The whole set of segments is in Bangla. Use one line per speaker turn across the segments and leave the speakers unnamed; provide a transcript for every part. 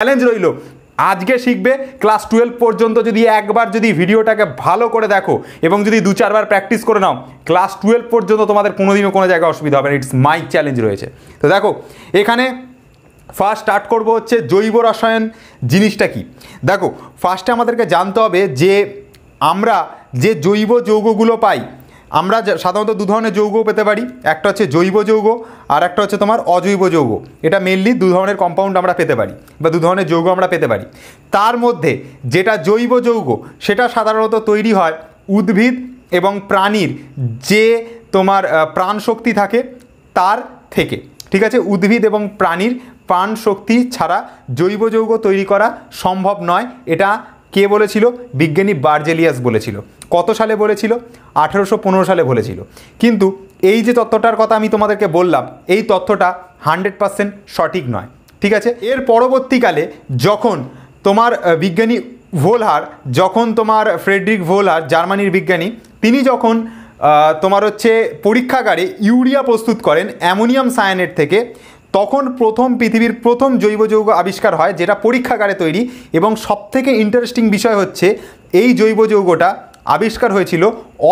চ্যালেঞ্জ রইল আজকে শিখবে ক্লাস টুয়েলভ পর্যন্ত যদি একবার যদি ভিডিওটাকে ভালো করে দেখো এবং যদি দু চারবার প্র্যাকটিস করে নাও ক্লাস টুয়েলভ পর্যন্ত তোমাদের কোনোদিনও কোনো জায়গায় অসুবিধা হবে না ইটস মাই চ্যালেঞ্জ রয়েছে তো দেখো এখানে ফার্স্ট স্টার্ট করব হচ্ছে জৈব রসায়ন জিনিসটা কি দেখো ফার্স্টে আমাদেরকে জানতে হবে যে আমরা যে জৈব যৌগগুলো পাই আমরা সাধারণত দু ধরনের যৌগ পেতে পারি একটা হচ্ছে জৈব যৌগ আর একটা হচ্ছে তোমার অজৈব যৌগ এটা মেনলি দু ধরনের কম্পাউন্ড আমরা পেতে পারি বা দু ধরনের যৌগ আমরা পেতে পারি তার মধ্যে যেটা জৈব যৌগ সেটা সাধারণত তৈরি হয় উদ্ভিদ এবং প্রাণীর যে তোমার প্রাণ শক্তি থাকে তার থেকে ঠিক আছে উদ্ভিদ এবং প্রাণীর প্রাণ শক্তি ছাড়া জৈব যৌগ তৈরি করা সম্ভব নয় এটা কে বলেছিল বিজ্ঞানী বার্জেলিয়াস বলেছিল কত সালে বলেছিল আঠেরোশো সালে বলেছিল কিন্তু এই যে তথ্যটার কথা আমি তোমাদেরকে বললাম এই তথ্যটা হান্ড্রেড পারসেন্ট সঠিক নয় ঠিক আছে এর পরবর্তীকালে যখন তোমার বিজ্ঞানী ভোলহার যখন তোমার ফ্রেডরিক ভোলহার জার্মানির বিজ্ঞানী তিনি যখন তোমার হচ্ছে পরীক্ষাগারে ইউরিয়া প্রস্তুত করেন অ্যামোনিয়াম সায়ানেট থেকে তখন প্রথম পৃথিবীর প্রথম জৈব যৌগ আবিষ্কার হয় যেটা পরীক্ষাগারে তৈরি এবং সবথেকে ইন্টারেস্টিং বিষয় হচ্ছে এই জৈব যৌগটা আবিষ্কার হয়েছিল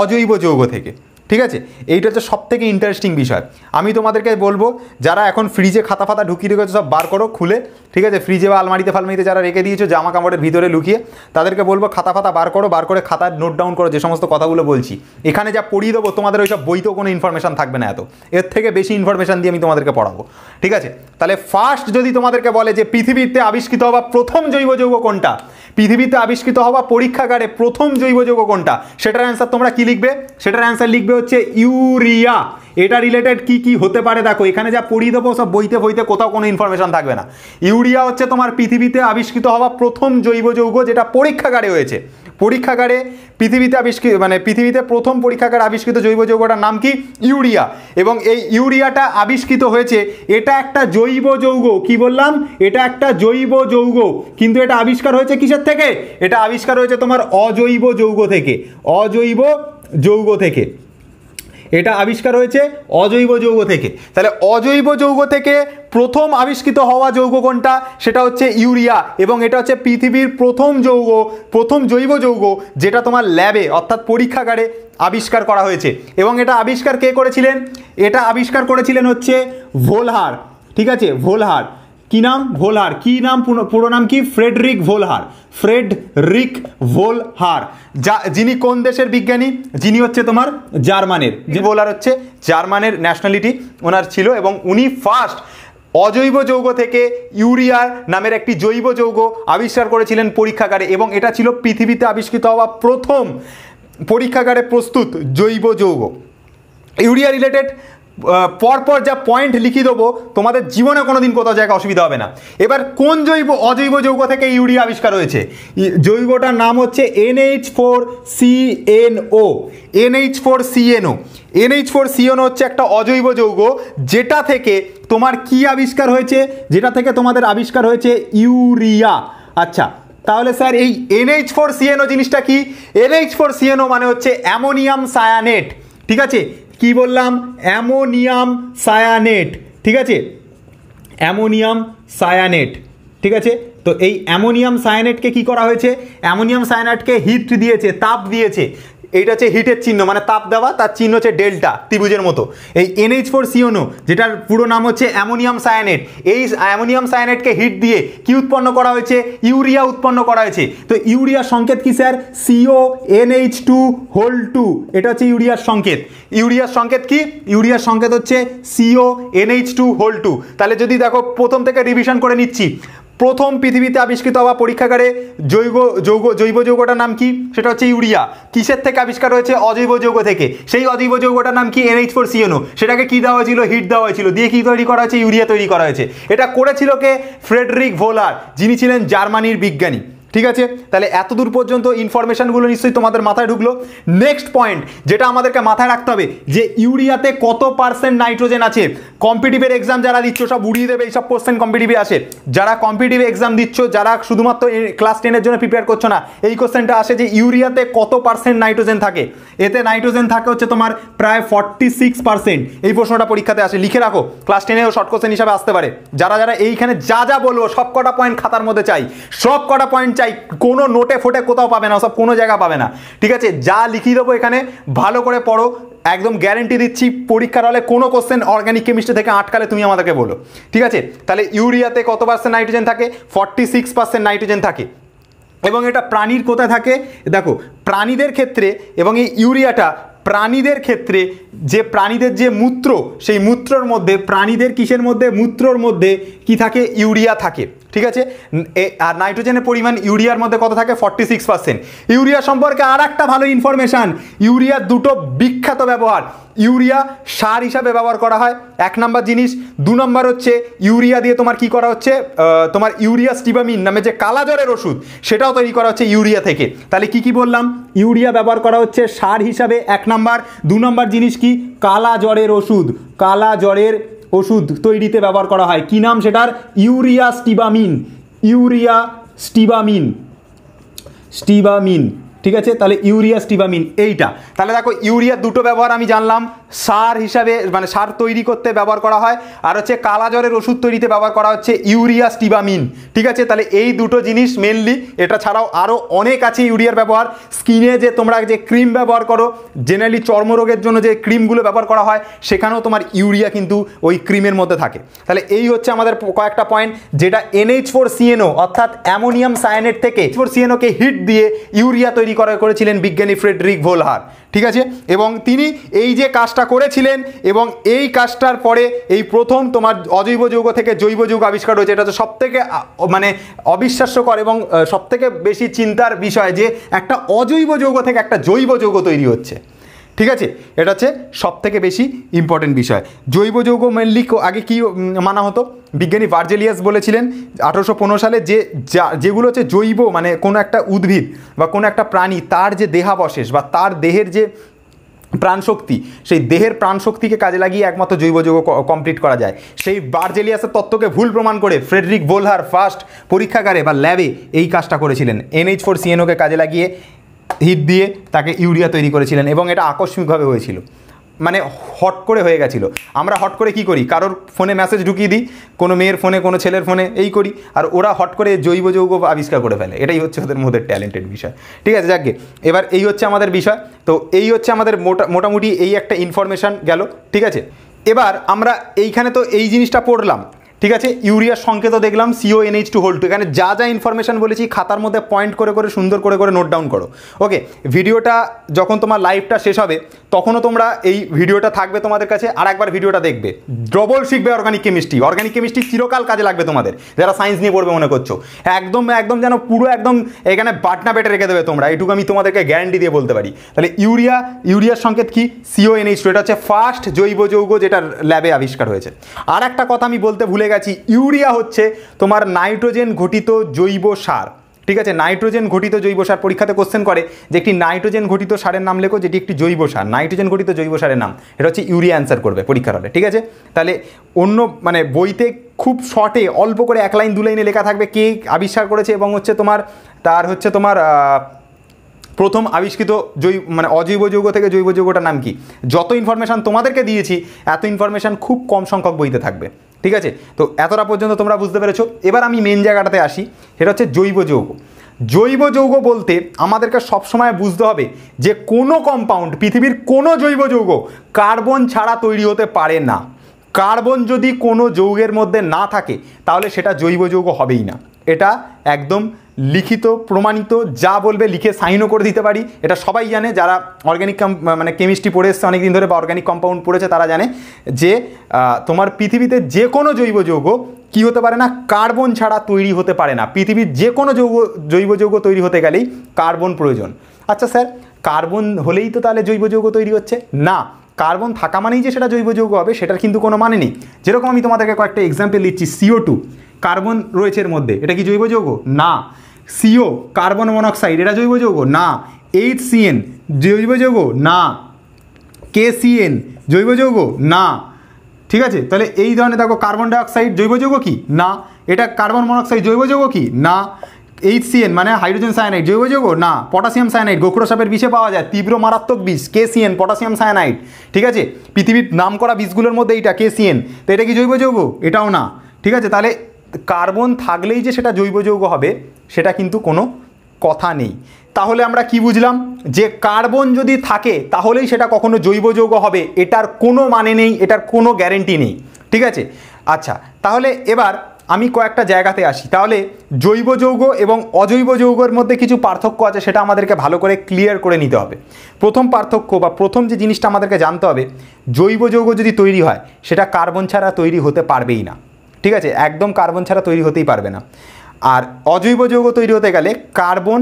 অজৈব যৌগ থেকে ঠিক আছে এইটা হচ্ছে সব থেকে ইন্টারেস্টিং বিষয় আমি তোমাদেরকে বলবো যারা এখন ফ্রিজে খাতা ফাতা ঢুকিয়ে রেখেছো সব বার করো খুলে ঠিক আছে ফ্রিজে বা আলমারিতে ফালমারিতে যারা রেখে দিয়েছো জামা কাপড়ের ভিতরে লুকিয়ে তাদেরকে বলবো খাতা ফাতা বার করো বার করে খাতা নোট ডাউন করো যে সমস্ত কথাগুলো বলছি এখানে যা পড়িয়ে দেবো তোমাদের ওই সব বইতেও কোনো ইনফরমেশান থাকবে না এত এর থেকে বেশি ইনফরমেশান দিয়ে আমি তোমাদেরকে পড়াবো ঠিক আছে তাহলে ফার্স্ট যদি তোমাদেরকে বলে যে পৃথিবীতে আবিষ্কৃত হওয়া প্রথম জৈব যৌগ কোনটা পৃথিবীতে আবিষ্কৃত হওয়া পরীক্ষাগারে প্রথম জৈব যৌগ কোনটা সেটার অ্যান্সার তোমরা কি লিখবে সেটার অ্যান্সার লিখবে হচ্ছে ইউরিয়া এটা রিলেটেড কি কি হতে পারে দেখো এখানে যা পড়িয়ে দেবো সব বইতে বইতে কোথাও কোনো ইনফরমেশন থাকবে না ইউরিয়া হচ্ছে তোমার পৃথিবীতে আবিষ্কৃত হওয়া প্রথম জৈব যৌগ যেটা পরীক্ষাগারে হয়েছে পরীক্ষাগারে পৃথিবীতে আবিষ্কৃত মানে পৃথিবীতে প্রথম পরীক্ষাগারে আবিষ্কৃত জৈব যৌগটার নাম কি ইউরিয়া এবং এই ইউরিয়াটা আবিষ্কৃত হয়েছে এটা একটা জৈব যৌগ কি বললাম এটা একটা জৈব যৌগ কিন্তু এটা আবিষ্কার হয়েছে কিসের থেকে এটা আবিষ্কার হয়েছে তোমার অজৈব যৌগ থেকে অজৈব যৌগ থেকে এটা আবিষ্কার হয়েছে অজৈব যৌগ থেকে তাহলে অজৈব যৌগ থেকে প্রথম আবিষ্কৃত হওয়া যৌগ কোনটা সেটা হচ্ছে ইউরিয়া এবং এটা হচ্ছে পৃথিবীর প্রথম যৌগ প্রথম জৈব যৌগ যেটা তোমার ল্যাবে অর্থাৎ পরীক্ষাগারে আবিষ্কার করা হয়েছে এবং এটা আবিষ্কার কে করেছিলেন এটা আবিষ্কার করেছিলেন হচ্ছে ভোলহার ঠিক আছে ভোলহার কি নাম ভোলহার কি নাম পুরো নাম কি ফ্রেডরিক ভোলহার ফ্রেড রিক ভোলহার যা যিনি কোন দেশের বিজ্ঞানী যিনি হচ্ছে তোমার জার্মানের যে ভোলহার হচ্ছে জার্মানের ন্যাশনালিটি ওনার ছিল এবং উনি ফার্স্ট অজৈব যৌগ থেকে ইউরিয়ার নামের একটি জৈব যৌগ আবিষ্কার করেছিলেন পরীক্ষাগারে এবং এটা ছিল পৃথিবীতে আবিষ্কৃত হওয়া প্রথম পরীক্ষাগারে প্রস্তুত জৈব যৌগ ইউরিয়া রিলেটেড পরপর যা পয়েন্ট লিখিয়ে দেবো তোমাদের জীবনে কোনো দিন কোথাও জায়গায় অসুবিধা হবে না এবার কোন জৈব অজৈব যৌগ থেকে ইউরিয়া আবিষ্কার হয়েছে জৈবটার নাম হচ্ছে NH four CNO NH four CNO NH four CNO হচ্ছে একটা অজৈব যৌগ যেটা থেকে তোমার কি আবিষ্কার হয়েছে যেটা থেকে তোমাদের আবিষ্কার হয়েছে ইউরিয়া আচ্ছা তাহলে স্যার এই এনএইচ ফোর সিএনও জিনিসটা কি এনএইচ ফোর সিএনও মানে হচ্ছে অ্যামোনিয়াম সায়ানেট ঠিক আছে কি বললাম অ্যামোনিয়াম সায়ানেট ঠিক আছে অ্যামোনিয়াম সায়ানেট ঠিক আছে তো এই অ্যামোনিয়াম সায়ানেটকে কি করা হয়েছে অ্যামোনিয়াম সায়ানেটকে হিট দিয়েছে তাপ দিয়েছে এইটা হচ্ছে হিটের চিহ্ন মানে তাপ দেওয়া তার চিহ্ন হচ্ছে ডেল্টা ত্রিভুজের মতো এই এনএইচ ফোর সিওনো যেটার পুরো নাম হচ্ছে অ্যামোনিয়াম সায়ানেট এই অ্যামোনিয়াম সায়ানেটকে হিট দিয়ে কি উৎপন্ন করা হয়েছে ইউরিয়া উৎপন্ন করা হয়েছে তো ইউরিয়ার সংকেত কি sir CO NH two whole two এটা হচ্ছে ইউরিয়ার সংকেত ইউরিয়ার সংকেত কি ইউরিয়ার সংকেত হচ্ছে CO NH two whole two তাহলে যদি দেখো প্রথম থেকে রিভিশন করে নিচ্ছি প্রথম পৃথিবীতে আবিষ্কৃত হওয়া পরীক্ষাগারে জৈব যৌগ জৈব যৌগটার নাম কি সেটা হচ্ছে ইউরিয়া কিসের থেকে আবিষ্কার হয়েছে অজৈব যৌগ থেকে সেই অজৈব যৌগটার নাম কি এন এইচ ফোর সিএনও সেটাকে কী দেওয়া হয়েছিল হিট দেওয়া হয়েছিল দিয়ে কী তৈরি করা হয়েছে ইউরিয়া তৈরি করা হয়েছে এটা করেছিল কে ফ্রেডরিক ভোলার যিনি ছিলেন জার্মানির বিজ্ঞানী ঠিক আছে তাহলে এত দূর পর্যন্ত ইনফরমেশানগুলো নিশ্চয়ই তোমাদের মাথায় ঢুকলো নেক্সট পয়েন্ট যেটা আমাদেরকে মাথায় রাখতে হবে যে ইউরিয়াতে কত পার্সেন্ট নাইট্রোজেন আছে কম্পিটিভের এক্সাম যারা দিচ্ছ সব উড়িয়ে দেবে এইসব কোশ্চেন কম্পিটিভে আসে যারা কম্পিটিভ এক্সাম দিচ্ছ যারা শুধুমাত্র ক্লাস টেনের জন্য প্রিপেয়ার করছো না এই কোশ্চেনটা আসে যে ইউরিয়াতে কত পার্সেন্ট নাইট্রোজেন থাকে এতে নাইট্রোজেন থাকে হচ্ছে তোমার প্রায় ফর্টি সিক্স পার্সেন্ট এই প্রশ্নটা পরীক্ষাতে আসে লিখে রাখো ক্লাস টেনেও শর্ট কোশ্চেন হিসাবে আসতে পারে যারা যারা এইখানে যা যা বলবো সব কটা পয়েন্ট খাতার মধ্যে চাই সব কটা পয়েন্ট চাই চাই কোনো নোটে ফোটে কোথাও পাবে না সব কোনো জায়গা পাবে না ঠিক আছে যা লিখিয়ে দেবো এখানে ভালো করে পড়ো একদম গ্যারেন্টি দিচ্ছি পরীক্ষার হলে কোনো কোশ্চেন অর্গ্যানিক কেমিস্ট্রি থেকে আটকালে তুমি আমাদেরকে বলো ঠিক আছে তাহলে ইউরিয়াতে কত পার্সেন্ট নাইট্রোজেন থাকে ফর্টি সিক্স পার্সেন্ট নাইট্রোজেন থাকে এবং এটা প্রাণীর কোথায় থাকে দেখো প্রাণীদের ক্ষেত্রে এবং এই ইউরিয়াটা প্রাণীদের ক্ষেত্রে যে প্রাণীদের যে মূত্র সেই মূত্রর মধ্যে প্রাণীদের কিসের মধ্যে মূত্রর মধ্যে কি থাকে ইউরিয়া থাকে ঠিক আছে আর নাইট্রোজেনের পরিমাণ ইউরিয়ার মধ্যে কত থাকে ফর্টি সিক্স পার্সেন্ট ইউরিয়া সম্পর্কে আর একটা ভালো ইনফরমেশান ইউরিয়ার দুটো বিখ্যাত ব্যবহার ইউরিয়া সার হিসাবে ব্যবহার করা হয় এক নম্বর জিনিস দু নম্বর হচ্ছে ইউরিয়া দিয়ে তোমার কি করা হচ্ছে তোমার ইউরিয়া স্টিবামিন নামে যে কালাজ্বরের ওষুধ সেটাও তৈরি করা হচ্ছে ইউরিয়া থেকে তাহলে কি কি বললাম ইউরিয়া ব্যবহার করা হচ্ছে সার হিসাবে এক নম্বর দু নম্বর জিনিস কি কালা জ্বরের ওষুধ কালা জ্বরের ওষুধ তৈরিতে ব্যবহার করা হয় কী নাম সেটার ইউরিয়া স্টিবামিন ইউরিয়া স্টিবামিন স্টিবামিন ঠিক আছে তাহলে ইউরিয়া স্টিবামিন এইটা তাহলে দেখো ইউরিয়া দুটো ব্যবহার আমি জানলাম সার হিসাবে মানে সার তৈরি করতে ব্যবহার করা হয় আর হচ্ছে কালাজ্বরের ওষুধ তৈরিতে ব্যবহার করা হচ্ছে ইউরিয়া স্টিবামিন ঠিক আছে তাহলে এই দুটো জিনিস মেনলি এটা ছাড়াও আরও অনেক আছে ইউরিয়ার ব্যবহার স্কিনে যে তোমরা যে ক্রিম ব্যবহার করো জেনারেলি চর্মরোগের জন্য যে ক্রিমগুলো ব্যবহার করা হয় সেখানেও তোমার ইউরিয়া কিন্তু ওই ক্রিমের মধ্যে থাকে তাহলে এই হচ্ছে আমাদের কয়েকটা পয়েন্ট যেটা এনএইচ ফোর সিএনও অর্থাৎ অ্যামোনিয়াম সায়ানেট থেকে ফোর সিএনওকে হিট দিয়ে ইউরিয়া তৈরি করা করেছিলেন বিজ্ঞানী ফ্রেডরিক ভোলহার ঠিক আছে এবং তিনি এই যে কাজটা করেছিলেন এবং এই কাজটার পরে এই প্রথম তোমার অজৈব যৌগ থেকে জৈব যৌগ আবিষ্কার হয়েছে এটা তো সবথেকে মানে অবিশ্বাস্যকর এবং সবথেকে বেশি চিন্তার বিষয় যে একটা অজৈব যৌগ থেকে একটা জৈব যৌগ তৈরি হচ্ছে ঠিক আছে এটা হচ্ছে সবথেকে বেশি ইম্পর্টেন্ট বিষয় জৈব যৌগ মেনলি আগে কি মানা হতো বিজ্ঞানী ভার্জেলিয়াস বলেছিলেন আঠেরোশো সালে যে যেগুলো হচ্ছে জৈব মানে কোনো একটা উদ্ভিদ বা কোনো একটা প্রাণী তার যে দেহাবশেষ বা তার দেহের যে প্রাণশক্তি সেই দেহের প্রাণশক্তিকে কাজে লাগিয়ে একমাত্র জৈব যৌগ কমপ্লিট করা যায় সেই বার্জেলিয়াসের তত্ত্বকে ভুল প্রমাণ করে ফ্রেডরিক বোলহার ফার্স্ট পরীক্ষাগারে বা ল্যাবে এই কাজটা করেছিলেন এনএইচ ফোর সিএনওকে কাজে লাগিয়ে হিট দিয়ে তাকে ইউরিয়া তৈরি করেছিলেন এবং এটা আকস্মিকভাবে হয়েছিল মানে হট করে হয়ে গেছিলো আমরা হট করে কি করি কারোর ফোনে মেসেজ ঢুকিয়ে দিই কোনো মেয়ের ফোনে কোনো ছেলের ফোনে এই করি আর ওরা হট করে জৈব যৌগ আবিষ্কার করে ফেলে এটাই হচ্ছে ওদের মধ্যে ট্যালেন্টেড বিষয় ঠিক আছে যাকে এবার এই হচ্ছে আমাদের বিষয় তো এই হচ্ছে আমাদের মোটা মোটামুটি এই একটা ইনফরমেশান গেল ঠিক আছে এবার আমরা এইখানে তো এই জিনিসটা পড়লাম ঠিক আছে ইউরিয়ার সংকেত দেখলাম CO NH two hold two এখানে যা যা ইনফরমেশান বলেছি খাতার মধ্যে পয়েন্ট করে করে সুন্দর করে করে নোট ডাউন করো ওকে ভিডিওটা যখন তোমার লাইভটা শেষ হবে তখনও তোমরা এই ভিডিওটা থাকবে তোমাদের কাছে আর একবার ভিডিওটা দেখবে ডবল শিখবে অর্গানিক কেমিস্ট্রি অর্গানিক কেমিস্ট্রি চিরকাল কাজে লাগবে তোমাদের যারা সায়েন্স নিয়ে পড়বে মনে করছো একদম একদম যেন পুরো একদম এখানে বাটনা পেটে রেখে দেবে তোমরা এটুকু আমি তোমাদেরকে গ্যারান্টি দিয়ে বলতে পারি তাহলে ইউরিয়া ইউরিয়ার সংকেত কি সিও এনএইচ টু এটা হচ্ছে ফার্স্ট জৈব যৌগ যেটা ল্যাবে আবিষ্কার হয়েছে আর একটা কথা আমি বলতে ভুলে গেছি গেছি ইউরিয়া হচ্ছে তোমার নাইট্রোজেন ঘটিত জৈব সার ঠিক আছে নাইট্রোজেন ঘটিত জৈব সার পরীক্ষাতে কোশ্চেন করে যে একটি নাইট্রোজেন ঘটিত সারের নাম লেখো যেটি একটি জৈব সার নাইট্রোজেন ঘটিত জৈব সারের নাম এটা হচ্ছে ইউরিয়া অ্যান্সার করবে পরীক্ষার হলে ঠিক আছে তাহলে অন্য মানে বইতে খুব শর্টে অল্প করে এক লাইন দু লাইনে লেখা থাকবে কে আবিষ্কার করেছে এবং হচ্ছে তোমার তার হচ্ছে তোমার প্রথম আবিষ্কৃত জৈব মানে অজৈব যৌগ থেকে জৈব যৌগটার নাম কি যত ইনফরমেশান তোমাদেরকে দিয়েছি এত ইনফরমেশান খুব কম সংখ্যক বইতে থাকবে ঠিক আছে তো এতটা পর্যন্ত তোমরা বুঝতে পেরেছো এবার আমি মেন জায়গাটাতে আসি সেটা হচ্ছে জৈব যৌগ জৈব যৌগ বলতে আমাদেরকে সবসময় বুঝতে হবে যে কোনো কম্পাউন্ড পৃথিবীর কোনো জৈব যৌগ কার্বন ছাড়া তৈরি হতে পারে না কার্বন যদি কোনো যৌগের মধ্যে না থাকে তাহলে সেটা জৈব যৌগ হবেই না এটা একদম লিখিত প্রমাণিত যা বলবে লিখে সাইনও করে দিতে পারি এটা সবাই জানে যারা অর্গ্যানিক মানে কেমিস্ট্রি পড়ে এসছে অনেকদিন ধরে বা অর্গ্যানিক কম্পাউন্ড পড়েছে তারা জানে যে তোমার পৃথিবীতে যে কোনো জৈব যৌগ কি হতে পারে না কার্বন ছাড়া তৈরি হতে পারে না পৃথিবীর যে কোনো যৌগ জৈব যৌগ তৈরি হতে গেলেই কার্বন প্রয়োজন আচ্ছা স্যার কার্বন হলেই তো তাহলে জৈব যৌগ তৈরি হচ্ছে না কার্বন থাকা মানেই যে সেটা জৈব যৌগ হবে সেটার কিন্তু কোনো মানে নেই যেরকম আমি তোমাদেরকে কয়েকটা এক্সাম্পল দিচ্ছি সিও টু কার্বন রয়েছে এর মধ্যে এটা কি জৈব যৌগ না সিও কার্বন মনোক্সাইড এটা জৈব যৌগ না এইচ সিএন জৈব যৌগ না কে সিএন জৈব যৌগ না ঠিক আছে তাহলে এই ধরনের দেখো কার্বন ডাইঅক্সাইড জৈব যৌগ কি না এটা কার্বন মনোক্সাইড জৈব যৌগ কি না এইচ সিএন মানে হাইড্রোজেন সায়ানাইড জৈব যৌগ না পটাশিয়াম সায়ানাইড গোখরসাপের বিষে পাওয়া যায় তীব্র মারাত্মক বিষ কে সিএন পটাশিয়াম সায়ানাইড ঠিক আছে পৃথিবীর নাম করা বিষগুলোর মধ্যে এইটা কে সিএন তো এটা কি জৈব যৌগ এটাও না ঠিক আছে তাহলে কার্বন থাকলেই যে সেটা জৈব যৌগ হবে সেটা কিন্তু কোনো কথা নেই তাহলে আমরা কি বুঝলাম যে কার্বন যদি থাকে তাহলেই সেটা কখনো জৈব যৌগ হবে এটার কোনো মানে নেই এটার কোনো গ্যারেন্টি নেই ঠিক আছে আচ্ছা তাহলে এবার আমি কয়েকটা জায়গাতে আসি তাহলে জৈব যৌগ এবং অজৈব যৌগের মধ্যে কিছু পার্থক্য আছে সেটা আমাদেরকে ভালো করে ক্লিয়ার করে নিতে হবে প্রথম পার্থক্য বা প্রথম যে জিনিসটা আমাদেরকে জানতে হবে জৈব যৌগ যদি তৈরি হয় সেটা কার্বন ছাড়া তৈরি হতে পারবেই না ঠিক আছে একদম কার্বন ছাড়া তৈরি হতেই পারবে না আর অজৈব যৌগ তৈরি হতে গেলে কার্বন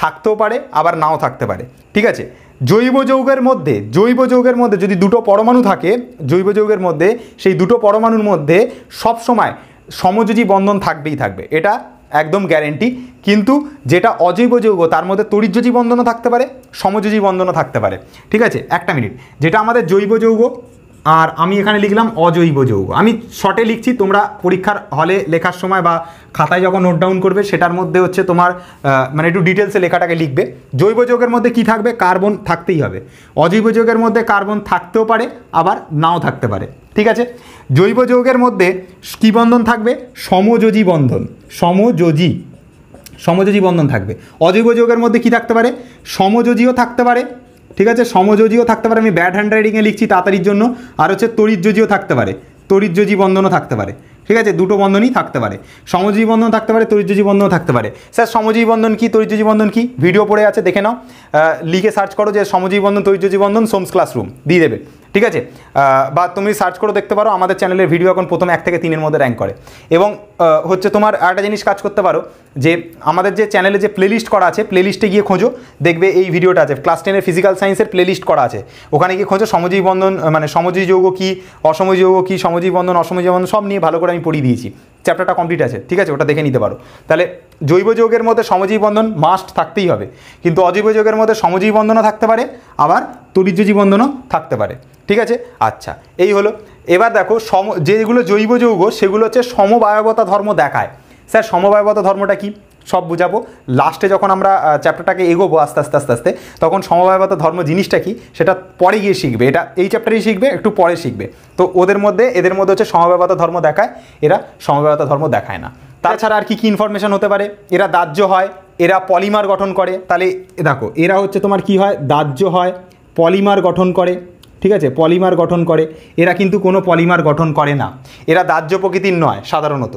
থাকতেও পারে আবার নাও থাকতে পারে ঠিক আছে জৈব যৌগের মধ্যে জৈব যৌগের মধ্যে যদি দুটো পরমাণু থাকে জৈব যৌগের মধ্যে সেই দুটো পরমাণুর মধ্যে সব সময় সমযোজী বন্ধন থাকবেই থাকবে এটা একদম গ্যারেন্টি কিন্তু যেটা অজৈব যৌগ তার মধ্যে তরিজ্যোজী বন্ধনও থাকতে পারে সমযোজী বন্ধনও থাকতে পারে ঠিক আছে একটা মিনিট যেটা আমাদের জৈব যৌগ আর আমি এখানে লিখলাম অজৈব যৌগ আমি শর্টে লিখছি তোমরা পরীক্ষার হলে লেখার সময় বা খাতায় যখন নোট ডাউন করবে সেটার মধ্যে হচ্ছে তোমার মানে একটু ডিটেলসে লেখাটাকে লিখবে জৈব যৌগের মধ্যে কি থাকবে কার্বন থাকতেই হবে অজৈব যৌগের মধ্যে কার্বন থাকতেও পারে আবার নাও থাকতে পারে ঠিক আছে জৈব যৌগের মধ্যে কী বন্ধন থাকবে সমযোজী বন্ধন সমযোজী সমযোজী বন্ধন থাকবে অজৈব যৌগের মধ্যে কি থাকতে পারে সমযোজীও থাকতে পারে ঠিক আছে সমযোজীও থাকতে পারে আমি ব্যাড হ্যান্ড রাইডিংয়ে লিখছি তাড়াতাড়ির জন্য আর হচ্ছে তরিতযোজীও থাকতে পারে যোজি বন্ধনও থাকতে পারে ঠিক আছে দুটো বন্ধনই থাকতে পারে সমজীবী বন্ধন থাকতে পারে তরিতজী বন্ধন থাকতে পারে স্যার সমজীবী বন্ধন কী তরিতজী বন্ধন কী ভিডিও পড়ে আছে দেখে নাও লিখে সার্চ করো যে সমজীবী বন্ধন তরিতজী বন্ধন সোমস ক্লাসরুম দিয়ে দেবে ঠিক আছে বা তুমি সার্চ করে দেখতে পারো আমাদের চ্যানেলের ভিডিও এখন প্রথম এক থেকে তিনের মধ্যে র্যাঙ্ক করে এবং হচ্ছে তোমার একটা জিনিস কাজ করতে পারো যে আমাদের যে চ্যানেলে যে প্লেলিস্ট করা আছে প্লেলিস্টে গিয়ে খোঁজো দেখবে এই ভিডিওটা আছে ক্লাস টেনের ফিজিক্যাল সায়েন্সের প্লেলিস্ট করা আছে ওখানে গিয়ে খোঁজো সমজীবী বন্ধন মানে সমজী যৌগ কী অসমজী যৌগ কী সমজীবী বন্ধন অসমজী বন্ধন সব নিয়ে ভালো করে আমি পড়িয়ে দিয়েছি চ্যাপ্টারটা কমপ্লিট আছে ঠিক আছে ওটা দেখে নিতে পারো তাহলে জৈব যৌগের মধ্যে সমজীব বন্ধন মাস্ট থাকতেই হবে কিন্তু অজৈব যোগের মধ্যে সমজীব বন্ধনও থাকতে পারে আবার তরিজজী বন্ধনও থাকতে পারে ঠিক আছে আচ্ছা এই হলো এবার দেখো সম যেগুলো জৈব যৌগ সেগুলো হচ্ছে সমবায়বতা ধর্ম দেখায় স্যার সমবায়বতা ধর্মটা কি সব বুঝাবো লাস্টে যখন আমরা চ্যাপ্টারটাকে এগোবো আস্তে আস্তে আস্তে আস্তে তখন সমবায়গত ধর্ম জিনিসটা কি সেটা পরে গিয়ে শিখবে এটা এই চ্যাপ্টারেই শিখবে একটু পরে শিখবে তো ওদের মধ্যে এদের মধ্যে হচ্ছে সমবায়গত ধর্ম দেখায় এরা সমবায়গত ধর্ম দেখায় না তাছাড়া আর কি কী ইনফরমেশান হতে পারে এরা দাহ্য হয় এরা পলিমার গঠন করে তাহলে দেখো এরা হচ্ছে তোমার কি হয় দাহ্য হয় পলিমার গঠন করে ঠিক আছে পলিমার গঠন করে এরা কিন্তু কোনো পলিমার গঠন করে না এরা দাহ্য প্রকৃতির নয় সাধারণত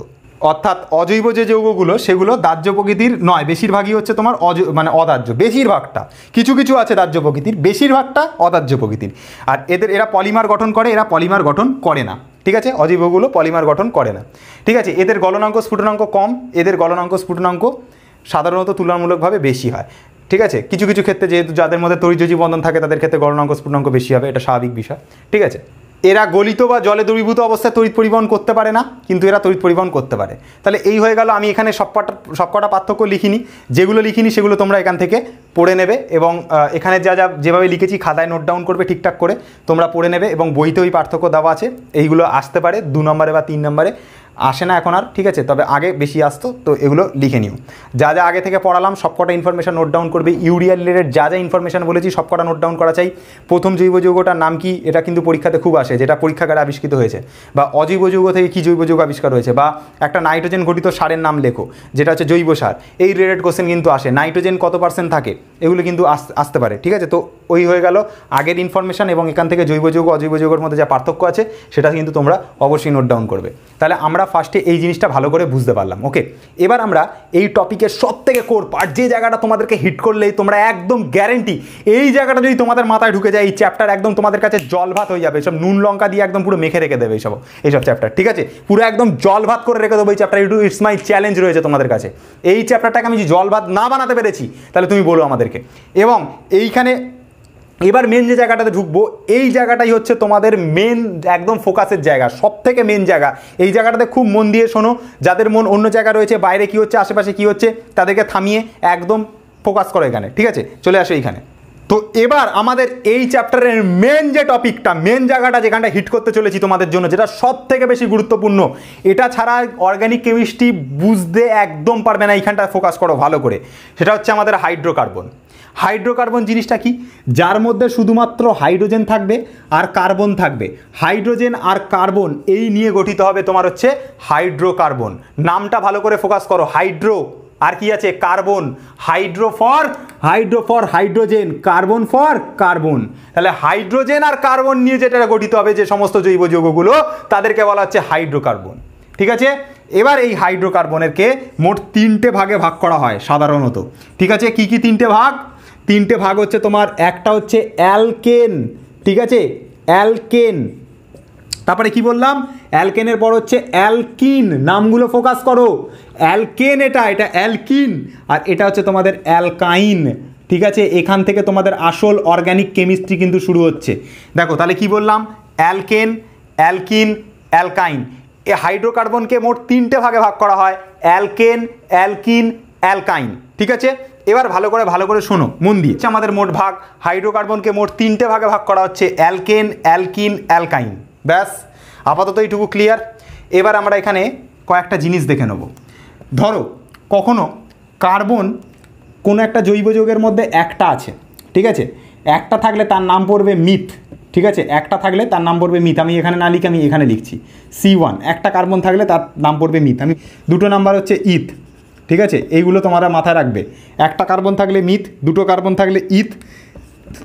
অর্থাৎ অজৈব যে যৌগগুলো সেগুলো দাহ্য প্রকৃতির নয় বেশিরভাগই হচ্ছে তোমার অজ মানে অদাহ্য বেশিরভাগটা কিছু কিছু আছে দাহ্য প্রকৃতির বেশিরভাগটা অদাহ্য প্রকৃতির আর এদের এরা পলিমার গঠন করে এরা পলিমার গঠন করে না ঠিক আছে অজৈবগুলো পলিমার গঠন করে না ঠিক আছে এদের গলনাঙ্ক স্ফুটনাঙ্ক কম এদের গলনাঙ্ক স্ফুটনাঙ্ক সাধারণত তুলনামূলকভাবে বেশি হয় ঠিক আছে কিছু কিছু ক্ষেত্রে যেহেতু যাদের মধ্যে তরিজীবী বন্ধন থাকে তাদের ক্ষেত্রে গলনাঙ্ক স্ফুটনাঙ্ক বেশি হবে এটা স্বাভাবিক বিষয় ঠিক আছে এরা গলিত বা জলে দ্রবীভূত অবস্থায় তড়িৎ পরিবহন করতে পারে না কিন্তু এরা তড়িৎ পরিবহন করতে পারে তাহলে এই হয়ে গেল আমি এখানে সবকটা সবকটা পার্থক্য লিখিনি যেগুলো লিখিনি সেগুলো তোমরা এখান থেকে পড়ে নেবে এবং এখানে যা যা যেভাবে লিখেছি খাতায় নোট ডাউন করবে ঠিকঠাক করে তোমরা পড়ে নেবে এবং বইতে ওই পার্থক্য দেওয়া আছে এইগুলো আসতে পারে দু নম্বরে বা তিন নম্বরে আসে না এখন আর ঠিক আছে তবে আগে বেশি আসতো তো এগুলো লিখে নিও যা যা আগে থেকে পড়ালাম সবকটা ইনফরমেশান নোট ডাউন করবে ইউরিয়া রিলেটেড যা যা ইনফরমেশান বলেছি সবকটা নোট ডাউন করা চাই প্রথম জৈব যৌগটার নাম কি এটা কিন্তু পরীক্ষাতে খুব আসে যেটা পরীক্ষাগারে আবিষ্কৃত হয়েছে বা অজৈব যৌগ থেকে কী জৈব যৌগ আবিষ্কার হয়েছে বা একটা নাইট্রোজেন ঘটিত সারের নাম লেখো যেটা হচ্ছে জৈব সার এই রিলেটেড কোশ্চেন কিন্তু আসে নাইট্রোজেন কত পার্সেন্ট থাকে এগুলো কিন্তু আসতে পারে ঠিক আছে তো ওই হয়ে গেল আগের ইনফরমেশান এবং এখান থেকে জৈব যুগ অজৈব যুগের মধ্যে যা পার্থক্য আছে সেটা কিন্তু তোমরা অবশ্যই নোট ডাউন করবে তাহলে আমরা ফার্স্টে এই জিনিসটা ভালো করে বুঝতে পারলাম ওকে এবার আমরা এই টপিকের সব থেকে কোর পার্ট যে জায়গাটা তোমাদেরকে হিট করলেই তোমরা একদম গ্যারেন্টি এই জায়গাটা যদি তোমাদের মাথায় ঢুকে যায় এই চ্যাপ্টার একদম তোমাদের কাছে জল ভাত হয়ে যাবে এসব নুন লঙ্কা দিয়ে একদম পুরো মেখে রেখে দেবে এইসব এইসব চ্যাপ্টার ঠিক আছে পুরো একদম জল ভাত করে রেখে দেবো এই চ্যাপ্টার ইউটু ইটস মাই চ্যালেঞ্জ রয়েছে তোমাদের কাছে এই চ্যাপ্টারটাকে আমি যদি জল ভাত না বানাতে পেরেছি তাহলে তুমি বলো আমাদেরকে এবং এইখানে এবার মেন যে জায়গাটাতে ঢুকবো এই জায়গাটাই হচ্ছে তোমাদের মেন একদম ফোকাসের জায়গা সব থেকে মেন জায়গা এই জায়গাটাতে খুব মন দিয়ে শোনো যাদের মন অন্য জায়গা রয়েছে বাইরে কি হচ্ছে আশেপাশে কি হচ্ছে তাদেরকে থামিয়ে একদম ফোকাস করো এখানে ঠিক আছে চলে আসো এইখানে তো এবার আমাদের এই চ্যাপ্টারের মেন যে টপিকটা মেন জায়গাটা যেখানটা হিট করতে চলেছি তোমাদের জন্য যেটা সব থেকে বেশি গুরুত্বপূর্ণ এটা ছাড়া অর্গ্যানিক কেমিস্ট্রি বুঝতে একদম পারবে না এইখানটা ফোকাস করো ভালো করে সেটা হচ্ছে আমাদের হাইড্রোকার্বন হাইড্রোকার্বন জিনিসটা কি যার মধ্যে শুধুমাত্র হাইড্রোজেন থাকবে আর কার্বন থাকবে হাইড্রোজেন আর কার্বন এই নিয়ে গঠিত হবে তোমার হচ্ছে হাইড্রোকার্বন নামটা ভালো করে ফোকাস করো হাইড্রো আর কি আছে carbon hydro for hydro for hydrogen carbon for carbon তাহলে হাইড্রোজেন আর কার্বন নিয়ে যেটা গঠিত হবে যে সমস্ত জৈব যৌগগুলো তাদেরকে বলা হচ্ছে হাইড্রোকার্বন ঠিক আছে এবার এই হাইড্রোকার্বনেরকে মোট তিনটে ভাগে ভাগ করা হয় সাধারণত ঠিক আছে কি কি তিনটে ভাগ তিনটে ভাগ হচ্ছে তোমার একটা হচ্ছে অ্যালকেন ঠিক আছে অ্যালকেন তারপরে কি বললাম অ্যালকেনের পর হচ্ছে অ্যালকিন নামগুলো ফোকাস করো অ্যালকেন এটা এটা অ্যালকিন আর এটা হচ্ছে তোমাদের অ্যালকাইন ঠিক আছে এখান থেকে তোমাদের আসল অর্গ্যানিক কেমিস্ট্রি কিন্তু শুরু হচ্ছে দেখো তাহলে কি বললাম অ্যালকেন অ্যালকিন অ্যালকাইন এ হাইড্রোকার্বনকে মোট তিনটে ভাগে ভাগ করা হয় অ্যালকেন অ্যালকিন অ্যালকাইন ঠিক আছে এবার ভালো করে ভালো করে শোনো মন দিয়ে আমাদের মোট ভাগ হাইড্রোকার্বনকে মোট তিনটে ভাগে ভাগ করা হচ্ছে অ্যালকেন অ্যালকিন অ্যালকাইন ব্যাস আপাতত এইটুকু ক্লিয়ার এবার আমরা এখানে কয়েকটা জিনিস দেখে নেব ধরো কখনো কার্বন কোনো একটা জৈব যৌগের মধ্যে একটা আছে ঠিক আছে একটা থাকলে তার নাম পড়বে মিথ ঠিক আছে একটা থাকলে তার নাম পড়বে মিথ আমি এখানে না লিখে আমি এখানে লিখছি সি ওয়ান একটা কার্বন থাকলে তার নাম পড়বে মিথ আমি দুটো নাম্বার হচ্ছে ইথ ঠিক আছে এইগুলো তোমরা মাথায় রাখবে একটা কার্বন থাকলে মিথ দুটো কার্বন থাকলে ইথ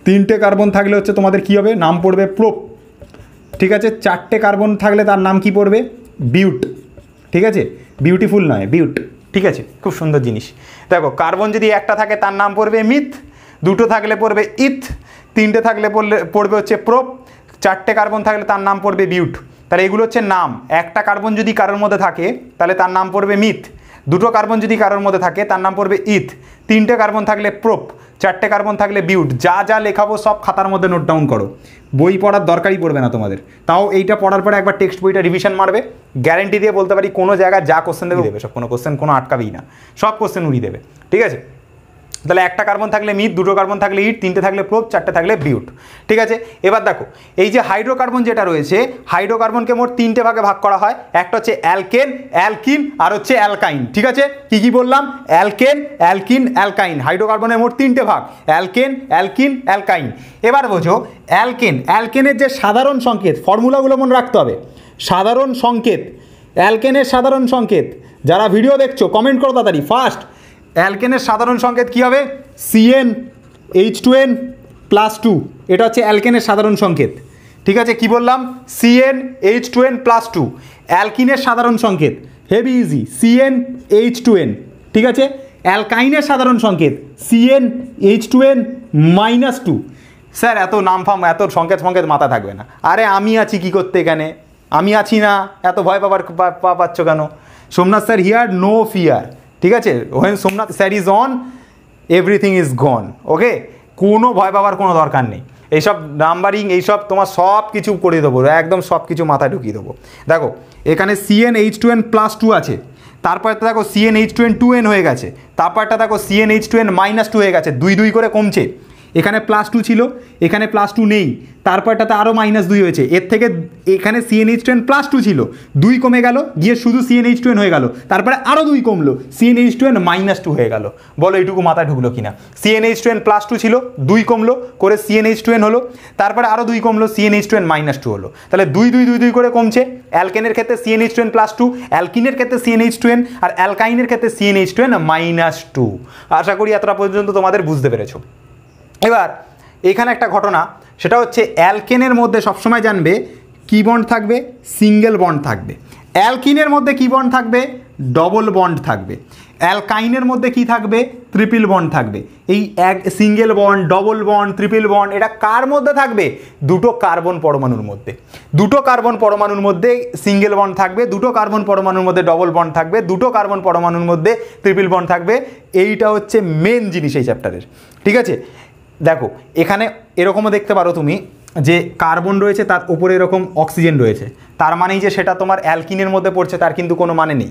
তিনটে কার্বন থাকলে হচ্ছে তোমাদের কি হবে নাম পড়বে প্রোপ ঠিক আছে চারটে কার্বন থাকলে তার নাম কি পড়বে বিউট ঠিক আছে বিউটিফুল নয় বিউট ঠিক আছে খুব সুন্দর জিনিস দেখো কার্বন যদি একটা থাকে তার নাম পড়বে মিথ দুটো থাকলে পড়বে ইথ তিনটে থাকলে পড়লে পড়বে হচ্ছে প্রোপ চারটে কার্বন থাকলে তার নাম পড়বে বিউট তাহলে এগুলো হচ্ছে নাম একটা কার্বন যদি কারোর মধ্যে থাকে তাহলে তার নাম পড়বে মিথ দুটো কার্বন যদি কারোর মধ্যে থাকে তার নাম পড়বে ইথ তিনটে কার্বন থাকলে প্রোপ চারটে কার্বন থাকলে বিউট যা যা লেখাবো সব খাতার মধ্যে নোট ডাউন করো বই পড়ার দরকারই পড়বে না তোমাদের তাও এইটা পড়ার পরে একবার টেক্সট বইটা রিভিশন মারবে গ্যারেন্টি দিয়ে বলতে পারি কোনো জায়গায় যা কোশ্চেন দেবে দেবে সব কোনো কোশ্চেন কোনো আটকাবেই না সব কোশ্চেন উড়িয়ে দেবে ঠিক আছে তাহলে একটা কার্বন থাকলে মিথ দুটো কার্বন থাকলে ইট তিনটে থাকলে প্রোপ চারটে থাকলে বিউট ঠিক আছে এবার দেখো এই যে হাইড্রোকার্বন যেটা রয়েছে হাইড্রোকার্বনকে মোট তিনটে ভাগে ভাগ করা হয় একটা হচ্ছে অ্যালকেন অ্যালকিন আর হচ্ছে অ্যালকাইন ঠিক আছে কি কি বললাম অ্যালকেন অ্যালকিন অ্যালকাইন হাইড্রোকার্বনের মোট তিনটে ভাগ অ্যালকেন অ্যালকিন অ্যালকাইন এবার বোঝো অ্যালকেন অ্যালকেনের যে সাধারণ সংকেত ফর্মুলাগুলো মনে রাখতে হবে সাধারণ সংকেত অ্যালকেনের সাধারণ সংকেত যারা ভিডিও দেখছো কমেন্ট করো তাড়াতাড়ি ফার্স্ট অ্যালকেনের সাধারণ সংকেত কী হবে CN H two N plus two এটা হচ্ছে অ্যালকেনের সাধারণ সংকেত ঠিক আছে কি বললাম CN H two N plus two অ্যালকিনের সাধারণ সংকেত heavy easy CN H two N ঠিক আছে অ্যালকাইনের সাধারণ সংকেত CN H two N minus two sir এত নাম ফাম এত সংকেত সংকেত মাথা থাকবে না আরে আমি আছি কি করতে এখানে আমি আছি না এত ভয় পাবার পা পাচ্ছ কেন Somnath sir here no fear ঠিক আছে when Somnath sir is on everything is gone okay কোনো ভয় পাওয়ার কোনো দরকার নেই এইসব নাম্বারিং এইসব তোমার সব কিছু করে দেবো একদম সব কিছু মাথায় ঢুকিয়ে দেবো দেখো এখানে CN H two N plus two আছে তারপরটা দেখো CN H two N two N হয়ে গেছে তারপরটা দেখো CN H two N minus two হয়ে গেছে দুই দুই করে কমছে এখানে প্লাস টু ছিল এখানে প্লাস টু নেই তারপরটাতে আরও মাইনাস দুই হয়েছে এর থেকে এখানে সিএনএইচ টেন প্লাস টু ছিল দুই কমে গেল গিয়ে শুধু সিএনএইচ টুয়েন হয়ে গেল তারপরে আরও দুই কমলো সিএনএইচ টুয়েন মাইনাস টু হয়ে গেল বলো এইটুকু মাথায় ঢুকলো কিনা সিএনএইচ টুয়েন প্লাস টু ছিল দুই কমলো করে সিএনএইচ টুয়েন হলো তারপরে আরও দুই কমলো সিএনএইচ টুয়েন মাইনাস টু হলো তাহলে দুই দুই দুই দুই করে কমছে অ্যালকেনের ক্ষেত্রে সিএনএইচ টুয়েন প্লাস টু অ্যালকিনের ক্ষেত্রে সিএনএইচ টুয়েন আর অ্যালকাইনের ক্ষেত্রে সিএনএইচ টুয়েন মাইনাস টু আশা করি এতটা পর্যন্ত তোমাদের বুঝতে পেরেছো এবার এখানে একটা ঘটনা সেটা হচ্ছে অ্যালকেনের মধ্যে সবসময় জানবে কী বন্ড থাকবে সিঙ্গেল বন্ড থাকবে অ্যালকিনের মধ্যে কী বন্ড থাকবে ডবল বন্ড থাকবে অ্যালকাইনের মধ্যে কি থাকবে ত্রিপিল বন্ড থাকবে এই এক single bond double bond triple bond এটা কার মধ্যে থাকবে দুটো কার্বন পরমাণুর মধ্যে দুটো কার্বন পরমাণুর মধ্যে সিঙ্গেল বন্ড থাকবে দুটো কার্বন পরমাণুর মধ্যে ডবল বন্ড থাকবে দুটো কার্বন পরমাণুর মধ্যে ত্রিপিল বন্ড থাকবে এইটা হচ্ছে মেন জিনিস এই চ্যাপ্টারের ঠিক আছে দেখো এখানে এরকমও দেখতে পারো তুমি যে কার্বন রয়েছে তার উপরে এরকম অক্সিজেন রয়েছে তার মানেই যে সেটা তোমার অ্যালকিনের মধ্যে পড়ছে তার কিন্তু কোনো মানে নেই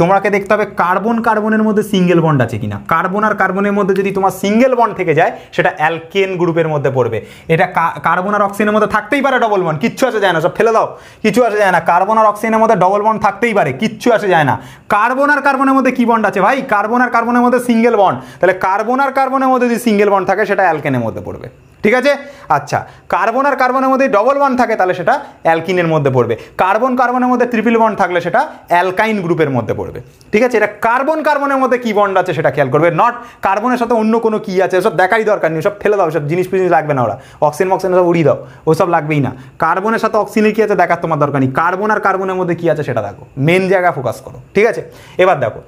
তোমাকে দেখতে হবে কার্বন কার্বনের মধ্যে সিঙ্গেল বন্ড আছে কিনা কার্বন আর কার্বনের মধ্যে যদি তোমার সিঙ্গেল বন্ড থেকে যায় সেটা অ্যালকেন গ্রুপের মধ্যে পড়বে এটা কার্বন আর অক্সিজেনের মধ্যে থাকতেই পারে ডবল বন্ড কিচ্ছু আসে যায় না সব ফেলে দাও কিছু আসে যায় না কার্বন আর অক্সিজেনের মধ্যে ডবল বন্ড থাকতেই পারে কিচ্ছু আসে যায় না কার্বন আর কার্বনের মধ্যে কী বন্ড আছে ভাই কার্বন আর কার্বনের মধ্যে সিঙ্গেল বন্ড তাহলে কার্বন আর কার্বনের মধ্যে যদি সিঙ্গেল বন্ড থাকে সেটা অ্যালকেনের মধ্যে পড়বে ঠিক আছে আচ্ছা কার্বন আর কার্বনের মধ্যে ডবল বন্ড থাকে তাহলে সেটা অ্যালকিনের মধ্যে পড়বে কার্বন কার্বনের মধ্যে ট্রিপল বন থাকলে সেটা অ্যালকাইন গ্রুপের মধ্যে পড়বে ঠিক আছে এটা কার্বন কার্বনের মধ্যে কী বন্ড আছে সেটা খেয়াল করবে নট কার্বনের সাথে অন্য কোনো কী আছে সব দেখারই দরকার নেই সব ফেলে দাও সব জিনিস ফিনিস লাগবে না ওরা অক্সিজেন অক্সিজেন সব উড়িয়ে দাও ওসব লাগবেই না কার্বনের সাথে অক্সিজেনের কী আছে দেখার তোমার দরকার নেই কার্বন আর কার্বনের মধ্যে কী আছে সেটা দেখো মেন জায়গা ফোকাস করো ঠিক আছে এবার দেখো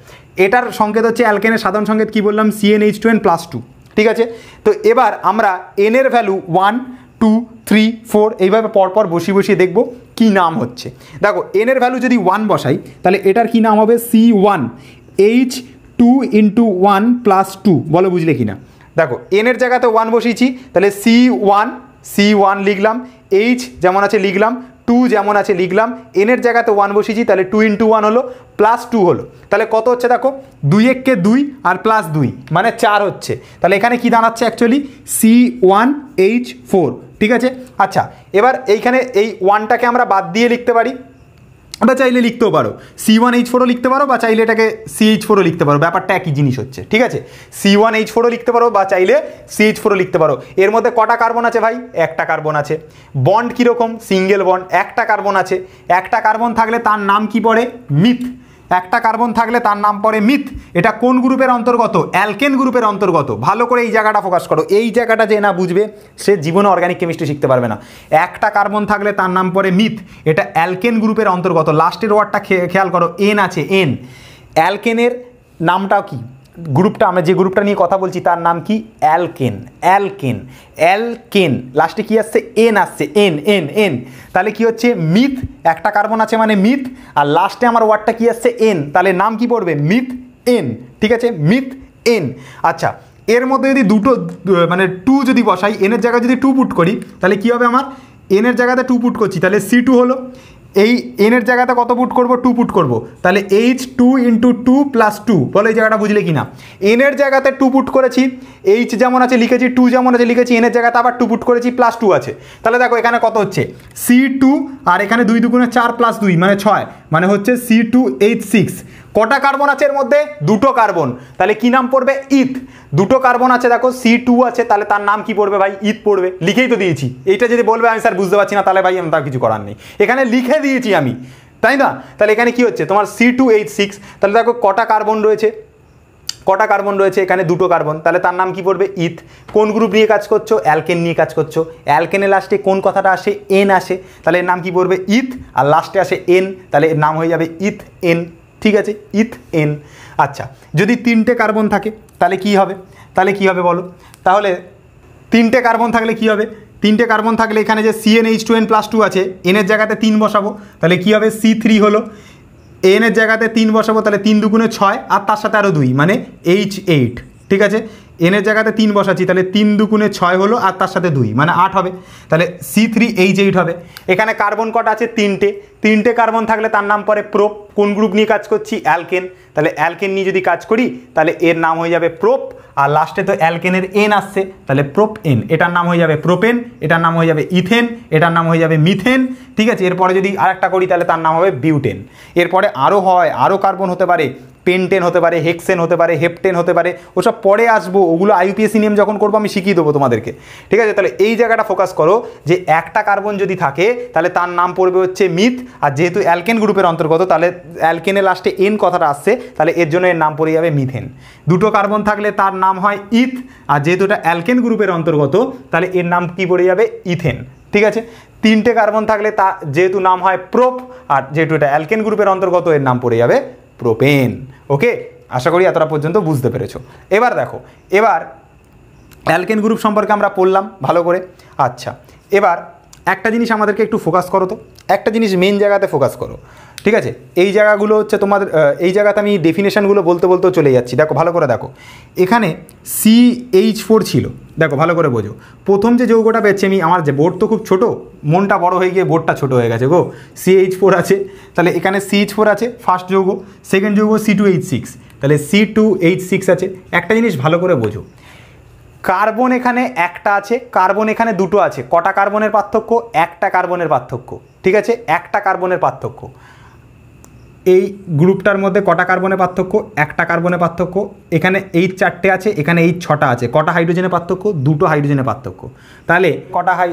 এটার সংকেত হচ্ছে অ্যালকেনের সাধারণ সংকেত কি বললাম CNH two N plus two ঠিক আছে তো এবার আমরা এনের value one two three four এইভাবে পরপর বসিয়ে বসিয়ে দেখব কী নাম হচ্ছে দেখো এনের ভ্যালু যদি ওয়ান বসাই তাহলে এটার কি নাম হবে C one H two into one plus two বলো বুঝলে কি না দেখো এনের জায়গাতে ওয়ান বসিয়েছি তাহলে সি ওয়ান সি ওয়ান লিখলাম এইচ যেমন আছে লিখলাম টু যেমন আছে লিখলাম এনের জায়গাতে ওয়ান বসিয়েছি তাহলে টু ইন্টু ওয়ান হলো প্লাস টু হলো তাহলে কত হচ্ছে দেখো দুই এককে দুই আর প্লাস দুই মানে চার হচ্ছে তাহলে এখানে কি দাঁড়াচ্ছে actually C one H four ঠিক আছে আচ্ছা এবার এইখানে এই ওয়ানটাকে আমরা বাদ দিয়ে লিখতে পারি বা চাইলে লিখতেও পারো সি ওয়ান এইচ ফোরও লিখতে পারো বা চাইলে এটাকে সি এইচ ফোরও লিখতে পারো ব্যাপারটা একই জিনিস হচ্ছে ঠিক আছে সি ওয়ান এইচ ফোরও লিখতে পারো বা চাইলে সি এইচ ফোরও লিখতে পারো এর মধ্যে কটা কার্বন আছে ভাই একটা কার্বন আছে বন্ড কীরকম সিঙ্গেল বন্ড একটা কার্বন আছে একটা কার্বন থাকলে তার নাম কি পড়ে মিথ একটা কার্বন থাকলে তার নাম পরে মিথ এটা কোন গ্রুপের অন্তর্গত অ্যালকেন গ্রুপের অন্তর্গত ভালো করে এই জায়গাটা ফোকাস করো এই জায়গাটা যে না বুঝবে সে জীবনে অর্গানিক কেমিস্ট্রি শিখতে পারবে না একটা কার্বন থাকলে তার নাম পরে মিথ এটা অ্যালকেন গ্রুপের অন্তর্গত লাস্টের ওয়ার্ডটা খেয়াল করো এন আছে এন অ্যালকেনের নামটাও কি গ্রুপটা আমরা যে গ্রুপটা নিয়ে কথা বলছি তার নাম কি অ্যালকেন অ্যালকেন অ্যালকেন লাস্টে কি আসছে এন আসছে এন এন এন তাহলে কি হচ্ছে মিথ একটা কার্বন আছে মানে মিথ আর লাস্টে আমার ওয়ার্ডটা কি আসছে এন তাহলে নাম কি পড়বে মিথ এন ঠিক আছে মিথ এন আচ্ছা এর মধ্যে যদি দুটো মানে টু যদি বসাই এনের জায়গায় যদি টু পুট করি তাহলে কি হবে আমার এনের জায়গাতে টু পুট করছি তাহলে সি টু হলো এই এনের জায়গাতে কত পুট করব টু পুট করব তাহলে H two into two plus two বলে এই জায়গাটা বুঝলে কি না এনের জায়গাতে টু পুট করেছি এইচ যেমন আছে লিখেছি টু যেমন আছে লিখেছি এনের জায়গাতে আবার টু পুট করেছি প্লাস টু আছে তাহলে দেখো এখানে কত হচ্ছে সি টু আর এখানে দুই দুগুণে চার প্লাস দুই মানে ছয় মানে হচ্ছে সি টু এইচ সিক্স কটা কার্বন আছে এর মধ্যে দুটো কার্বন তাহলে কি নাম পড়বে ইথ দুটো কার্বন আছে দেখো সি টু আছে তাহলে তার নাম কি পড়বে ভাই ঈদ পড়বে লিখেই তো দিয়েছি এইটা যদি বলবে আমি স্যার বুঝতে পারছি না তাহলে ভাই আমি তার কিছু করার নেই এখানে লিখে দিয়েছি আমি তাই না তাহলে এখানে কি হচ্ছে তোমার সি টু এইট সিক্স তাহলে দেখো কটা কার্বন রয়েছে কটা কার্বন রয়েছে এখানে দুটো কার্বন তাহলে তার নাম কি পড়বে ইথ কোন গ্রুপ নিয়ে কাজ করছো অ্যালকেন নিয়ে কাজ করছো অ্যালকেনে লাস্টে কোন কথাটা আসে এন আসে তাহলে এর নাম কি পড়বে ইথ আর লাস্টে আসে এন তাহলে এর নাম হয়ে যাবে ইথ এন ঠিক আছে ইথ এন আচ্ছা যদি তিনটে কার্বন থাকে তাহলে কি হবে তাহলে কি হবে বলো তাহলে তিনটে কার্বন থাকলে কি হবে তিনটে কার্বন থাকলে এখানে যে CN H two N plus two আছে এনের জায়গাতে তিন বসাবো তাহলে কি হবে সি থ্রি হলো এনের জায়গাতে তিন বসাবো তাহলে তিন দুগুণে ছয় আর তার সাথে আরও দুই মানে এইচ এইট ঠিক আছে এনের জায়গাতে তিন বসাচ্ছি তাহলে তিন দুগুণে ছয় হলো আর তার সাথে দুই মানে আট হবে তাহলে সি থ্রি এইচ এইট হবে এখানে কার্বন কটা আছে তিনটে তিনটে কার্বন থাকলে তার নাম পরে প্রোপ কোন গ্রুপ নিয়ে কাজ করছি অ্যালকেন তাহলে অ্যালকেন নিয়ে যদি কাজ করি তাহলে এর নাম হয়ে যাবে প্রোপ আর লাস্টে তো অ্যালকেনের এন আসছে তাহলে প্রোপ এন এটার নাম হয়ে যাবে প্রোপেন এটার নাম হয়ে যাবে ইথেন এটার নাম হয়ে যাবে মিথেন ঠিক আছে এরপরে যদি আরেকটা করি তাহলে তার নাম হবে বিউটেন এরপরে আরও হয় আরও কার্বন হতে পারে পেনটেন হতে পারে হেক্সেন হতে পারে হেপটেন হতে পারে ওসব পরে আসবো ওগুলো আইপিএসি নিয়ম যখন করবো আমি শিখিয়ে দেবো তোমাদেরকে ঠিক আছে তাহলে এই জায়গাটা ফোকাস করো যে একটা কার্বন যদি থাকে তাহলে তার নাম পড়বে হচ্ছে মিথ আর যেহেতু অ্যালকেন গ্রুপের অন্তর্গত তাহলে অ্যালকেনে লাস্টে এন কথাটা আসছে তাহলে এর জন্য এর নাম পড়ে যাবে মিথেন দুটো কার্বন থাকলে তার নাম হয় ইথ আর যেহেতু এটা অ্যালকেন গ্রুপের অন্তর্গত তাহলে এর নাম কি পড়ে যাবে ইথেন ঠিক আছে তিনটে কার্বন থাকলে তা যেহেতু নাম হয় প্রোপ আর যেহেতু এটা অ্যালকেন গ্রুপের অন্তর্গত এর নাম পড়ে যাবে প্রোপেন ওকে আশা করি এতটা পর্যন্ত বুঝতে পেরেছো এবার দেখো এবার অ্যালকেন গ্রুপ সম্পর্কে আমরা পড়লাম ভালো করে আচ্ছা এবার একটা জিনিস আমাদেরকে একটু ফোকাস করো তো একটা জিনিস মেন জায়গাতে ফোকাস করো ঠিক আছে এই জায়গাগুলো হচ্ছে তোমাদের এই জায়গাতে আমি ডেফিনেশানগুলো বলতে বলতেও চলে যাচ্ছি দেখো ভালো করে দেখো এখানে সি এইচ ফোর ছিল দেখো ভালো করে বোঝো প্রথম যে যৌগটা পেয়েছি আমি আমার যে বোর্ড তো খুব ছোট মনটা বড় হয়ে গিয়ে বোর্ডটা ছোট হয়ে গেছে গো সি এইচ ফোর আছে তাহলে এখানে সি এইচ ফোর আছে ফার্স্ট যৌগ সেকেন্ড যৌগ সি টু এইচ সিক্স তাহলে সি টু এইচ সিক্স আছে একটা জিনিস ভালো করে বোঝো কার্বন এখানে একটা আছে কার্বন এখানে দুটো আছে কটা কার্বনের পার্থক্য একটা কার্বনের পার্থক্য ঠিক আছে একটা কার্বনের পার্থক্য এই গ্রুপটার মধ্যে কটা কার্বনে পার্থক্য একটা কার্বনে পার্থক্য এখানে এই চারটে আছে এখানে এই ছটা আছে কটা হাইড্রোজেনের পার্থক্য দুটো হাইড্রোজেনের পার্থক্য তাহলে কটা হাই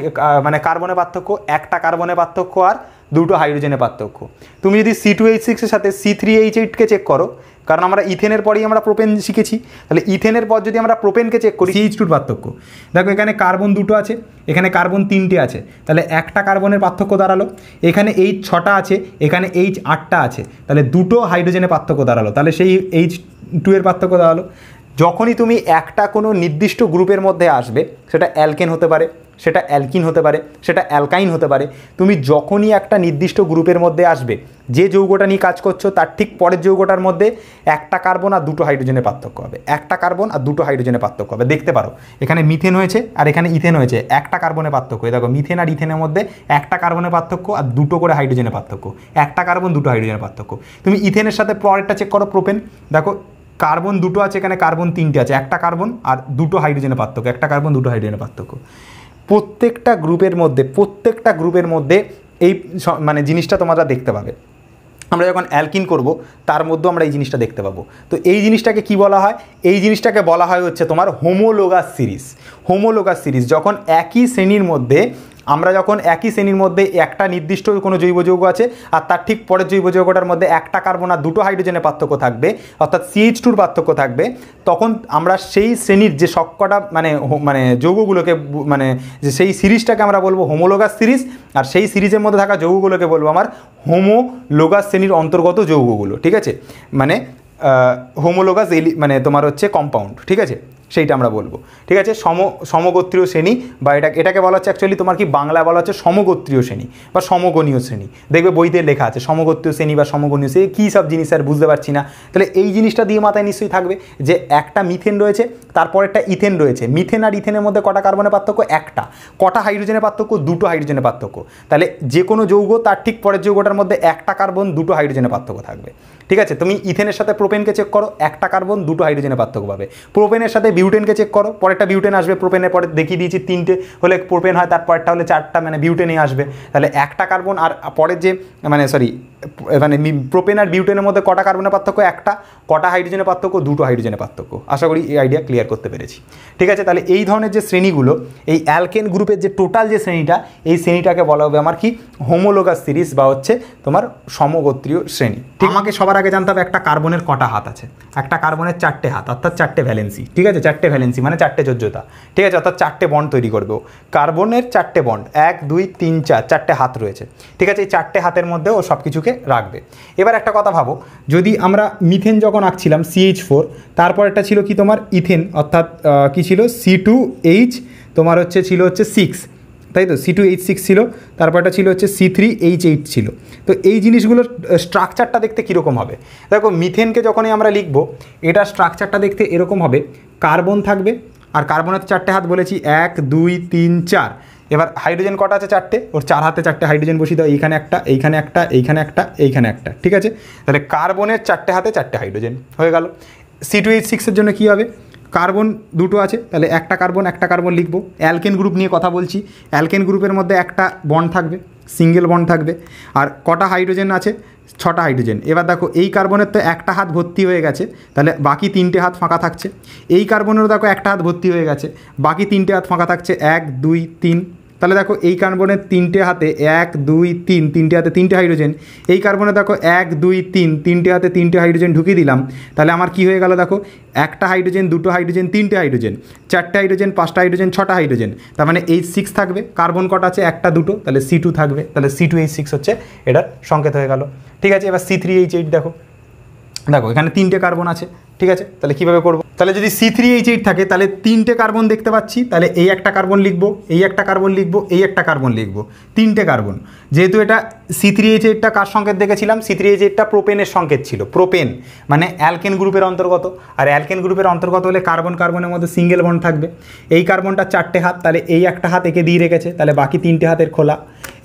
মানে কার্বনে পার্থক্য একটা কার্বনে পার্থক্য আর দুটো হাইড্রোজেনের পার্থক্য তুমি যদি সি টু এইচ সিক্সের সাথে সি থ্রি এইচ এইটকে চেক করো কারণ আমরা ইথেনের পরেই আমরা প্রোপেন শিখেছি তাহলে ইথেনের পর যদি আমরা প্রোপেনকে চেক করি সিএইচ টুর পার্থক্য দেখো এখানে কার্বন দুটো আছে এখানে কার্বন তিনটে আছে তাহলে একটা কার্বনের পার্থক্য দাঁড়ালো এখানে এইচ ছটা আছে এখানে এইচ আটটা আছে তাহলে দুটো হাইড্রোজেনের পার্থক্য দাঁড়ালো তাহলে সেই এইচ টু এর পার্থক্য দাঁড়ালো যখনই তুমি একটা কোনো নির্দিষ্ট গ্রুপের মধ্যে আসবে সেটা অ্যালকেন হতে পারে সেটা অ্যালকিন হতে পারে সেটা অ্যালকাইন হতে পারে তুমি যখনই একটা নির্দিষ্ট গ্রুপের মধ্যে আসবে যে যৌগটা নিয়ে কাজ করছো তার ঠিক পরের যৌগটার মধ্যে একটা কার্বন আর দুটো হাইড্রোজেনের পার্থক্য হবে একটা কার্বন আর দুটো হাইড্রোজেনের পার্থক্য হবে দেখতে পারো এখানে মিথেন হয়েছে আর এখানে ইথেন হয়েছে একটা কার্বনের পার্থক্য দেখো মিথেন আর ইথেনের মধ্যে একটা কার্বনের পার্থক্য আর দুটো করে হাইড্রোজেনের পার্থক্য একটা কার্বন দুটো হাইড্রোজেনের পার্থক্য তুমি ইথেনের সাথে পরেরটা চেক করো প্রোপেন দেখো কার্বন দুটো আছে এখানে কার্বন তিনটে আছে একটা কার্বন আর দুটো হাইড্রোজেনের পার্থক্য একটা কার্বন দুটো হাইড্রোজেনের পার্থক্য প্রত্যেকটা গ্রুপের মধ্যে প্রত্যেকটা গ্রুপের মধ্যে এই মানে জিনিসটা তোমরা দেখতে পাবে আমরা যখন অ্যালকিন করব তার মধ্যেও আমরা এই জিনিসটা দেখতে পাবো তো এই জিনিসটাকে কি বলা হয় এই জিনিসটাকে বলা হয় হচ্ছে তোমার হোমোলোগাস সিরিজ হোমোলোগাস সিরিজ যখন একই শ্রেণীর মধ্যে আমরা যখন একই শ্রেণীর মধ্যে একটা নির্দিষ্ট কোনো জৈব যৌগ আছে আর তার ঠিক পরের জৈব যৌগটার মধ্যে একটা কার্বন আর দুটো হাইড্রোজেনের পার্থক্য থাকবে অর্থাৎ সিএইচ টুর পার্থক্য থাকবে তখন আমরা সেই শ্রেণীর যে সবকটা মানে মানে যৌগগুলোকে মানে যে সেই সিরিজটাকে আমরা বলবো হোমোলোগাস সিরিজ আর সেই সিরিজের মধ্যে থাকা যৌগগুলোকে বলবো আমার হোমোলোগাস শ্রেণীর অন্তর্গত যৌগগুলো ঠিক আছে মানে হোমোলোগাস এলি মানে তোমার হচ্ছে কম্পাউন্ড ঠিক আছে সেইটা আমরা বলবো ঠিক আছে সম সমগোত্রীয় শ্রেণী বা এটা এটাকে বলা হচ্ছে অ্যাকচুয়ালি তোমার কি বাংলা বলা হচ্ছে সমগোত্রীয় শ্রেণী বা সমগণীয় শ্রেণী দেখবে বইতে লেখা আছে সমগোত্রীয় শ্রেণী বা সমগণীয় শ্রেণী কী সব জিনিস আর বুঝতে পারছি না তাহলে এই জিনিসটা দিয়ে মাথায় নিশ্চয়ই থাকবে যে একটা মিথেন রয়েছে তারপর একটা ইথেন রয়েছে মিথেন আর ইথেনের মধ্যে কটা কার্বনের পার্থক্য একটা কটা হাইড্রোজেনের পার্থক্য দুটো হাইড্রোজেনের পার্থক্য তাহলে যে কোনো যৌগ তার ঠিক পরের যৌগটার মধ্যে একটা কার্বন দুটো হাইড্রোজেনের পার্থক্য থাকবে ঠিক আছে তুমি ইথেনের সাথে প্রোপেনকে চেক করো একটা কার্বন দুটো হাইড্রোজেনের পার্থক্য পাবে প্রোপেনের সাথে বিউটেনকে চেক করো পরেরটা বিউটেন আসবে প্রোপেনের পরে দেখিয়ে দিয়েছি তিনটে হলে প্রোপেন হয় তার পরেরটা হলে চারটা মানে বিউটেনই আসবে তাহলে একটা কার্বন আর পরের যে মানে সরি মানে প্রোপেন আর বিউটেনের মধ্যে কটা কার্বনের পার্থক্য একটা কটা হাইড্রোজেনের পার্থক্য দুটো হাইড্রোজেনের পার্থক্য আশা করি এই আইডিয়া ক্লিয়ার করতে পেরেছি ঠিক আছে তাহলে এই ধরনের যে শ্রেণীগুলো এই অ্যালকেন গ্রুপের যে টোটাল যে শ্রেণীটা এই শ্রেণীটাকে বলা হবে আমার কি হোমোলোগাস সিরিজ বা হচ্ছে তোমার সমগোত্রীয় শ্রেণী ঠিক আমাকে সবার আগে জানতে হবে একটা কার্বনের কটা হাত আছে একটা কার্বনের চারটে হাত অর্থাৎ চারটে ভ্যালেন্সি ঠিক আছে চারটে ভ্যালেন্সি মানে চারটে যোজ্যতা ঠিক আছে অর্থাৎ চারটে বন্ড তৈরি করবে কার্বনের চারটে বন্ড এক দুই তিন চার চারটে হাত রয়েছে ঠিক আছে এই চারটে হাতের মধ্যে ও সব কিছুকে রাখবে এবার একটা কথা ভাবো যদি আমরা মিথেন যখন আঁকছিলাম সিএইচ ফোর তারপর একটা ছিল কি তোমার ইথেন অর্থাৎ কি ছিল সি টু এইচ তোমার হচ্ছে ছিল হচ্ছে সিক্স তাই তো সি টু এইচ সিক্স ছিল তারপরটা ছিল হচ্ছে সি থ্রি এইচ এইট ছিল তো এই জিনিসগুলোর স্ট্রাকচারটা দেখতে কীরকম হবে দেখো মিথেনকে যখনই আমরা লিখবো এটা স্ট্রাকচারটা দেখতে এরকম হবে কার্বন থাকবে আর কার্বনের চারটে হাত বলেছি এক দুই তিন চার এবার হাইড্রোজেন কটা আছে চারটে ওর চার হাতে চারটে হাইড্রোজেন বসিয়ে দাও এইখানে একটা এইখানে একটা এইখানে একটা এইখানে একটা ঠিক আছে তাহলে কার্বনের চারটে হাতে চারটে হাইড্রোজেন হয়ে গেল সি টু এইট সিক্সের জন্য কী হবে কার্বন দুটো আছে তাহলে একটা কার্বন একটা কার্বন লিখবো অ্যালকেন গ্রুপ নিয়ে কথা বলছি অ্যালকেন গ্রুপের মধ্যে একটা বন্ড থাকবে সিঙ্গেল বন্ড থাকবে আর কটা হাইড্রোজেন আছে ছটা হাইড্রোজেন এবার দেখো এই কার্বনের তো একটা হাত ভর্তি হয়ে গেছে তাহলে বাকি তিনটে হাত ফাঁকা থাকছে এই কার্বনেরও দেখো একটা হাত ভর্তি হয়ে গেছে বাকি তিনটে হাত ফাঁকা থাকছে এক দুই তিন তাহলে দেখো এই কার্বনের তিনটে হাতে এক দুই তিন তিনটে হাতে তিনটে হাইড্রোজেন এই কার্বনে দেখো এক দুই তিন তিনটে হাতে তিনটে হাইড্রোজেন ঢুকিয়ে দিলাম তাহলে আমার কি হয়ে গেল দেখো একটা হাইড্রোজেন দুটো হাইড্রোজেন তিনটে হাইড্রোজেন চারটে হাইড্রোজেন পাঁচটা হাইড্রোজেন ছটা হাইড্রোজেন তার মানে এইচ সিক্স থাকবে কার্বন কটা আছে একটা দুটো তাহলে সি টু থাকবে তাহলে সি টু এইচ সিক্স হচ্ছে এটার সংকেত হয়ে গেল ঠিক আছে এবার সি থ্রি এইচ এইট দেখো দেখো এখানে তিনটে কার্বন আছে ঠিক আছে তাহলে কীভাবে করব তাহলে যদি সি থ্রি এইচ এইট থাকে তাহলে তিনটে কার্বন দেখতে পাচ্ছি তাহলে এই একটা কার্বন লিখবো এই একটা কার্বন লিখবো এই একটা কার্বন লিখবো তিনটে কার্বন যেহেতু এটা সি থ্রি এইচ এইটটা কার সংকেত দেখেছিলাম সি থ্রি এইচ এইটটা প্রোপেনের সংকেত ছিল প্রোপেন মানে অ্যালকেন গ্রুপের অন্তর্গত আর অ্যালকেন গ্রুপের অন্তর্গত হলে কার্বন কার্বনের মধ্যে সিঙ্গেল বন্ড থাকবে এই কার্বনটা চারটে হাত তাহলে এই একটা হাত একে দিয়ে রেখেছে তাহলে বাকি তিনটে হাতের খোলা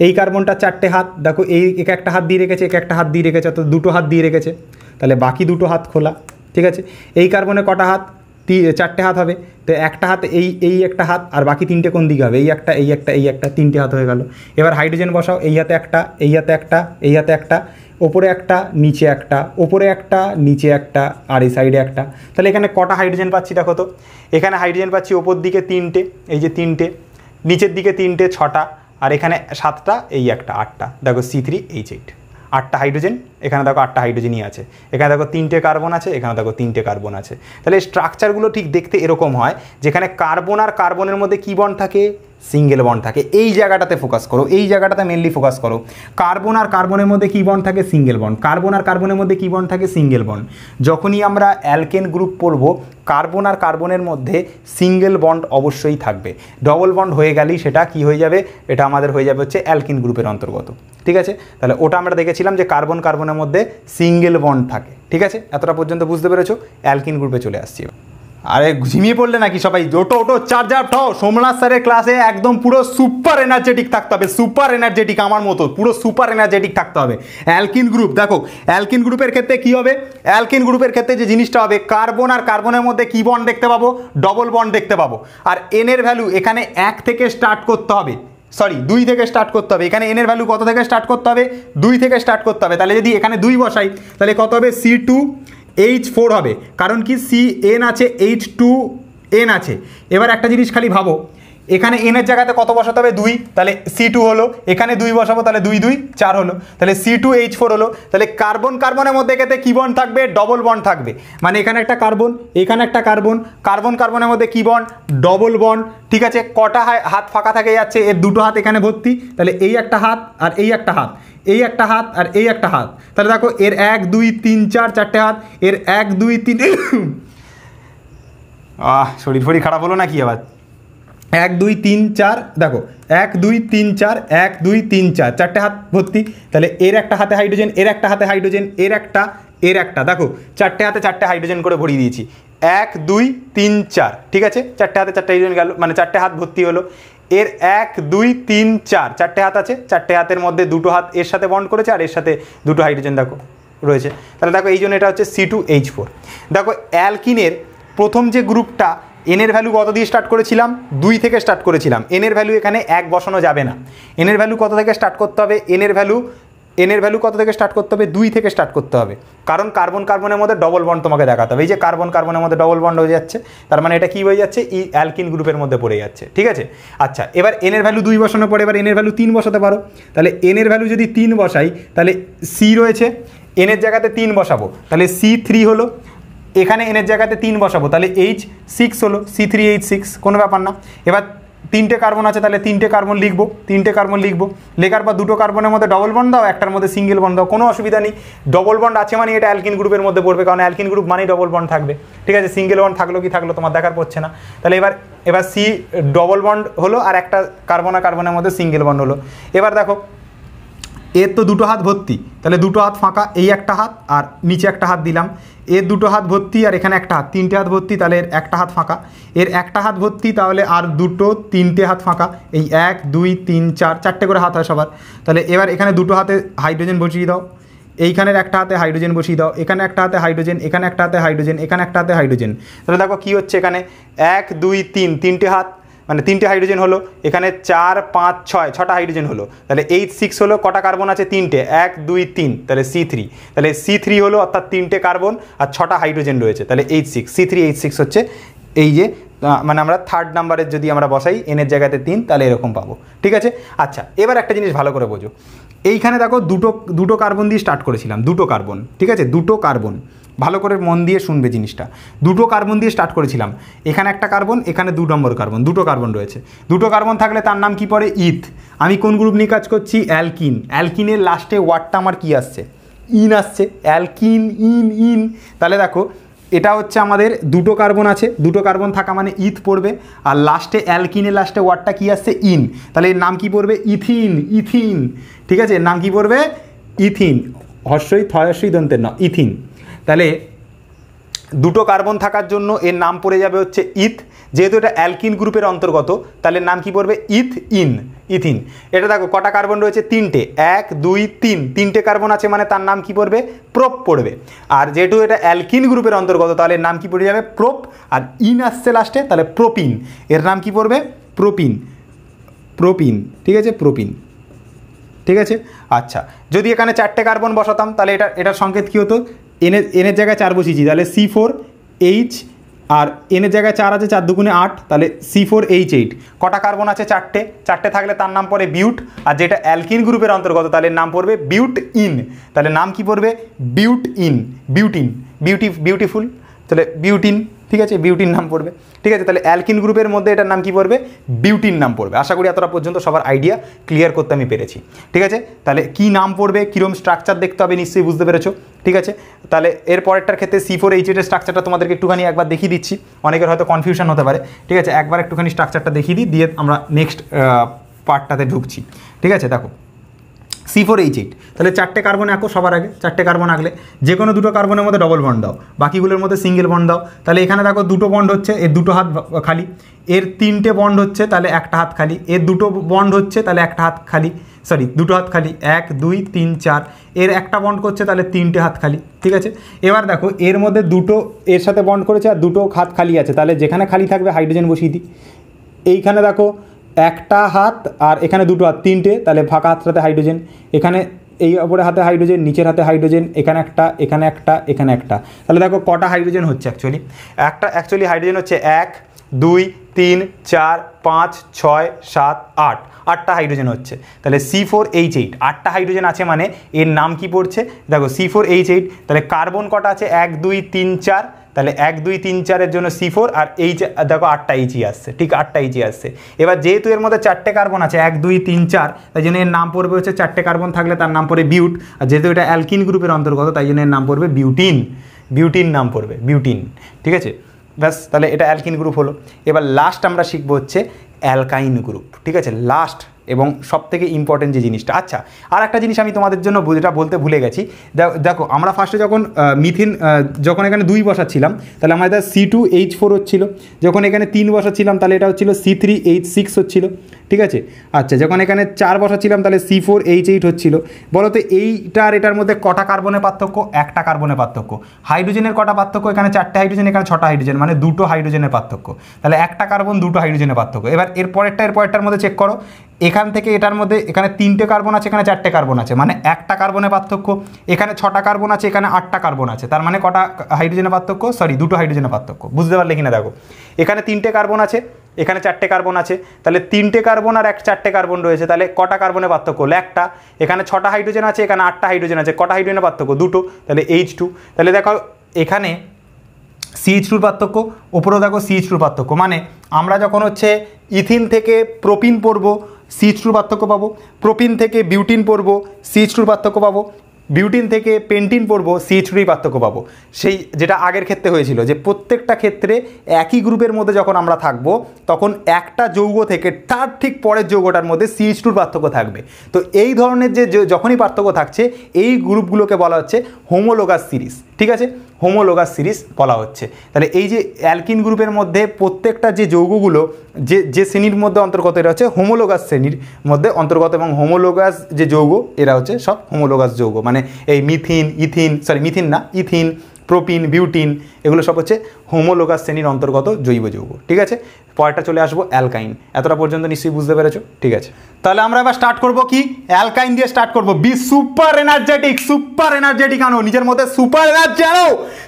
এই কার্বনটা চারটে হাত দেখো এই এক একটা হাত দিয়ে রেখেছে এক একটা হাত দিয়ে রেখেছে অর্থাৎ দুটো হাত দিয়ে রেখেছে তাহলে বাকি দুটো হাত খোলা ঠিক আছে এই কার্বনে কটা হাত তি চারটে হাত হবে তো একটা হাত এই এই একটা হাত আর বাকি তিনটে কোন দিকে হবে এই একটা এই একটা এই একটা তিনটে হাত হয়ে গেল এবার হাইড্রোজেন বসাও এই হাতে একটা এই হাতে একটা এই হাতে একটা ওপরে একটা নিচে একটা ওপরে একটা নিচে একটা আর এই সাইডে একটা তাহলে এখানে কটা হাইড্রোজেন পাচ্ছি দেখো তো এখানে হাইড্রোজেন পাচ্ছি ওপর দিকে তিনটে এই যে তিনটে নিচের দিকে তিনটে ছটা আর এখানে সাতটা এই একটা আটটা দেখো সি থ্রি এইচ এইট আটটা হাইড্রোজেন এখানে দেখো আটটা হাইড্রোজেনই আছে এখানে দেখো তিনটে কার্বন আছে এখানে দেখো তিনটে কার্বন আছে তাহলে স্ট্রাকচারগুলো ঠিক দেখতে এরকম হয় যেখানে কার্বন আর কার্বনের মধ্যে কী বন থাকে সিঙ্গেল বন্ড থাকে এই জায়গাটাতে ফোকাস করো এই জায়গাটাতে মেনলি ফোকাস করো কার্বন আর কার্বনের মধ্যে কী বন্ড থাকে সিঙ্গেল বন্ড কার্বন আর কার্বনের মধ্যে কী বন্ড থাকে সিঙ্গেল বন্ড যখনই আমরা অ্যালকেন গ্রুপ পড়ব কার্বন আর কার্বনের মধ্যে সিঙ্গেল বন্ড অবশ্যই থাকবে ডবল বন্ড হয়ে গেলেই সেটা কি হয়ে যাবে এটা আমাদের হয়ে যাবে হচ্ছে অ্যালকিন গ্রুপের অন্তর্গত ঠিক আছে তাহলে ওটা আমরা দেখেছিলাম যে কার্বন কার্বনের মধ্যে সিঙ্গেল বন্ড থাকে ঠিক আছে এতটা পর্যন্ত বুঝতে পেরেছো অ্যালকিন গ্রুপে চলে আসছি আরে ঝিমিয়ে পড়লে নাকি সবাই ওটো ওটো চার্জার ঠাও সোমনাথ স্যারের ক্লাসে একদম পুরো সুপার এনার্জেটিক থাকতে হবে সুপার এনার্জেটিক আমার মতো পুরো সুপার এনার্জেটিক থাকতে হবে অ্যালকিন গ্রুপ দেখো অ্যালকিন গ্রুপের ক্ষেত্রে কি হবে অ্যালকিন গ্রুপের ক্ষেত্রে যে জিনিসটা হবে কার্বন আর কার্বনের মধ্যে কি বন্ড দেখতে পাবো ডবল বন্ড দেখতে পাবো আর এনের ভ্যালু এখানে এক থেকে স্টার্ট করতে হবে সরি দুই থেকে স্টার্ট করতে হবে এখানে এনের ভ্যালু কত থেকে স্টার্ট করতে হবে দুই থেকে স্টার্ট করতে হবে তাহলে যদি এখানে দুই বসাই তাহলে কত হবে সি টু এইচ ফোর হবে কারণ কি সি এন আছে এইচ টু এন আছে এবার একটা জিনিস খালি ভাবো এখানে এনের জায়গাতে কত বসাতে হবে দুই তাহলে সি টু হলো এখানে দুই বসাবো তাহলে দুই দুই চার হলো তাহলে সি টু এইচ ফোর হলো তাহলে কার্বন কার্বনের মধ্যে কেতে কী বন থাকবে ডবল বন্ড থাকবে মানে এখানে একটা কার্বন এখানে একটা কার্বন কার্বন কার্বনের মধ্যে কী বন ডবল বন্ড ঠিক আছে কটা হাত ফাঁকা থাকে যাচ্ছে এর দুটো হাত এখানে ভর্তি তাহলে এই একটা হাত আর এই একটা হাত এই একটা হাত আর এই একটা হাত তাহলে দেখো এর এক দুই তিন চার চারটে হাত এর এক দুই তিন আহ শরীর ফরি খারাপ হলো নাকি আবার এক দুই তিন চার দেখো এক দুই তিন চার এক দুই তিন চার চারটে হাত ভর্তি তাহলে এর একটা হাতে হাইড্রোজেন এর একটা হাতে হাইড্রোজেন এর একটা এর একটা দেখো চারটে হাতে চারটে হাইড্রোজেন করে ভরিয়ে দিয়েছি এক দুই তিন চার ঠিক আছে চারটে হাতে চারটে হাইড্রোজেন গেল মানে চারটে হাত ভর্তি হলো এর এক দুই তিন চার চারটে হাত আছে চারটে হাতের মধ্যে দুটো হাত এর সাথে বন্ড করেছে আর এর সাথে দুটো হাইড্রোজেন দেখো রয়েছে তাহলে দেখো এই জন্য এটা হচ্ছে সি টু এইচ ফোর দেখো অ্যালকিনের প্রথম যে গ্রুপটা এনের ভ্যালু কত দিয়ে স্টার্ট করেছিলাম দুই থেকে স্টার্ট করেছিলাম এনের ভ্যালু এখানে এক বসানো যাবে না এনের ভ্যালু কত থেকে স্টার্ট করতে হবে এনের ভ্যালু এনের ভ্যালু কত থেকে স্টার্ট করতে হবে দুই থেকে স্টার্ট করতে হবে কারণ কার্বন কার্বনের মধ্যে ডবল বন্ড তোমাকে দেখাতে হবে এই যে কার্বন কার্বনের মধ্যে ডবল বন্ড হয়ে যাচ্ছে তার মানে এটা কী হয়ে যাচ্ছে ই অ্যালকিন গ্রুপের মধ্যে পড়ে যাচ্ছে ঠিক আছে আচ্ছা এবার এনের ভ্যালু দুই বসানো পরে এবার এনের ভ্যালু তিন বসাতে পারো তাহলে এনের ভ্যালু যদি তিন বসাই তাহলে সি রয়েছে এনের জায়গাতে তিন বসাবো তাহলে সি থ্রি হলো এখানে এনের জায়গাতে তিন বসাবো তাহলে এইচ সিক্স হলো সি থ্রি এইচ সিক্স কোনো ব্যাপার না এবার তিনটে কার্বন আছে তাহলে তিনটে কার্বন লিখবো তিনটে কার্বন লিখবো লেখার পর দুটো কার্বনের মধ্যে ডবল বন্ড দাও একটার মধ্যে সিঙ্গেল বন্ড দাও কোনো অসুবিধা নেই ডবল বন্ড আছে মানে এটা অ্যালকিন গ্রুপের মধ্যে পড়বে কারণ অ্যালকিন গ্রুপ মানেই ডবল বন্ড থাকবে ঠিক আছে সিঙ্গেল বন্ড থাকলো কি থাকলো তোমার দেখার পড়ছে না তাহলে এবার এবার সি ডবল বন্ড হলো আর একটা কার্বন আর কার্বনের মধ্যে সিঙ্গেল বন্ড হলো এবার দেখো এর তো দুটো হাত ভর্তি তাহলে দুটো হাত ফাঁকা এই একটা হাত আর নিচে একটা হাত দিলাম এর দুটো হাত ভর্তি আর এখানে একটা হাত তিনটে হাত ভর্তি তাহলে এর একটা হাত ফাঁকা এর একটা হাত ভর্তি তাহলে আর দুটো তিনটে হাত ফাঁকা এই এক দুই তিন চার চারটে করে হাত হয় সবার তাহলে এবার এখানে দুটো হাতে হাইড্রোজেন বসিয়ে দাও এইখানের একটা হাতে হাইড্রোজেন বসিয়ে দাও এখানে একটা হাতে হাইড্রোজেন এখানে একটা হাতে হাইড্রোজেন এখানে একটা হাতে হাইড্রোজেন তাহলে দেখো কী হচ্ছে এখানে এক দুই তিন তিনটে হাত মানে তিনটে হাইড্রোজেন হলো এখানে চার পাঁচ ছয় ছটা হাইড্রোজেন হলো তাহলে এইট সিক্স হলো কটা কার্বন আছে তিনটে এক দুই তিন তাহলে সি থ্রি তাহলে সি থ্রি হলো অর্থাৎ তিনটে কার্বন আর ছটা হাইড্রোজেন রয়েছে তাহলে eight six C three eight six হচ্ছে এই যে মানে আমরা থার্ড নাম্বারের যদি আমরা বসাই এনের জায়গাতে তিন তাহলে এরকম পাবো ঠিক আছে আচ্ছা এবার একটা জিনিস ভালো করে বোঝো এইখানে দেখো দুটো দুটো কার্বন দিয়ে স্টার্ট করেছিলাম দুটো কার্বন ঠিক আছে দুটো কার্বন ভালো করে মন দিয়ে শুনবে জিনিসটা দুটো কার্বন দিয়ে স্টার্ট করেছিলাম এখানে একটা কার্বন এখানে দু নম্বর কার্বন দুটো কার্বন রয়েছে দুটো কার্বন থাকলে তার নাম কি পড়ে ইথ আমি কোন গ্রুপ নিয়ে কাজ করছি অ্যালকিন অ্যালকিনের লাস্টে ওয়ার্ডটা আমার কি আসছে ইন আসছে অ্যালকিন ইন ইন তাহলে দেখো এটা হচ্ছে আমাদের দুটো কার্বন আছে দুটো কার্বন থাকা মানে ইথ পড়বে আর লাস্টে অ্যালকিনের লাস্টে ওয়ার্ডটা কি আসছে ইন তাহলে এর নাম কি পড়বে ইথিন ইথিন ঠিক আছে নাম কি পড়বে ইথিন হর্ষই থয়স্বই দন্তের ন ইথিন তাহলে দুটো কার্বন থাকার জন্য এর নাম পড়ে যাবে হচ্ছে ইথ যেহেতু এটা অ্যালকিন গ্রুপের অন্তর্গত তাহলে নাম কি পড়বে ইথ ইন ইথিন এটা দেখো কটা কার্বন রয়েছে তিনটে এক দুই তিন তিনটে কার্বন আছে মানে তার নাম কি পড়বে প্রোপ পড়বে আর যেহেতু এটা অ্যালকিন গ্রুপের অন্তর্গত তাহলে নাম কি পড়ে যাবে প্রোপ আর ইন আসছে লাস্টে তাহলে প্রোপিন এর নাম কি পড়বে প্রোপিন প্রোপিন ঠিক আছে প্রোপিন ঠিক আছে আচ্ছা যদি এখানে চারটে কার্বন বসাতাম তাহলে এটা এটার সংকেত কী হতো এনের এনের জায়গায় চার বসিয়েছি তাহলে সি ফোর এইচ আর এনের জায়গায় চার আছে চার দুগুণে আট তাহলে সি ফোর এইচ এইট কটা কার্বন আছে চারটে চারটে থাকলে তার নাম পড়ে বিউট আর যেটা অ্যালকিন গ্রুপের অন্তর্গত তাহলে নাম পড়বে বিউট ইন তাহলে নাম কি পড়বে butene butene beauty beautiful তাহলে বিউটিন ঠিক আছে বিউটির নাম পড়বে ঠিক আছে তাহলে অ্যালকিন গ্রুপের মধ্যে এটার নাম কি পড়বে বিউটির নাম পড়বে আশা করি এতটা পর্যন্ত সবার আইডিয়া ক্লিয়ার করতে আমি পেরেছি ঠিক আছে তাহলে কি নাম পড়বে কীরকম স্ট্রাকচার দেখতে হবে নিশ্চয়ই বুঝতে পেরেছো ঠিক আছে তাহলে এর পরেরটার ক্ষেত্রে সি ফোর এইচের স্ট্রাকচারটা তোমাদেরকে একটুখানি একবার দেখিয়ে দিচ্ছি অনেকের হয়তো কনফিউশন হতে পারে ঠিক আছে একবার একটুখানি স্ট্রাকচারটা দেখিয়ে দিই দিয়ে আমরা নেক্সট পার্টটাতে ঢুকছি ঠিক আছে দেখো সি ফোর এইচ এইট তাহলে চারটে কার্বন একো সবার আগে চারটে কার্বন আঁকলে যে কোনো দুটো কার্বনের মধ্যে ডবল বন্ড দাও বাকিগুলোর মধ্যে সিঙ্গেল বন্ড দাও তাহলে এখানে দেখো দুটো বন্ড হচ্ছে এর দুটো হাত খালি এর তিনটে বন্ড হচ্ছে তাহলে একটা হাত খালি এর দুটো বন্ড হচ্ছে তাহলে একটা হাত খালি সরি দুটো হাত খালি এক দুই তিন চার এর একটা বন্ড করছে তাহলে তিনটে হাত খালি ঠিক আছে এবার দেখো এর মধ্যে দুটো এর সাথে বন্ড করেছে আর দুটো হাত খালি আছে তাহলে যেখানে খালি থাকবে হাইড্রোজেন বসিয়ে দিই এইখানে দেখো একটা হাত আর এখানে দুটো হাত তিনটে তাহলে ফাঁকা হাতটাতে হাইড্রোজেন এখানে এই ওপরে হাতে হাইড্রোজেন নিচের হাতে হাইড্রোজেন এখানে একটা এখানে একটা এখানে একটা তাহলে দেখো কটা হাইড্রোজেন হচ্ছে অ্যাকচুয়ালি একটা অ্যাকচুয়ালি হাইড্রোজেন হচ্ছে এক দুই তিন চার পাঁচ ছয় সাত আট আটটা হাইড্রোজেন হচ্ছে তাহলে সি ফোর এইচ এইট আটটা হাইড্রোজেন আছে মানে এর নাম কি পড়ছে দেখো সি ফোর এইচ এইট তাহলে কার্বন কটা আছে এক দুই তিন চার তাহলে এক দুই তিন চারের জন্য সি ফোর আর এই দেখো আটটা ইচি আসছে ঠিক আটটা ইচি আসছে এবার যেহেতু এর মধ্যে চারটে কার্বন আছে এক দুই তিন চার তাই জন্য এর নাম পড়বে হচ্ছে চারটে কার্বন থাকলে তার নাম পড়বে বিউট আর যেহেতু এটা অ্যালকিন গ্রুপের অন্তর্গত তাই জন্য এর নাম পড়বে বিউটিন বিউটিন নাম পড়বে বিউটিন ঠিক আছে ব্যাস তাহলে এটা অ্যালকিন গ্রুপ হলো এবার লাস্ট আমরা শিখবো হচ্ছে অ্যালকাইন গ্রুপ ঠিক আছে লাস্ট এবং সবথেকে ইম্পর্টেন্ট যে জিনিসটা আচ্ছা আর একটা জিনিস আমি তোমাদের জন্য যেটা বলতে ভুলে গেছি দেখো আমরা ফার্স্টে যখন মিথিন যখন এখানে দুই বসাচ্ছিলাম তাহলে আমাদের সি টু এইচ ফোর হচ্ছিলো যখন এখানে তিন বসাচ্ছিলাম তাহলে এটা হচ্ছিলো সি থ্রি এইচ সিক্স হচ্ছিলো ঠিক আছে আচ্ছা যখন এখানে চার বসাচ্ছিলাম তাহলে সি ফোর এইচ এইট হচ্ছিলো বলো তো এইটা আর এটার মধ্যে কটা কার্বনের পার্থক্য একটা কার্বনের পার্থক্য হাইড্রোজেনের কটা পার্থক্য এখানে চারটে হাইড্রোজেন এখানে ছটা হাইড্রোজেন মানে দুটো হাইড্রোজেনের পার্থক্য তাহলে একটা কার্বন দুটো হাইড্রোজেনের পার্থক্য এবার এর পরেরটা এর পরেরটার মধ্যে চেক করো এখান থেকে এটার মধ্যে এখানে তিনটে কার্বন আছে এখানে চারটে কার্বন আছে মানে একটা কার্বনের পার্থক্য এখানে ছটা কার্বন আছে এখানে আটটা কার্বন আছে তার মানে কটা হাইড্রোজেনের পার্থক্য সরি দুটো হাইড্রোজেনের পার্থক্য বুঝতে পারলে কিনা দেখো এখানে তিনটে কার্বন আছে এখানে চারটে কার্বন আছে তাহলে তিনটে কার্বন আর এক চারটে কার্বন রয়েছে তাহলে কটা কার্বনের পার্থক্য হলো একটা এখানে ছটা হাইড্রোজেন আছে এখানে আটটা হাইড্রোজেন আছে কটা হাইড্রোজেনের পার্থক্য দুটো তাহলে এইচ টু তাহলে দেখো এখানে সিএইচ টুর পার্থক্য ওপরেও দেখো সিএইচ টুর পার্থক্য মানে আমরা যখন হচ্ছে ইথিন থেকে প্রোপিন পড়বো সি থ্রুর পার্থক্য পাবো প্রোপিন থেকে বিউটিন পড়বো সি থ্রুর পার্থক্য পাবো বিউটিন থেকে পেন্টিন পড়বো সি থ্রুই পার্থক্য পাবো সেই যেটা আগের ক্ষেত্রে হয়েছিল যে প্রত্যেকটা ক্ষেত্রে একই গ্রুপের মধ্যে যখন আমরা থাকব তখন একটা যৌগ থেকে তার ঠিক পরের যৌগটার মধ্যে সি টুর পার্থক্য থাকবে তো এই ধরনের যে যখনই পার্থক্য থাকছে এই গ্রুপগুলোকে বলা হচ্ছে হোমোলোগাস সিরিজ ঠিক আছে হোমোলোগাস সিরিজ বলা হচ্ছে তাহলে এই যে অ্যালকিন গ্রুপের মধ্যে প্রত্যেকটা যে যৌগগুলো যে যে শ্রেণীর মধ্যে অন্তর্গত এরা হচ্ছে হোমোলোগাস শ্রেণীর মধ্যে অন্তর্গত এবং হোমোলোগাস যে যৌগ এরা হচ্ছে সব হোমোলোগাস যৌগ মানে এই মিথিন ইথিন সরি মিথিন না ইথিন প্রোপিন বিউটিন এগুলো সব হচ্ছে হোমোলোগাস শ্রেণীর অন্তর্গত জৈব যৌগ ঠিক আছে পরেরটা চলে আসবো অ্যালকাইন এতটা পর্যন্ত নিশ্চয়ই বুঝতে পেরেছো ঠিক আছে তাহলে আমরা এবার স্টার্ট করব কি অ্যালকাইন দিয়ে স্টার্ট করব be super energetic super energetic আনো নিজের মধ্যে সুপার এনার্জি আনো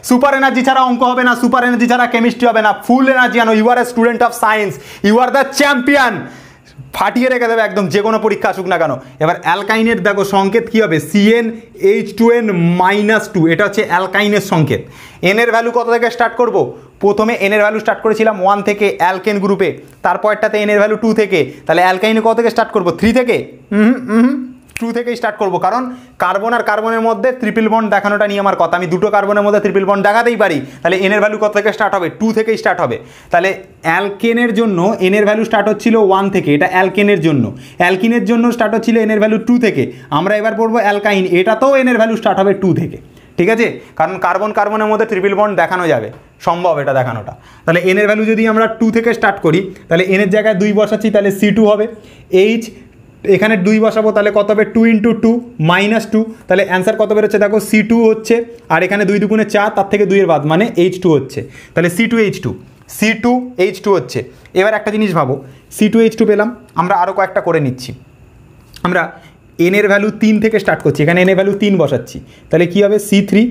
সুপার এনার্জি ছাড়া অঙ্ক হবে না সুপার এনার্জি ছাড়া কেমিস্ট্রি হবে না ফুল এনার্জি আনো you are a student of science you are the champion ফাটিয়ে রেখে দেবে একদম যে কোনো পরীক্ষা আসুক না কেন এবার অ্যালকাইনের দেখো সংকেত কী হবে CN H two N minus two এটা হচ্ছে অ্যালকাইনের সংকেত এনের ভ্যালু কত থেকে স্টার্ট করব প্রথমে এনের ভ্যালু স্টার্ট করেছিলাম ওয়ান থেকে অ্যালকেন গ্রুপে তারপরটাতে এনের ভ্যালু টু থেকে তাহলে অ্যালকাইনে কত থেকে স্টার্ট করব থ্রি থেকে হুম হুম টু থেকে স্টার্ট করব কারণ কার্বন আর কার্বনের মধ্যে ত্রিপিল বন্ড দেখানোটা নিয়ে আমার কথা আমি দুটো কার্বনের মধ্যে ত্রিপিল বন্ড দেখাতেই পারি তাহলে এনের ভ্যালু কত থেকে স্টার্ট হবে টু থেকেই স্টার্ট হবে তাহলে অ্যালকেনের জন্য এনের ভ্যালু স্টার্ট হচ্ছিল ওয়ান থেকে এটা অ্যালকেনের জন্য অ্যালকিনের জন্য স্টার্ট হচ্ছিল এনের ভ্যালু টু থেকে আমরা এবার পড়বো অ্যালকাইন এটাতেও এনের ভ্যালু স্টার্ট হবে টু থেকে ঠিক আছে কারণ কার্বন কার্বনের মধ্যে ত্রিপিল বন্ড দেখানো যাবে সম্ভব এটা দেখানোটা তাহলে এনের ভ্যালু যদি আমরা টু থেকে স্টার্ট করি তাহলে এনের জায়গায় দুই বসাচ্ছি তাহলে সি টু হবে এইচ এখানে দুই বসাবো তাহলে কত হবে two into two minus two তাহলে অ্যান্সার কত বেরোচ্ছে দেখো সি টু হচ্ছে আর এখানে দুই দুগুণে চার তার থেকে দুইয়ের বাদ মানে এইচ টু হচ্ছে তাহলে C two H two C two H two হচ্ছে এবার একটা জিনিস ভাবো সি টু এইচ টু পেলাম আমরা আরও কয়েকটা করে নিচ্ছি আমরা এনের ভ্যালু তিন থেকে স্টার্ট করছি এখানে এনের ভ্যালু তিন বসাচ্ছি তাহলে কী হবে সি থ্রি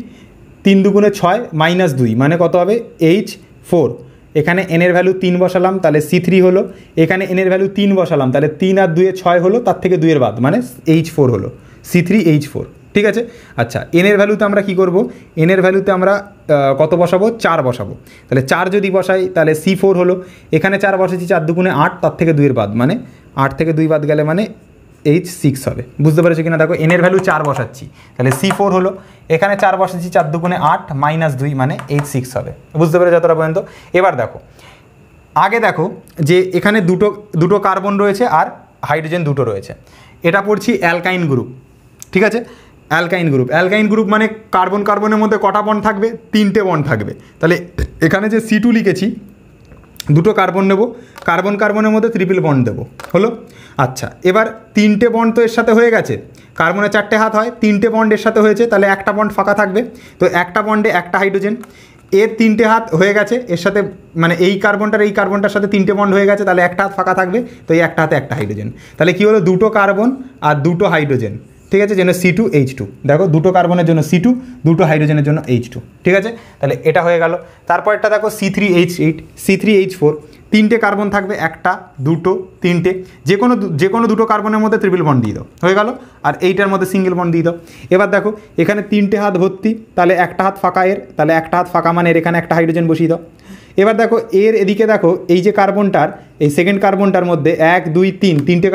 তিন দুগুণে ছয় মাইনাস দুই মানে কত হবে এইচ ফোর এখানে এনের ভ্যালু তিন বসালাম তাহলে সি থ্রি হলো এখানে এনের ভ্যালু তিন বসালাম তাহলে তিন আর দুয়ে ছয় হলো তার থেকে দুয়ের বাদ মানে এইচ ফোর হলো সি থ্রি এইচ ফোর ঠিক আছে আচ্ছা এনের ভ্যালুতে আমরা কি করব এনের ভ্যালুতে আমরা কত বসাবো চার বসাবো তাহলে চার যদি বসাই তাহলে সি ফোর হলো এখানে চার বসেছি চার দুগুণে আট তার থেকে দুইয়ের বাদ মানে আট থেকে দুই বাদ গেলে মানে এইচ সিক্স হবে বুঝতে পেরেছো কিনা দেখো এনের ভ্যালু চার বসাচ্ছি তাহলে সি ফোর হলো এখানে চার বসাচ্ছি চার দুগুণে আট মাইনাস দুই মানে এইচ সিক্স হবে বুঝতে পেরেছো যতটা পর্যন্ত এবার দেখো আগে দেখো যে এখানে দুটো দুটো কার্বন রয়েছে আর হাইড্রোজেন দুটো রয়েছে এটা পড়ছি অ্যালকাইন গ্রুপ ঠিক আছে অ্যালকাইন গ্রুপ অ্যালকাইন গ্রুপ মানে কার্বন কার্বনের মধ্যে কটা বন থাকবে তিনটে বন থাকবে তাহলে এখানে যে সি টু লিখেছি দুটো কার্বন নেব কার্বন কার্বনের মধ্যে ত্রিপিল বন্ড দেবো হলো আচ্ছা এবার তিনটে বন্ড তো এর সাথে হয়ে গেছে কার্বনে চারটে হাত হয় তিনটে বন্ড এর সাথে হয়েছে তাহলে একটা বন্ড ফাঁকা থাকবে তো একটা বন্ডে একটা হাইড্রোজেন এর তিনটে হাত হয়ে গেছে এর সাথে মানে এই কার্বনটার এই কার্বনটার সাথে তিনটে বন্ড হয়ে গেছে তাহলে একটা হাত ফাঁকা থাকবে তো এই একটা হাতে একটা হাইড্রোজেন তাহলে কী হলো দুটো কার্বন আর দুটো হাইড্রোজেন ঠিক আছে যেন সি টু এইচ টু দেখো দুটো কার্বনের জন্য সি টু দুটো হাইড্রোজেনের জন্য এইচ টু ঠিক আছে তাহলে এটা হয়ে গেল তারপরটা দেখো C three H eight C three H four তিনটে কার্বন থাকবে একটা দুটো তিনটে যে কোনো যে কোনো দুটো কার্বনের মধ্যে ত্রিপল বন্ড দিয়ে দাও হয়ে গেল আর এইটার মধ্যে সিঙ্গেল বন্ড দিয়ে দাও এবার দেখো এখানে তিনটে হাত ভর্তি তাহলে একটা হাত ফাঁকা এর তাহলে একটা হাত ফাঁকা মানে এর এখানে একটা হাইড্রোজেন বসিয়ে দাও এবার দেখো এর এদিকে দেখো এই যে কার্বনটার এই সেকেন্ড কার্বনটার মধ্যে এক দুই তিন তিনটে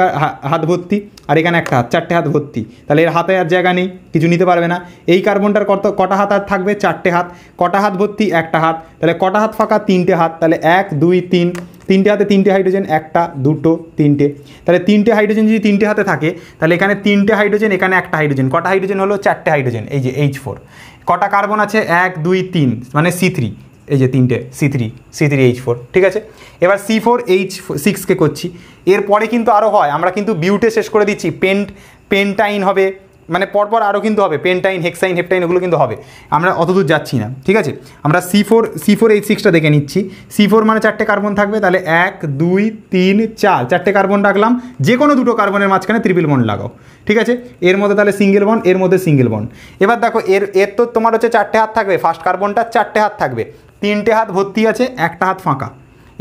হাত ভর্তি আর এখানে একটা হাত চারটে হাত ভর্তি তাহলে এর হাতে আর জায়গা নেই কিছু নিতে পারবে না এই কার্বনটার কত কটা হাত আর থাকবে চারটে হাত কটা হাত ভর্তি একটা হাত তাহলে কটা হাত ফাঁকা তিনটে হাত তাহলে এক দুই তিন তিনটে হাতে তিনটে হাইড্রোজেন একটা দুটো তিনটে তাহলে তিনটে হাইড্রোজেন যদি তিনটে হাতে থাকে তাহলে এখানে তিনটে হাইড্রোজেন এখানে একটা হাইড্রোজেন কটা হাইড্রোজেন হলো চারটে হাইড্রোজেন এই যে এইচ ফোর কটা কার্বন আছে এক দুই তিন মানে সি থ্রি এই যে তিনটে C three C three H four ঠিক আছে এবার সি ফোর এইচ সিক্সকে করছি এরপরে কিন্তু আরও হয় আমরা কিন্তু বিউটে শেষ করে দিচ্ছি পেন্ট পেন্টাইন হবে মানে পরপর আরও কিন্তু হবে পেন্টাইন হেক্সাইন হেপটাইন এগুলো কিন্তু হবে আমরা অতদূর যাচ্ছি না ঠিক আছে আমরা C four C four H সিক্সটা দেখে নিচ্ছি সি ফোর মানে চারটে কার্বন থাকবে তাহলে এক দুই তিন চার চারটে কার্বন রাখলাম যে কোনো দুটো কার্বনের মাঝখানে ত্রিপিল বন্ড লাগাও ঠিক আছে এর মধ্যে তাহলে সিঙ্গেল বন্ড এর মধ্যে সিঙ্গেল বন্ড এবার দেখো এর এর তো তোমার হচ্ছে চারটে হাত থাকবে ফার্স্ট কার্বনটা চারটে হাত থাকবে তিনটে হাত ভর্তি আছে একটা হাত ফাঁকা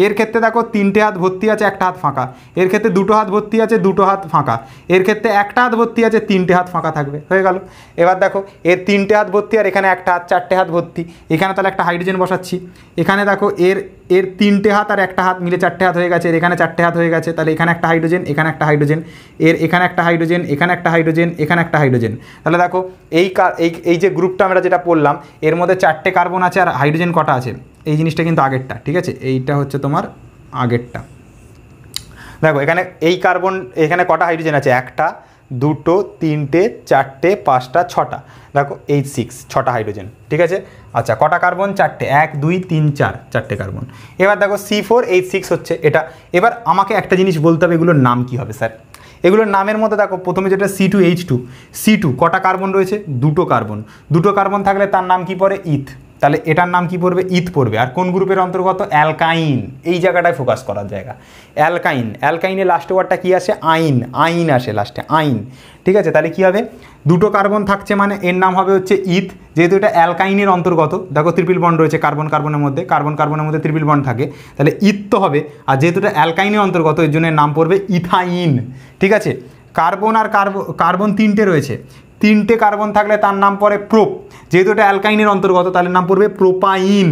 এর ক্ষেত্রে দেখো তিনটে হাত ভর্তি আছে একটা হাত ফাঁকা এর ক্ষেত্রে দুটো হাত ভর্তি আছে দুটো হাত ফাঁকা এর ক্ষেত্রে একটা হাত ভর্তি আছে তিনটে হাত ফাঁকা থাকবে হয়ে গেল এবার দেখো এর তিনটে হাত ভর্তি আর এখানে একটা হাত চারটে হাত ভর্তি এখানে তাহলে একটা হাইড্রোজেন বসাচ্ছি এখানে দেখো এর এর তিনটে হাত আর একটা হাত মিলে চারটে হাত হয়ে গেছে এর এখানে চারটে হাত হয়ে গেছে তাহলে এখানে একটা হাইড্রোজেন এখানে একটা হাইড্রোজেন এর এখানে একটা হাইড্রোজেন এখানে একটা হাইড্রোজেন এখানে একটা হাইড্রোজেন তাহলে দেখো এই এই যে গ্রুপটা আমরা যেটা পড়লাম এর মধ্যে চারটে কার্বন আছে আর হাইড্রোজেন কটা আছে এই জিনিসটা কিন্তু আগেরটা ঠিক আছে এইটা হচ্ছে তোমার আগেরটা দেখো এখানে এই কার্বন এখানে কটা হাইড্রোজেন আছে একটা দুটো তিনটে চারটে পাঁচটা ছটা দেখো এই সিক্স ছটা হাইড্রোজেন ঠিক আছে আচ্ছা কটা কার্বন চারটে এক দুই তিন চার চারটে কার্বন এবার দেখো সি ফোর এইট সিক্স হচ্ছে এটা এবার আমাকে একটা জিনিস বলতে হবে এগুলোর নাম কি হবে স্যার এগুলোর নামের মধ্যে দেখো প্রথমে যেটা C two H two C two কটা কার্বন রয়েছে দুটো কার্বন দুটো কার্বন থাকলে তার নাম কি পড়ে ইথ তাহলে এটার নাম কি পড়বে ইথ পড়বে আর কোন গ্রুপের অন্তর্গত অ্যালকাইন এই জায়গাটায় ফোকাস করার জায়গা অ্যালকাইন অ্যালকাইনের লাস্ট ওয়ার্ডটা কি আসে আইন আইন আসে লাস্টে আইন ঠিক আছে তাহলে কি হবে দুটো কার্বন থাকছে মানে এর নাম হবে হচ্ছে ইথ যেহেতু এটা অ্যালকাইনের অন্তর্গত দেখো ত্রিপিল বন্ড রয়েছে কার্বন কার্বনের মধ্যে কার্বন কার্বনের মধ্যে ত্রিপিল বন্ড থাকে তাহলে ইথ তো হবে আর যেহেতু এটা অ্যালকাইনের অন্তর্গত এর জন্য নাম পড়বে ইথাইন ঠিক আছে কার্বন আর কার্বন কার্বন তিনটে রয়েছে তিনটে কার্বন থাকলে তার নাম পড়ে প্রোপ যেহেতু এটা অ্যালকাইনের অন্তর্গত তাহলে নাম পড়বে প্রোপাইন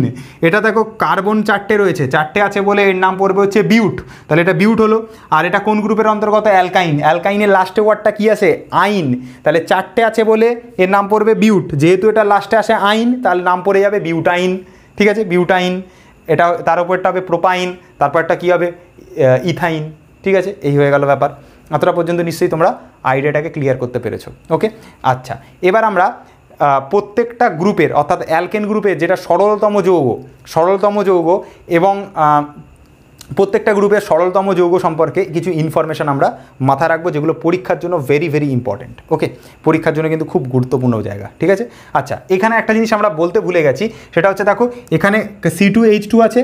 এটা দেখো কার্বন চারটে রয়েছে চারটে আছে বলে এর নাম পড়বে হচ্ছে বিউট তাহলে এটা বিউট হলো আর এটা কোন গ্রুপের অন্তর্গত অ্যালকাইন অ্যালকাইনের লাস্টে ওয়ার্ডটা কী আছে আইন তাহলে চারটে আছে বলে এর নাম পড়বে বিউট যেহেতু এটা লাস্টে আসে আইন তাহলে নাম পড়ে যাবে বিউটাইন ঠিক আছে বিউটাইন এটা তার উপরটা হবে প্রোপাইন তারপরটা কী হবে ইথাইন ঠিক আছে এই হয়ে গেল ব্যাপার অতটা পর্যন্ত নিশ্চয়ই তোমরা আইডিয়াটাকে ক্লিয়ার করতে পেরেছো ওকে আচ্ছা এবার আমরা প্রত্যেকটা গ্রুপের অর্থাৎ অ্যালকেন গ্রুপের যেটা সরলতম যৌগ সরলতম যৌগ এবং প্রত্যেকটা গ্রুপের সরলতম যৌগ সম্পর্কে কিছু ইনফরমেশান আমরা মাথা রাখবো যেগুলো পরীক্ষার জন্য ভেরি ভেরি ইম্পর্ট্যান্ট ওকে পরীক্ষার জন্য কিন্তু খুব গুরুত্বপূর্ণ জায়গা ঠিক আছে আচ্ছা এখানে একটা জিনিস আমরা বলতে ভুলে গেছি সেটা হচ্ছে দেখো এখানে সি টু এইচ টু আছে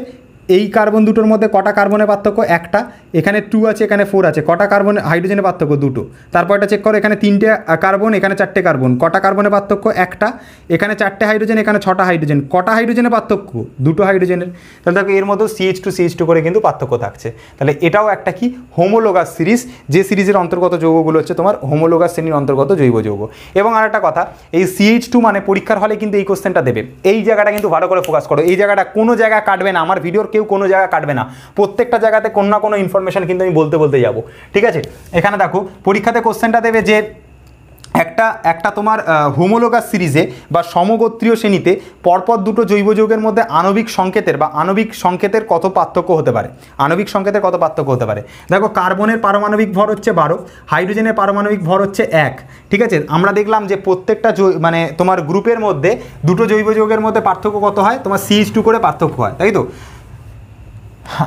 এই কার্বন দুটোর মধ্যে কটা কার্বনের পার্থক্য একটা এখানে টু আছে এখানে ফোর আছে কটা কার্বন হাইড্রোজেনের পার্থক্য দুটো তারপর এটা চেক করো এখানে তিনটে কার্বন এখানে চারটে কার্বন কটা কার্বনের পার্থক্য একটা এখানে চারটে হাইড্রোজেন এখানে ছটা হাইড্রোজেন কটা হাইড্রোজেনের পার্থক্য দুটো হাইড্রোজেনের তাহলে দেখো এর মধ্যেও সিএইচ টু সিএইচ টু করে কিন্তু পার্থক্য থাকছে তাহলে এটাও একটা কি হোমোলোগাস সিরিজ যে সিরিজের অন্তর্গত যৌগগুলো হচ্ছে তোমার হোমোলোগাস শ্রেণীর অন্তর্গত জৈব যৌগ এবং আর একটা কথা এই সিএইচ টু মানে পরীক্ষার হলে কিন্তু এই কোশ্চেনটা দেবে এই জায়গাটা কিন্তু ভালো করে ফোকাস করো এই জায়গাটা কোনো জায়গা কাটবে না আমার ভিডিওর কেউ কোনো জায়গা কাটবে না প্রত্যেকটা জায়গাতে কোনো না কোনো ইনফরমেশান কিন্তু আমি বলতে বলতে যাব ঠিক আছে এখানে দেখো পরীক্ষাতে কোশ্চেনটা দেবে যে একটা একটা তোমার হোমোলোগাস সিরিজে বা সমগোত্রীয় শ্রেণীতে পরপর দুটো জৈব যৌগের মধ্যে আণবিক সংকেতের বা আণবিক সংকেতের কত পার্থক্য হতে পারে আণবিক সংকেতের কত পার্থক্য হতে পারে দেখো কার্বনের পারমাণবিক ভর হচ্ছে বারো হাইড্রোজেনের পারমাণবিক ভর হচ্ছে এক ঠিক আছে আমরা দেখলাম যে প্রত্যেকটা মানে তোমার গ্রুপের মধ্যে দুটো জৈব যৌগের মধ্যে পার্থক্য কত হয় তোমার সিএইচ টু করে পার্থক্য হয় তাই তো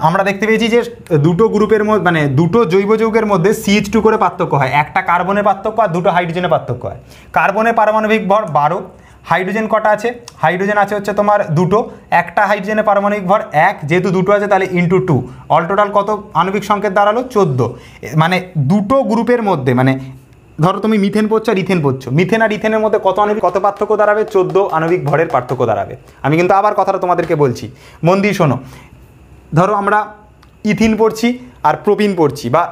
আমরা দেখতে পেয়েছি যে দুটো গ্রুপের মধ্যে মানে দুটো জৈব যৌগের মধ্যে সিএইচ টু করে পার্থক্য হয় একটা কার্বনের পার্থক্য আর দুটো হাইড্রোজেনের পার্থক্য হয় কার্বনের পারমাণবিক ভর বারো হাইড্রোজেন কটা আছে হাইড্রোজেন আছে হচ্ছে তোমার দুটো একটা হাইড্রোজেনের পারমাণবিক ভর এক যেহেতু দুটো আছে তাহলে ইন্টু টু অল টোটাল কত আণবিক সংকেত দাঁড়ালো চোদ্দো মানে দুটো গ্রুপের মধ্যে মানে ধরো তুমি মিথেন পড়ছো আর ইথেন পড়ছো মিথেন আর ইথেনের মধ্যে কত আণবিক কত পার্থক্য দাঁড়াবে চোদ্দো আণবিক ভরের পার্থক্য দাঁড়াবে আমি কিন্তু আবার কথাটা তোমাদেরকে বলছি মন্দির শোনো ধরো আমরা ইথিন পড়ছি আর প্রোপিন পড়ছি বা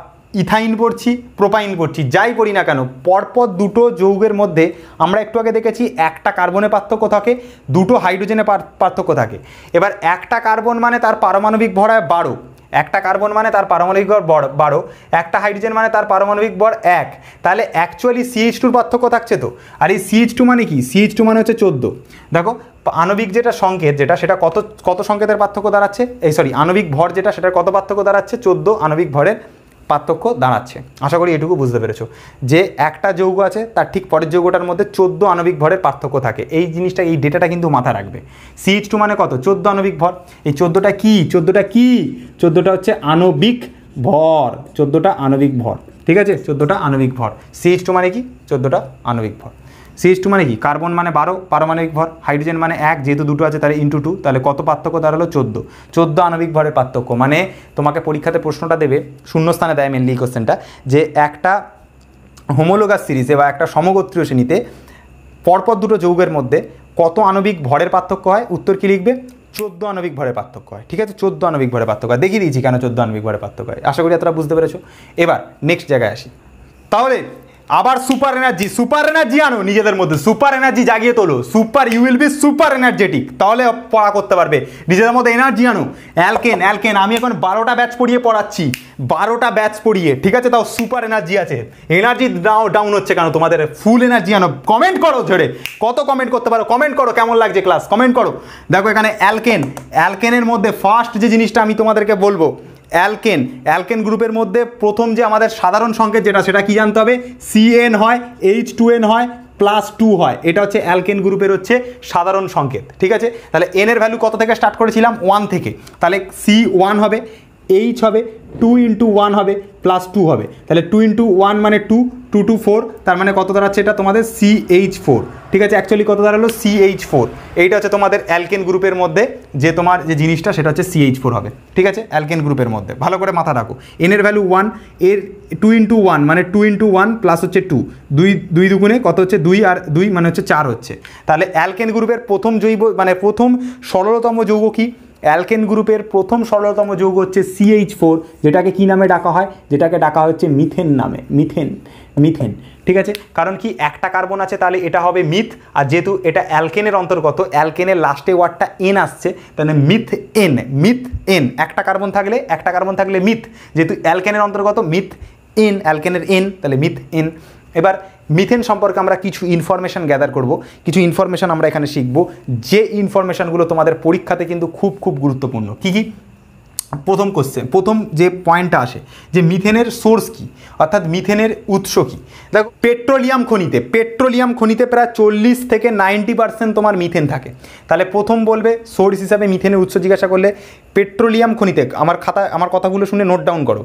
ইথাইন পড়ছি প্রোপাইন পড়ছি যাই পড়ি না কেন পরপর দুটো যৌগের মধ্যে আমরা একটু আগে দেখেছি একটা কার্বনে পার্থক্য থাকে দুটো হাইড্রোজেনে পার্থক্য থাকে এবার একটা কার্বন মানে তার পারমাণবিক ভরায় বারো একটা কার্বন মানে তার পারমাণবিক ভর বড় বারো একটা হাইড্রোজেন মানে তার পারমাণবিক ভর এক তাহলে অ্যাকচুয়ালি সিএইচ টুর পার্থক্য থাকছে তো আর এই সিএইচ টু মানে কি সিএইচ টু মানে হচ্ছে চোদ্দো দেখো আণবিক যেটা সংকেত যেটা সেটা কত কত সংকেতের পার্থক্য দাঁড়াচ্ছে এই সরি আণবিক ভর যেটা সেটার কত পার্থক্য দাঁড়াচ্ছে চোদ্দো আণবিক ভরের পার্থক্য দাঁড়াচ্ছে আশা করি এটুকু বুঝতে পেরেছো যে একটা যৌগ আছে তার ঠিক পরের যৌগটার মধ্যে চোদ্দো আণবিক ভরের পার্থক্য থাকে এই জিনিসটা এই ডেটাটা কিন্তু মাথা রাখবে সিএইচ টু মানে কত চোদ্দো আণবিক ভর এই চোদ্দোটা কি চোদ্দোটা কি চোদ্দোটা হচ্ছে আণবিক ভর চোদ্দোটা আণবিক ভর ঠিক আছে চোদ্দোটা আণবিক ভর সিএইচ টু মানে কি চোদ্দোটা আণবিক ভর সিএস টু মানে কি কার্বন মানে বারো পারমাণবিক ভর হাইড্রোজেন মানে এক যেহেতু দুটো আছে তাহলে ইন্টু টু তাহলে কত পার্থক্য দাঁড়ালো চোদ্দো চোদ্দো আণবিক ভরের পার্থক্য মানে তোমাকে পরীক্ষাতে প্রশ্নটা দেবে শূন্যস্থানে দেয় মেনলি কোশ্চেনটা যে একটা হোমোলোগাস সিরিজে বা একটা সমগোত্রীয় শ্রেণীতে পরপর দুটো যৌগের মধ্যে কত আণবিক ভরের পার্থক্য হয় উত্তর কী লিখবে চোদ্দো আণবিক ভরের পার্থক্য হয় ঠিক আছে চোদ্দো আণবিক ভরের পার্থক্য হয় দেখিয়ে দিয়েছি কেন চোদ্দো আণবিক ভরের পার্থক্য হয় আশা করি এতটা বুঝতে পেরেছো এবার নেক্সট জায়গায় আসি তাহলে আবার সুপার এনার্জি সুপার এনার্জি আনো নিজেদের মধ্যে সুপার এনার্জি জাগিয়ে তোলো super you will be super energetic তাহলে পড়া করতে পারবে নিজেদের মধ্যে এনার্জি আনো অ্যালকেন অ্যালকেন আমি এখন বারোটা ব্যাচ পড়িয়ে পড়াচ্ছি বারোটা ব্যাচ পড়িয়ে ঠিক আছে তাও সুপার এনার্জি আছে এনার্জি ডাউ ডাউন হচ্ছে কেন তোমাদের ফুল এনার্জি আনো কমেন্ট করো ঝরে কত কমেন্ট করতে পারো কমেন্ট করো কেমন লাগছে ক্লাস কমেন্ট করো দেখো এখানে অ্যালকেন অ্যালকেনের মধ্যে ফার্স্ট যে জিনিসটা আমি তোমাদেরকে বলবো অ্যালকেন অ্যালকেন গ্রুপের মধ্যে প্রথম যে আমাদের সাধারণ সংকেত যেটা সেটা কি জানতে হবে সিএন হয় এইচ টু এন হয় প্লাস টু হয় এটা হচ্ছে অ্যালকেন গ্রুপের হচ্ছে সাধারণ সংকেত ঠিক আছে তাহলে এনের ভ্যালু কত থেকে স্টার্ট করেছিলাম ওয়ান থেকে তাহলে সি ওয়ান হবে এইচ হবে টু ইন্টু ওয়ান হবে প্লাস টু হবে তাহলে টু ইন্টু ওয়ান মানে টু টু টু ফোর তার মানে কত দাঁড়াচ্ছে এটা তোমাদের সি এইচ ফোর ঠিক আছে অ্যাকচুয়ালি কত দাঁড়ালো সি এইচ ফোর এইটা হচ্ছে তোমাদের অ্যালকেন গ্রুপের মধ্যে যে তোমার যে জিনিসটা সেটা হচ্ছে সি এইচ ফোর হবে ঠিক আছে অ্যালকেন গ্রুপের মধ্যে ভালো করে মাথা রাখো এনের ভ্যালু ওয়ান এর টু ইন্টু ওয়ান মানে টু ইন্টু ওয়ান প্লাস হচ্ছে টু দুই দুই দুগুণে কত হচ্ছে দুই আর দুই মানে হচ্ছে চার হচ্ছে তাহলে অ্যালকেন গ্রুপের প্রথম জৈব মানে প্রথম সরলতম যৌগ কী অ্যালকেন গ্রুপের প্রথম সরলতম যৌগ হচ্ছে সিএইচ ফোর যেটাকে কী নামে ডাকা হয় যেটাকে ডাকা হচ্ছে মিথেন নামে মিথেন মিথেন ঠিক আছে কারণ কি একটা কার্বন আছে তাহলে এটা হবে মিথ আর যেহেতু এটা অ্যালকেনের অন্তর্গত অ্যালকেনের লাস্টে ওয়ার্ডটা এন আসছে তাহলে মিথ এন মিথ এন একটা কার্বন থাকলে একটা কার্বন থাকলে মিথ যেহেতু অ্যালকেনের অন্তর্গত মিথ এন অ্যালকেনের এন তাহলে মিথ এন এবার মিথেন সম্পর্কে আমরা কিছু ইনফরমেশান গ্যাদার করব কিছু ইনফরমেশান আমরা এখানে শিখব যে ইনফরমেশানগুলো তোমাদের পরীক্ষাতে কিন্তু খুব খুব গুরুত্বপূর্ণ কী কী প্রথম কোশ্চেন প্রথম যে পয়েন্টটা আসে যে মিথেনের সোর্স কি অর্থাৎ মিথেনের উৎস কি দেখো পেট্রোলিয়াম খনিতে পেট্রোলিয়াম খনিতে প্রায় চল্লিশ থেকে নাইনটি পার্সেন্ট তোমার মিথেন থাকে তাহলে প্রথম বলবে সোর্স হিসাবে মিথেনের উৎস জিজ্ঞাসা করলে পেট্রোলিয়াম খনিতে আমার খাতা আমার কথাগুলো শুনে নোট ডাউন করো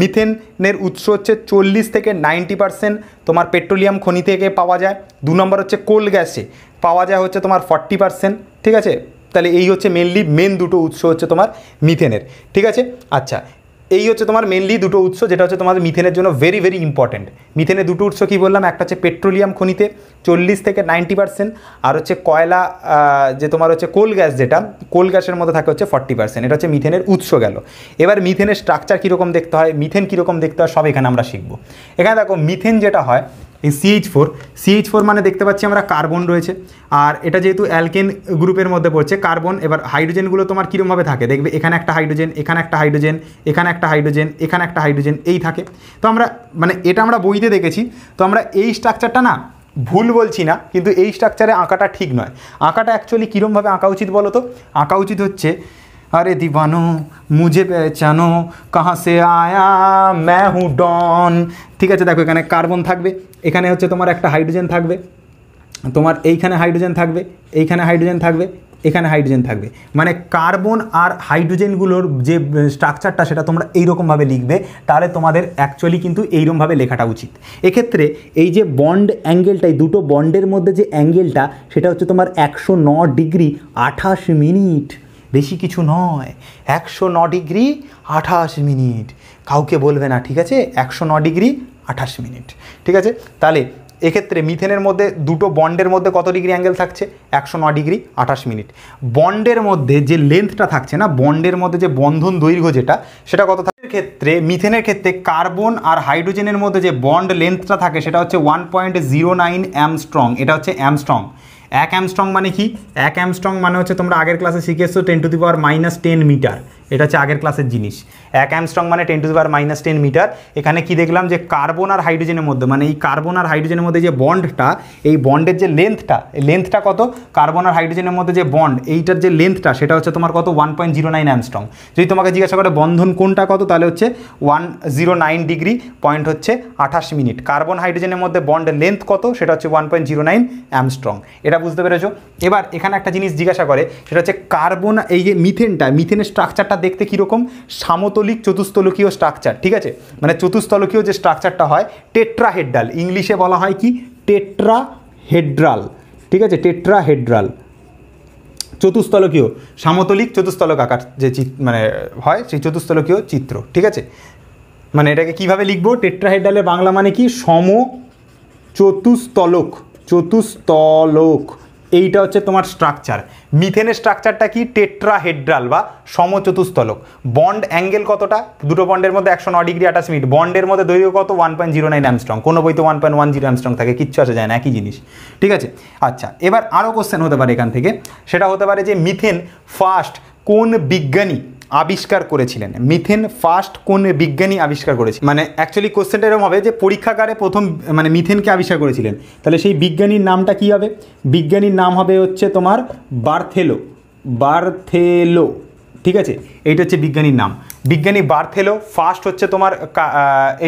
মিথেনের উৎস হচ্ছে চল্লিশ থেকে নাইনটি পার্সেন্ট তোমার পেট্রোলিয়াম খনি থেকে পাওয়া যায় দু নম্বর হচ্ছে কোল গ্যাসে পাওয়া যায় হচ্ছে তোমার ফর্টি পার্সেন্ট ঠিক আছে তাহলে এই হচ্ছে মেনলি মেন দুটো উৎস হচ্ছে তোমার মিথেনের ঠিক আছে আচ্ছা এই হচ্ছে তোমার মেনলি দুটো উৎস যেটা হচ্ছে তোমাদের মিথেনের জন্য ভেরি ভেরি ইম্পর্ট্যান্ট মিথেনের দুটো উৎস কী বললাম একটা হচ্ছে পেট্রোলিয়াম খনিতে চল্লিশ থেকে নাইনটি পার্সেন্ট আর হচ্ছে কয়লা যে তোমার হচ্ছে কোল গ্যাস যেটা কোল গ্যাসের মধ্যে থাকে হচ্ছে ফর্টি পার্সেন্ট এটা হচ্ছে মিথেনের উৎস গেল এবার মিথেনের স্ট্রাকচার কীরকম দেখতে হয় মিথেন কীরকম দেখতে হয় সব এখানে আমরা শিখব এখানে দেখো মিথেন যেটা হয় এই সিএইচ ফোর সিএইচ ফোর মানে দেখতে পাচ্ছি আমরা কার্বন রয়েছে আর এটা যেহেতু অ্যালকেন গ্রুপের মধ্যে পড়ছে কার্বন এবার হাইড্রোজেনগুলো তোমার কীরমভাবে থাকে দেখবে এখানে একটা হাইড্রোজেন এখানে একটা হাইড্রোজেন এখানে একটা হাইড্রোজেন এখানে একটা হাইড্রোজেন এই থাকে তো আমরা মানে এটা আমরা বইতে দেখেছি তো আমরা এই স্ট্রাকচারটা না ভুল বলছি না কিন্তু এই স্ট্রাকচারে আঁকাটা ঠিক নয় আঁকাটা অ্যাকচুয়ালি কীরমভাবে আঁকা উচিত বলো তো আঁকা উচিত হচ্ছে अरे दीवानो মুঝে পেচানো কাহা সে আয়া ম্যা হু ডন ঠিক আছে দেখো এখানে কার্বন থাকবে এখানে হচ্ছে তোমার একটা হাইড্রোজেন থাকবে তোমার এইখানে হাইড্রোজেন থাকবে এইখানে হাইড্রোজেন থাকবে এখানে হাইড্রোজেন থাকবে মানে কার্বন আর হাইড্রোজেনগুলোর যে স্ট্রাকচারটা সেটা তোমরা এইরকমভাবে লিখবে তাহলে তোমাদের অ্যাকচুয়ালি কিন্তু এইরকমভাবে লেখাটা উচিত এক্ষেত্রে এই যে বন্ড অ্যাঙ্গেলটা এই দুটো বন্ডের মধ্যে যে অ্যাঙ্গেলটা সেটা হচ্ছে তোমার একশো ডিগ্রি আঠাশ মিনিট বেশি কিছু নয় একশো ন ডিগ্রি আঠাশ মিনিট কাউকে বলবে না ঠিক আছে একশো ন ডিগ্রি আঠাশ মিনিট ঠিক আছে তাহলে এক্ষেত্রে মিথেনের মধ্যে দুটো বন্ডের মধ্যে কত ডিগ্রি অ্যাঙ্গেল থাকছে একশো ন ডিগ্রি আঠাশ মিনিট বন্ডের মধ্যে যে লেন্থটা থাকছে না বন্ডের মধ্যে যে বন্ধন দৈর্ঘ্য যেটা সেটা কত থাকে ক্ষেত্রে মিথেনের ক্ষেত্রে কার্বন আর হাইড্রোজেনের মধ্যে যে বন্ড লেন্থটা থাকে সেটা হচ্ছে one point zero nine angstrom এটা হচ্ছে অ্যামস্ট্রং এক অ্যামস্ট্রং মানে কি এক অ্যামস্ট্রং মানে হচ্ছে তোমরা আগের ক্লাসে শিখেছো ten to the power minus ten metre এটা হচ্ছে আগের ক্লাসের জিনিস এক অ্যামস্ট্রং মানে টেন টু বার মাইনাস টেন মিটার এখানে কি দেখলাম যে কার্বন আর হাইড্রোজেনের মধ্যে মানে এই কার্বন আর হাইড্রোজেনের মধ্যে যে বন্ডটা এই বন্ডের যে লেন্থটা লেন্থটা কত কার্বন আর হাইড্রোজেনের মধ্যে যে বন্ড এইটার যে লেন্থটা সেটা হচ্ছে তোমার কত one point zero nine angstrom যদি তোমাকে জিজ্ঞাসা করে বন্ধন কোনটা কত তাহলে হচ্ছে one zero nine degree point হচ্ছে আঠাশ মিনিট কার্বন হাইড্রোজেনের মধ্যে বন্ড লেন্থ কত সেটা হচ্ছে one point zero nine angstrom এটা বুঝতে পেরেছো এবার এখানে একটা জিনিস জিজ্ঞাসা করে সেটা হচ্ছে কার্বন এই যে মিথেনটা মিথেনের স্ট্রাকচারটা দেখতে কীরকম সামতলিক চতুস্তলকীয় স্ট্রাকচার ঠিক আছে মানে চতুস্থলকীয় যে স্ট্রাকচারটা হয় টেট্রাহেড্রাল ইংলিশে বলা হয় কি টেট্রাহেড্রাল ঠিক আছে টেট্রাহেড্রাল চতুস্থলকীয় সামতলিক চতুস্থলক আকার যে মানে হয় সেই চতুস্তলকীয় চিত্র ঠিক আছে মানে এটাকে কিভাবে লিখবো টেট্রাহেড্রালের বাংলা মানে কি সম চতুস্থলক চতুস্তলক এইটা হচ্ছে তোমার স্ট্রাকচার মিথেনের স্ট্রাকচারটা কি টেট্রাহেড্রাল বা সমচতুস্থলক বন্ড অ্যাঙ্গেল কতটা দুটো বন্ডের মধ্যে একশো ন ডিগ্রি আঠাশ মিনিট বন্ডের মধ্যে দৈর্ঘ্য কত one point zero nine angstrom কোনো বইতে one point one zero angstrom থাকে কিচ্ছু আসে যায় না একই জিনিস ঠিক আছে আচ্ছা এবার আরও কোশ্চেন হতে পারে এখান থেকে সেটা হতে পারে যে মিথেন ফার্স্ট কোন বিজ্ঞানী আবিষ্কার করেছিলেন মিথেন ফার্স্ট কোন বিজ্ঞানী আবিষ্কার করেছে মানে অ্যাকচুয়ালি কোশ্চেনটা এরকম হবে যে পরীক্ষাগারে প্রথম মানে মিথেনকে আবিষ্কার করেছিলেন তাহলে সেই বিজ্ঞানীর নামটা কী হবে বিজ্ঞানীর নাম হবে হচ্ছে তোমার বার্থেলো বার্থেলো ঠিক আছে এইটা হচ্ছে বিজ্ঞানীর নাম বিজ্ঞানী বার্থেলো ফার্স্ট হচ্ছে তোমার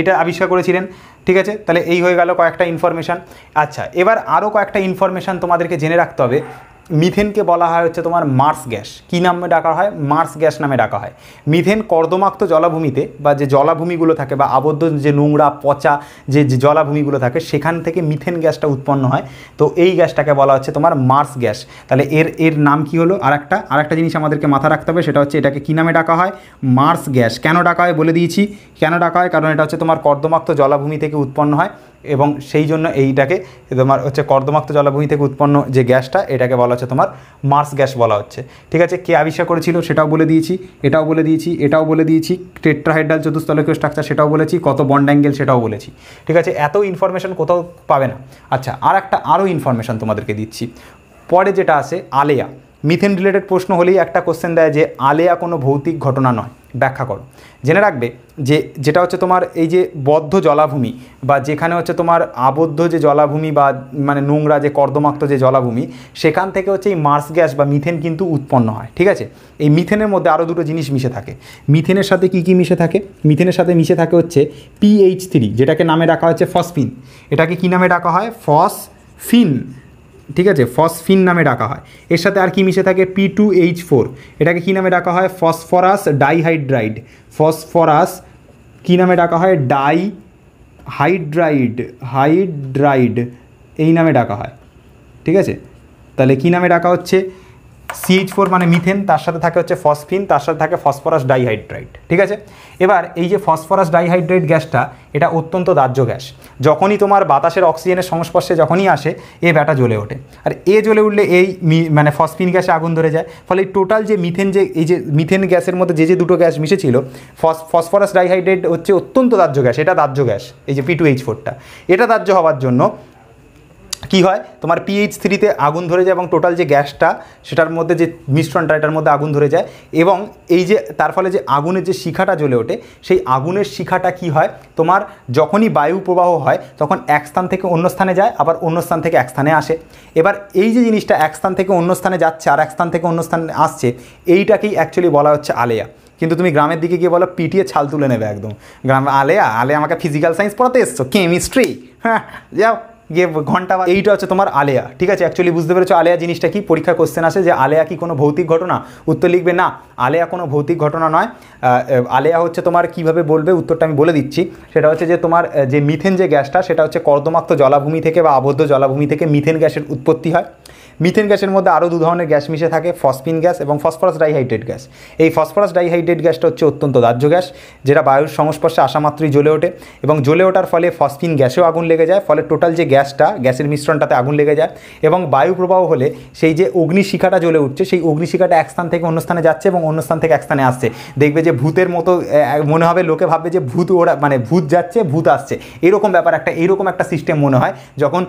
এটা আবিষ্কার করেছিলেন ঠিক আছে তাহলে এই হয়ে গেল কয়েকটা ইনফরমেশান আচ্ছা এবার আরও কয়েকটা ইনফরমেশান তোমাদেরকে জেনে রাখতে হবে মিথেনকে বলা হয় হচ্ছে তোমার মার্স গ্যাস কী নামে ডাকা হয় মার্স গ্যাস নামে ডাকা হয় মিথেন কর্দমাক্ত জলাভূমিতে বা যে জলাভূমিগুলো থাকে বা আবদ্ধ যে নোংরা পচা যে জলাভূমিগুলো থাকে সেখান থেকে মিথেন গ্যাসটা উৎপন্ন হয় তো এই গ্যাসটাকে বলা হচ্ছে তোমার মার্স গ্যাস তাহলে এর এর নাম কি হলো আরেকটা আরেকটা জিনিস আমাদেরকে মাথা রাখতে হবে সেটা হচ্ছে এটাকে কী নামে ডাকা হয় মার্স গ্যাস কেন ডাকা হয় বলে দিয়েছি কেন ডাকা হয় কারণ এটা হচ্ছে তোমার কর্দমাক্ত জলাভূমি থেকে উৎপন্ন হয় এবং সেই জন্য এইটাকে তোমার হচ্ছে কর্দমাক্ত জলাভূমি থেকে উৎপন্ন যে গ্যাসটা এটাকে বলা হচ্ছে তোমার মার্স গ্যাস বলা হচ্ছে ঠিক আছে কে আবিষ্কার করেছিল সেটাও বলে দিয়েছি এটাও বলে দিয়েছি এটাও বলে দিয়েছি টেট্রাহাইড্রাল চতুস্তলকীয় স্ট্রাকচার সেটাও বলেছি কত বন্ড অ্যাঙ্গেল সেটাও বলেছি ঠিক আছে এত ইনফরমেশন কোথাও পাবে না আচ্ছা আর একটা আরও ইনফরমেশান তোমাদেরকে দিচ্ছি পরে যেটা আছে আলেয়া মিথেন রিলেটেড প্রশ্ন হলেই একটা কোশ্চেন দেয় যে আলেয়া কোনো ভৌতিক ঘটনা নয় ব্যাখ্যা করো জেনে রাখবে যে যেটা হচ্ছে তোমার এই যে বদ্ধ জলাভূমি বা যেখানে হচ্ছে তোমার আবদ্ধ যে জলাভূমি বা মানে নোংরা যে কর্দমাক্ত যে জলাভূমি সেখান থেকে হচ্ছে এই মার্স গ্যাস বা মিথেন কিন্তু উৎপন্ন হয় ঠিক আছে এই মিথেনের মধ্যে আরও দুটো জিনিস মিশে থাকে মিথেনের সাথে কি কি মিশে থাকে মিথেনের সাথে মিশে থাকে হচ্ছে পিএইচ থ্রি যেটাকে নামে ডাকা হচ্ছে ফসফিন এটাকে কি নামে ডাকা হয় ফসফিন ঠিক আছে ফসফিন নামে ডাকা হয় এর সাথে আর কি মিশে থাকে পি টু এইচ ফোর এটাকে কী নামে ডাকা হয় ফসফরাস ডাইহাইড্রাইড ফসফরাস কী নামে ডাকা হয় ডাই হাইড্রাইড হাইড্রাইড এই নামে ডাকা হয় ঠিক আছে তাহলে কী নামে ডাকা হচ্ছে সিএইচ ফোর মানে মিথেন তার সাথে থাকে হচ্ছে ফসফিন তার সাথে থাকে ফসফরাস ডাইহাইড্রাইট ঠিক আছে এবার এই যে ফসফরাস ডাইহাইড্রাইট গ্যাসটা এটা অত্যন্ত দাহ্য গ্যাস যখনই তোমার বাতাসের অক্সিজেনের সংস্পর্শে যখনই আসে এ ব্যাটা জ্বলে ওঠে আর এ জ্বলে উঠলে এই মানে ফসফিন গ্যাসে আগুন ধরে যায় ফলে টোটাল যে মিথেন যে এই যে মিথেন গ্যাসের মধ্যে যে যে দুটো গ্যাস মিশেছিল ফস ফসফরাস ডাইহাইড্রেট হচ্ছে অত্যন্ত দাহ্য গ্যাস এটা দাহ্য গ্যাস এই যে পি টু এইচ ফোরটা এটা দাহ্য হওয়ার জন্য কি হয় তোমার পিএইচ থ্রিতে আগুন ধরে যায় এবং টোটাল যে গ্যাসটা সেটার মধ্যে যে মিশ্রণটা এটার মধ্যে আগুন ধরে যায় এবং এই যে তার ফলে যে আগুনের যে শিখাটা জ্বলে ওঠে সেই আগুনের শিখাটা কি হয় তোমার যখনই বায়ু প্রবাহ হয় তখন এক স্থান থেকে অন্য স্থানে যায় আবার অন্য স্থান থেকে এক স্থানে আসে এবার এই যে জিনিসটা এক স্থান থেকে অন্য স্থানে যাচ্ছে আর এক স্থান থেকে অন্য স্থানে আসছে এইটাকেই অ্যাকচুয়ালি বলা হচ্ছে আলেয়া কিন্তু তুমি গ্রামের দিকে গিয়ে বলো পিটিয়ে ছাল তুলে নেবে একদম গ্রাম আলেয়া আলে আমাকে ফিজিক্যাল সায়েন্স পড়াতে এসছো কেমিস্ট্রি হ্যাঁ যাও গিয়ে ঘন্টা বা এইটা হচ্ছে তোমার আলেয়া ঠিক আছে অ্যাকচুয়ালি বুঝতে পেরেছো আলেয়া জিনিসটা কি পরীক্ষা কোশ্চেন আসে যে আলেয়া কি কোনো ভৌতিক ঘটনা উত্তর লিখবে না আলেয়া কোনো ভৌতিক ঘটনা নয় আলেয়া হচ্ছে তোমার কিভাবে বলবে উত্তরটা আমি বলে দিচ্ছি সেটা হচ্ছে যে তোমার যে মিথেন যে গ্যাসটা সেটা হচ্ছে কর্দমাক্ত জলাভূমি থেকে বা আবদ্ধ জলাভূমি থেকে মিথেন গ্যাসের উৎপত্তি হয় মিথেন গ্যাসের মধ্যে আরও দু ধরনের গ্যাস মিশে থাকে ফসফিন গ্যাস এবং ফসফরাস ডাইহাইড্রেট গ্যাস এই ফসফরাস ডাইহাইড্রেট গ্যাসটা হচ্ছে অত্যন্ত দাহ্য গ্যাস যেটা বায়ুর সংস্পর্শে আসা মাত্রই জ্বলে ওঠে এবং জ্বলে ওঠার ফলে ফসফিন গ্যাসেও আগুন লেগে যায় ফলে টোটাল যে গ্যাসটা গ্যাসের মিশ্রণটাতে আগুন লেগে যায় এবং বায়ু প্রবাহ হলে সেই যে অগ্নিশিখাটা জ্বলে উঠছে সেই অগ্নিশিখাটা এক স্থান থেকে অন্য স্থানে যাচ্ছে এবং অন্য স্থান থেকে এক স্থানে আসছে দেখবে যে ভূতের মতো মনে হবে লোকে ভাববে যে ভূত ওরা মানে ভূত যাচ্ছে ভূত আসছে এরকম ব্যাপার একটা এরকম একটা সিস্টেম মনে হয় যখন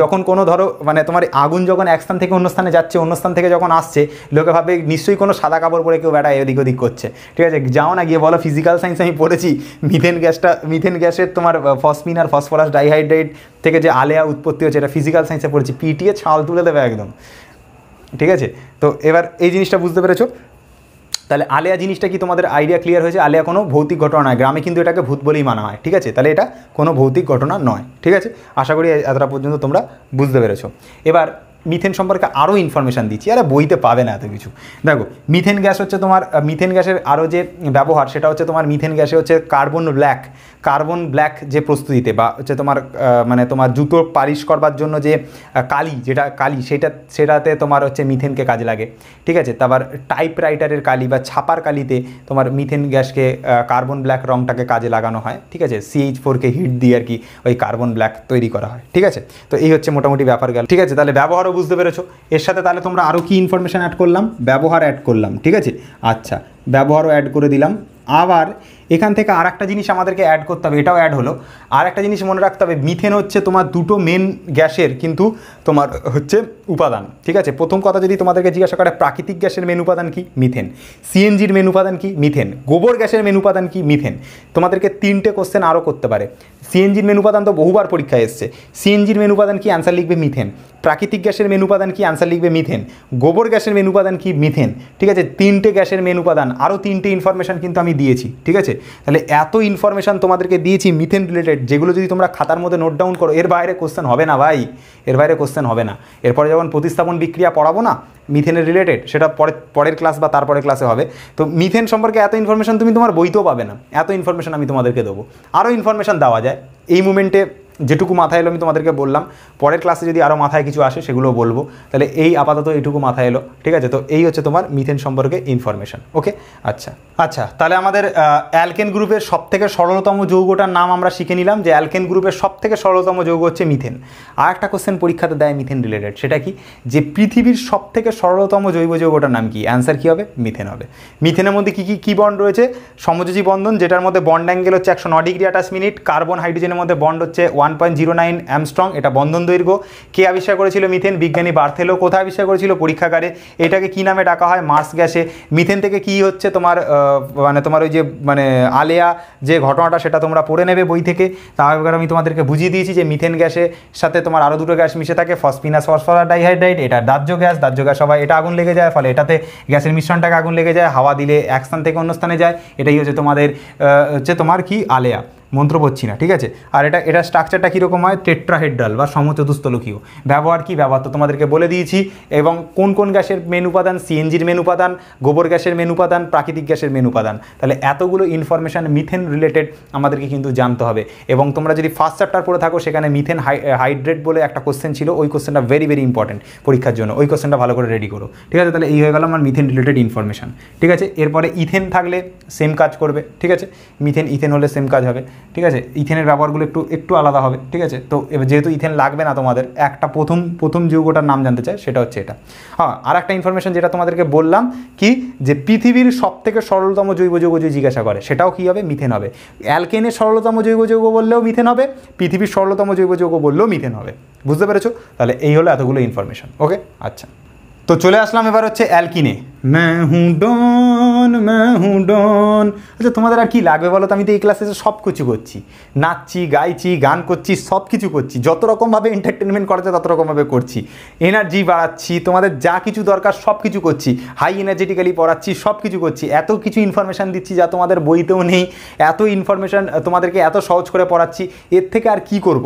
যখন কোনো ধরো মানে তোমার আগুন যখন এক স্থান থেকে অন্য স্থানে যাচ্ছে অন্য স্থান থেকে যখন আসছে লোকে ভাবে নিশ্চয়ই কোনো সাদা কাপড় পরে কেউ বেড়া এদিক ওদিক করছে ঠিক আছে যাও না গিয়ে বলো ফিজিক্যাল সায়েন্স আমি পড়েছি মিথেন গ্যাসটা মিথেন গ্যাসের তোমার ফসমিন আর ফসফরাস ডাইহাইড্রেট থেকে যে আলেয়া উৎপত্তি হচ্ছে এটা ফিজিক্যাল সায়েন্সে পড়েছি পিটিয়ে ছাল তুলে দেবে একদম ঠিক আছে তো এবার এই জিনিসটা বুঝতে পেরেছো তাহলে আলেয়া জিনিসটা কি তোমাদের আইডিয়া ক্লিয়ার হয়েছে আলেয়া কোনো ভৌতিক ঘটনা নয় গ্রামে কিন্তু এটাকে ভূত বলেই মানা হয় ঠিক আছে তাহলে এটা কোনো ভৌতিক ঘটনা নয় ঠিক আছে আশা করি এতটা পর্যন্ত তোমরা বুঝতে পেরেছো এবার মিথেন সম্পর্কে আরও ইনফরমেশান দিচ্ছি আরে বইতে পাবে না এত কিছু দেখো মিথেন গ্যাস হচ্ছে তোমার মিথেন গ্যাসের আরও যে ব্যবহার সেটা হচ্ছে তোমার মিথেন গ্যাসে হচ্ছে কার্বন ব্ল্যাক কার্বন ব্ল্যাক যে প্রস্তুতিতে বা হচ্ছে তোমার মানে তোমার জুতো পালিশ করবার জন্য যে কালি যেটা কালি সেটা সেটাতে তোমার হচ্ছে মিথেনকে কাজে লাগে ঠিক আছে তারপর টাইপ রাইটারের কালি বা ছাপার কালিতে তোমার মিথেন গ্যাসকে কার্বন ব্ল্যাক রঙটাকে কাজে লাগানো হয় ঠিক আছে সিএইচ ফোরকে হিট দিয়ে আর কি ওই কার্বন ব্ল্যাক তৈরি করা হয় ঠিক আছে তো এই হচ্ছে মোটামুটি ব্যাপার গেল ঠিক আছে তাহলে ব্যবহার আরও বুঝতে পেরেছো এর সাথে তাহলে তোমরা আরও কি ইনফরমেশান অ্যাড করলাম ব্যবহার অ্যাড করলাম ঠিক আছে আচ্ছা ব্যবহারও অ্যাড করে দিলাম আবার এখান থেকে আর একটা জিনিস আমাদেরকে অ্যাড করতে হবে এটাও অ্যাড হলো আর একটা জিনিস মনে রাখতে হবে মিথেন হচ্ছে তোমার দুটো মেন গ্যাসের কিন্তু তোমার হচ্ছে উপাদান ঠিক আছে প্রথম কথা যদি তোমাদেরকে জিজ্ঞাসা করে প্রাকৃতিক গ্যাসের মেন উপাদান কি মিথেন সিএনজির মেন উপাদান কি মিথেন গোবর গ্যাসের মেন উপাদান কি মিথেন তোমাদেরকে তিনটে কোশ্চেন আরও করতে পারে সিএনজির মেন উপাদান তো বহুবার পরীক্ষায় এসছে সিএনজির মেন উপাদান কি অ্যান্সার লিখবে মিথেন প্রাকৃতিক গ্যাসের মেন উপাদান কি অ্যান্সার লিখবে মিথেন গোবর গ্যাসের মেন উপাদান কি মিথেন ঠিক আছে তিনটে গ্যাসের মেন উপাদান আরও তিনটে ইনফরমেশান কিন্তু আমি দিয়েছি ঠিক আছে তাহলে এত ইনফরমেশান তোমাদেরকে দিয়েছি মিথেন রিলেটেড যেগুলো যদি তোমরা খাতার মধ্যে নোট ডাউন করো এর বাইরে কোশ্চেন হবে না ভাই এর বাইরে কোশ্চেন হবে না এরপরে যখন প্রতিস্থাপন বিক্রিয়া পড়াবো না মিথেনের রিলেটেড সেটা পরে পরের ক্লাস বা তারপরের ক্লাসে হবে তো মিথেন সম্পর্কে এত ইনফরমেশান তুমি তোমার বইতেও পাবে না এত ইনফরমেশান আমি তোমাদেরকে দেবো আরও ইনফরমেশান দেওয়া যায় এই মুমেন্টে যেটুকু মাথায় এলো আমি তোমাদেরকে বললাম পরের ক্লাসে যদি আরও মাথায় কিছু আসে সেগুলো বলবো তাহলে এই আপাতত এইটুকু মাথায় এলো ঠিক আছে তো এই হচ্ছে তোমার মিথেন সম্পর্কে ইনফরমেশান ওকে আচ্ছা আচ্ছা তাহলে আমাদের অ্যালকেন গ্রুপের সবথেকে সরলতম যৌগটার নাম আমরা শিখে নিলাম যে অ্যালকেন গ্রুপের সবথেকে সরলতম যৌগ হচ্ছে মিথেন আর একটা কোশ্চেন পরীক্ষাতে দেয় মিথেন রিলেটেড সেটা কি যে পৃথিবীর সবথেকে সরলতম জৈব যৌগটার নাম কি অ্যান্সার কী হবে মিথেন হবে মিথেনের মধ্যে কী কী কী বন্ড রয়েছে সমযোজী বন্ধন যেটার মধ্যে বন্ড অ্যাঙ্গেল হচ্ছে একশো ন ডিগ্রি আঠাশ মিনিট কার্বন হাইড্রোজেনের মধ্যে বন্ড হচ্ছে one one point zero nine angstrom এটা বন্ধন দৈর্ঘ্য কে আবিষ্কার করেছিল মিথেন বিজ্ঞানী বার্থেলো কোথায় আবিষ্কার করেছিল পরীক্ষাগারে এটাকে কী নামে ডাকা হয় মার্স গ্যাসে মিথেন থেকে কি হচ্ছে তোমার মানে তোমার ওই যে মানে আলেয়া যে ঘটনাটা সেটা তোমরা পড়ে নেবে বই থেকে তারপর আমি তোমাদেরকে বুঝিয়ে দিয়েছি যে মিথেন গ্যাসের সাথে তোমার আরও দুটো গ্যাস মিশে থাকে ফসফিনাস ফসফরাস ডাইহাইড্রাইট এটা দাহ্য গ্যাস দাহ্য গ্যাস সবাই এটা আগুন লেগে যায় ফলে এটাতে গ্যাসের মিশ্রণটাকে আগুন লেগে যায় হাওয়া দিলে এক স্থান থেকে অন্য স্থানে যায় এটাই হচ্ছে তোমাদের হচ্ছে তোমার কি আলেয়া মন্ত্র পড়ছি না ঠিক আছে আর এটা এটা স্ট্রাকচারটা কীরকম হয় টেট্রাহেড্রাল বা সমচতুস্থলকীয় ব্যবহার কি ব্যবহার তো তোমাদেরকে বলে দিয়েছি এবং কোন কোন গ্যাসের মেন উপাদান সিএনজির মেন উপাদান গোবর গ্যাসের মেন উপাদান প্রাকৃতিক গ্যাসের মেন উপাদান তাহলে এতগুলো ইনফরমেশান মিথেন রিলেটেড আমাদেরকে কিন্তু জানতে হবে এবং তোমরা যদি ফার্স্ট চ্যাপ্টার পড়ে থাকো সেখানে মিথেন হাইড্রেট বলে একটা কোশ্চেন ছিল ওই কোশ্চেনটা ভেরি ভেরি ইম্পর্টেন্ট পরীক্ষার জন্য ওই কোশ্চেনটা ভালো করে রেডি করো ঠিক আছে তাহলে এই হয়ে গেল আমার মিথেন রিলেটেড ইনফরমেশান ঠিক আছে এরপরে ইথেন থাকলে সেম কাজ করবে ঠিক আছে মিথেন ইথেন হলে সেম কাজ হবে ঠিক আছে ইথেনের ব্যবহারগুলো একটু একটু আলাদা হবে ঠিক আছে তো এবার যেহেতু ইথেন লাগবে না তোমাদের একটা প্রথম প্রথম যুগটার নাম জানতে চাই সেটা হচ্ছে এটা হ্যাঁ আর একটা ইনফরমেশন যেটা তোমাদেরকে বললাম কি যে পৃথিবীর সবথেকে সরলতম জৈব যৌগ যদি জিজ্ঞাসা করে সেটাও কী হবে মিথেন হবে অ্যালকেনের সরলতম জৈব যৌগ বললেও মিথেন হবে পৃথিবীর সরলতম জৈব যৌগ বললেও মিথেন হবে বুঝতে পেরেছো তাহলে এই হলো এতগুলো ইনফরমেশন ওকে আচ্ছা তো চলে আসলাম এবার হচ্ছে অ্যালকিনে ম্যা ডন ম্যা ডন আচ্ছা তোমাদের আর কি লাগবে বলো তো আমি তো এই ক্লাসে সব কিছু করছি নাচছি গাইছি গান করছি সব কিছু করছি যত রকমভাবে এন্টারটেনমেন্ট করা যায় তত রকমভাবে করছি এনার্জি বাড়াচ্ছি তোমাদের যা কিছু দরকার সব কিছু করছি হাই এনার্জেটিক্যালি পড়াচ্ছি সব কিছু করছি এত কিছু ইনফরমেশান দিচ্ছি যা তোমাদের বইতেও নেই এত ইনফরমেশান তোমাদেরকে এত সহজ করে পড়াচ্ছি এর থেকে আর কি করব।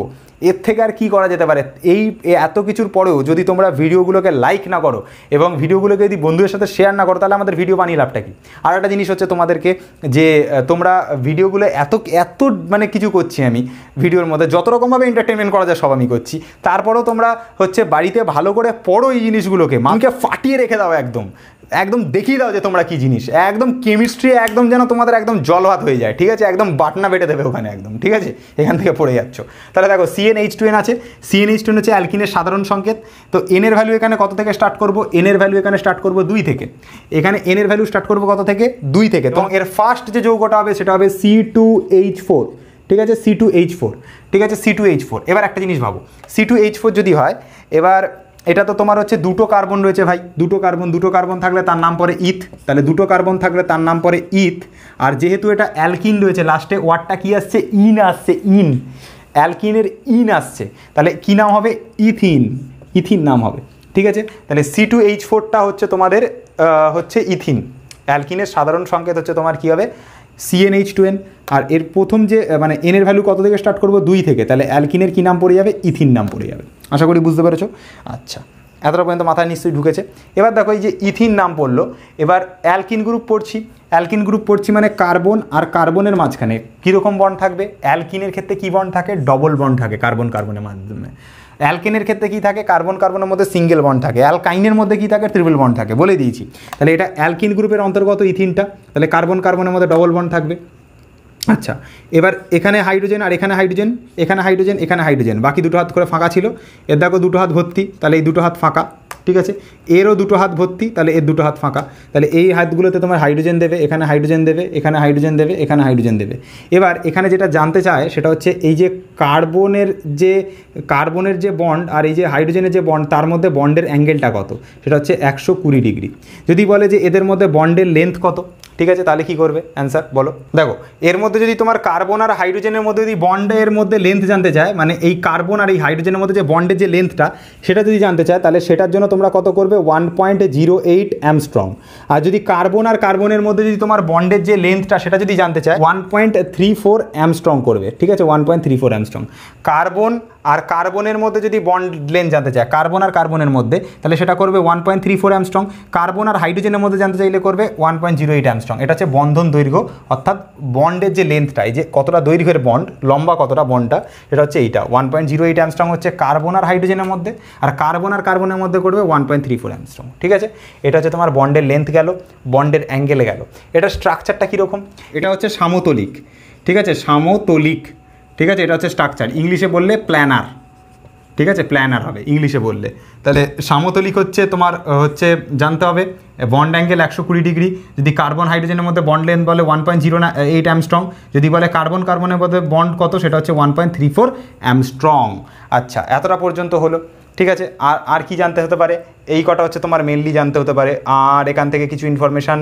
এর থেকে আর কি করা যেতে পারে এই এত কিছুর পরেও যদি তোমরা ভিডিওগুলোকে লাইক না করো এবং ভিডিওগুলোকে যদি বন্ধুদের সাথে শেয়ার না করো তাহলে আমাদের ভিডিও বানিয়ে লাভটা কি আর একটা জিনিস হচ্ছে তোমাদেরকে যে তোমরা ভিডিওগুলো এত এত মানে কিছু করছি আমি ভিডিওর মধ্যে যত রকমভাবে এন্টারটেনমেন্ট করা যায় সব আমি করছি তারপরেও তোমরা হচ্ছে বাড়িতে ভালো করে পড়ো এই জিনিসগুলোকে মাকে ফাটিয়ে রেখে দাও একদম একদম দেখিয়ে দাও যে তোমরা কি জিনিস একদম কেমিস্ট্রি একদম যেন তোমাদের একদম জল ভাত হয়ে যায় ঠিক আছে একদম বাটনা বেটে দেবে ওখানে একদম ঠিক আছে এখান থেকে পড়ে যাচ্ছ তাহলে দেখো সিএন এইচ টু এন আছে সিএন এইচ টু এন হচ্ছে অ্যালকিনের সাধারণ সংকেত তো এন এর ভ্যালু এখানে কত থেকে স্টার্ট করবো এন এর ভ্যালু এখানে স্টার্ট করবো দুই থেকে এখানে এন এর ভ্যালু স্টার্ট করবো কত থেকে দুই থেকে তো এর ফার্স্ট যে যৌগটা হবে সেটা হবে সি টু এইচ ফোর ঠিক আছে সি টু এইচ ফোর ঠিক আছে সি টু এইচ ফোর এবার একটা জিনিস ভাবো সি টু এইচ ফোর যদি হয় এবার এটা তো তোমার হচ্ছে দুটো কার্বন রয়েছে ভাই দুটো কার্বন দুটো কার্বন থাকলে তার নাম পরে ইথ তাহলে দুটো কার্বন থাকলে তার নাম পরে ইথ আর যেহেতু এটা অ্যালকিন রয়েছে লাস্টে ওয়ার্ডটা কি আসছে ইন আসছে ইন অ্যালকিনের ইন আসছে তাহলে কি নাম হবে ইথিন ইথিন নাম হবে ঠিক আছে তাহলে সি টু এইচ ফোরটা হচ্ছে তোমাদের হচ্ছে ইথিন অ্যালকিনের সাধারণ সংকেত হচ্ছে তোমার কী হবে এইচ টু এন আর এর প্রথম যে মানে এনের ভ্যালু কত থেকে স্টার্ট করবো দুই থেকে তাহলে অ্যালকিনের কী নাম পড়ে যাবে ইথিন নাম পড়ে যাবে আশা করি বুঝতে পেরেছ আচ্ছা এতটা পর্যন্ত মাথায় নিশ্চয়ই ঢুকেছে এবার দেখো এই যে ইথিন নাম পড়লো এবার অ্যালকিন গ্রুপ পড়ছি অ্যালকিন গ্রুপ পড়ছি মানে কার্বন আর কার্বনের মাঝখানে কীরকম বন্ড থাকবে অ্যালকিনের ক্ষেত্রে কী বন্ড থাকে ডবল বন্ড থাকে কার্বন কার্বনের মাধ্যমে অ্যালকিনের ক্ষেত্রে কী থাকে কার্বন কার্বনের মধ্যে সিঙ্গেল বন্ড থাকে অ্যালকাইনের মধ্যে কী থাকে ট্রিপল বন্ড থাকে বলে দিয়েছি তাহলে এটা অ্যালকিন গ্রুপের অন্তর্গত ইথিনটা তাহলে কার্বন কার্বনের মধ্যে ডবল বন্ড থাকবে আচ্ছা এবার এখানে হাইড্রোজেন আর এখানে হাইড্রোজেন এখানে হাইড্রোজেন এখানে হাইড্রোজেন বাকি দুটো হাত করে ফাঁকা ছিল এর দেখো দুটো হাত ভর্তি তাহলে এই দুটো হাত ফাঁকা ঠিক আছে এরও দুটো হাত ভর্তি তাহলে এর দুটো হাত ফাঁকা তাহলে এই হাতগুলোতে তোমার হাইড্রোজেন দেবে এখানে হাইড্রোজেন দেবে এখানে হাইড্রোজেন দেবে এখানে হাইড্রোজেন দেবে এবার এখানে যেটা জানতে চায় সেটা হচ্ছে এই যে কার্বনের যে কার্বনের যে বন্ড আর এই যে হাইড্রোজেনের যে বন্ড তার মধ্যে বন্ডের অ্যাঙ্গেলটা কত সেটা হচ্ছে একশো কুড়ি ডিগ্রি যদি বলে যে এদের মধ্যে বন্ডের লেন্থ কত ঠিক আছে তাহলে কি করবে অ্যান্সার বলো দেখো এর মধ্যে যদি তোমার কার্বন আর হাইড্রোজেনের মধ্যে যদি বন্ডের মধ্যে লেন্থ জানতে চায় মানে এই কার্বন আর এই হাইড্রোজেনের মধ্যে যে বন্ডের যে লেন্থটা সেটা যদি জানতে চায় তাহলে সেটার জন্য তোমরা কত করবে one point zero eight angstrom আর যদি কার্বন আর কার্বনের মধ্যে যদি তোমার বন্ডের যে লেন্থটা সেটা যদি জানতে চায় one point three four angstrom করবে ঠিক আছে one point three four angstrom carbon আর কার্বনের মধ্যে যদি বন্ড লেন জানতে চায় কার্বন আর কার্বনের মধ্যে তাহলে সেটা করবে one point three four angstrom carbon আর হাইড্রোজেনের মধ্যে জানতে চাইলে করবে one point zero eight angstrom এটা হচ্ছে বন্ধন দৈর্ঘ্য অর্থাৎ বন্ডের যে লেন্থটা এই যে কতটা দৈর্ঘ্যের বন্ড লম্বা কতটা বন্ডটা সেটা হচ্ছে এইটা one point zero eight angstrom হচ্ছে কার্বন আর হাইড্রোজেনের মধ্যে আর কার্বন আর কার্বনের মধ্যে করবে one point three four angstrom ঠিক আছে এটা হচ্ছে তোমার বন্ডের লেন্থ গেল বন্ডের অ্যাঙ্গেলে গেল এটা স্ট্রাকচারটা কীরকম এটা হচ্ছে সামতলিক ঠিক আছে সামতলিক ঠিক আছে এটা হচ্ছে স্ট্রাকচার ইংলিশে বললে প্ল্যানার ঠিক আছে প্ল্যানার হবে ইংলিশে বললে তাহলে সামতলিক হচ্ছে তোমার হচ্ছে জানতে হবে বন্ড অ্যাঙ্গেল একশো কুড়ি ডিগ্রি যদি কার্বন হাইড্রোজেনের মধ্যে বন্ড লেন্থ বলে one point zero eight angstrom যদি বলে কার্বন কার্বনের মধ্যে বন্ড কত সেটা হচ্ছে one point three four angstrom আচ্ছা এতটা পর্যন্ত হলো ঠিক আছে আর আর কি জানতে হতে পারে এই কটা হচ্ছে তোমার মেনলি জানতে হতে পারে আর এখান থেকে কিছু ইনফরমেশান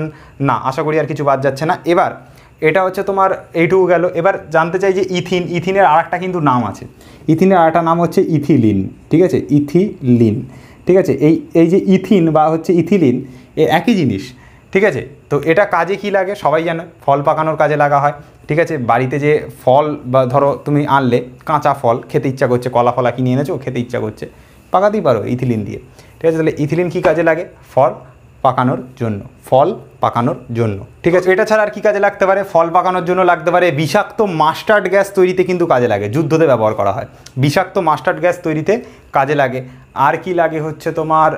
না আশা করি আর কিছু বাদ যাচ্ছে না এবার এটা হচ্ছে তোমার এইটুকু গেল এবার জানতে চাই যে ইথিন ইথিনের আরেকটা কিন্তু নাম আছে ইথিনের আরেকটা নাম হচ্ছে ইথিলিন ঠিক আছে ইথিলিন ঠিক আছে এই এই যে ইথিন বা হচ্ছে ইথিলিন এ একই জিনিস ঠিক আছে তো এটা কাজে কি লাগে সবাই জানো ফল পাকানোর কাজে লাগা হয় ঠিক আছে বাড়িতে যে ফল বা ধরো তুমি আনলে কাঁচা ফল খেতে ইচ্ছা করছে কলা ফলা কিনে এনেছো খেতে ইচ্ছা করছে পাকাতেই পারো ইথিলিন দিয়ে ঠিক আছে তাহলে ইথিলিন কী কাজে লাগে ফল পাকানোর জন্য ফল পাকানোর জন্য ঠিক আছে এটা ছাড়া আর কী কাজে লাগতে পারে ফল পাকানোর জন্য লাগতে পারে বিষাক্ত মাস্টার্ড গ্যাস তৈরিতে কিন্তু কাজে লাগে যুদ্ধতে ব্যবহার করা হয় বিষাক্ত মাস্টার্ড গ্যাস তৈরিতে কাজে লাগে আর কি লাগে হচ্ছে তোমার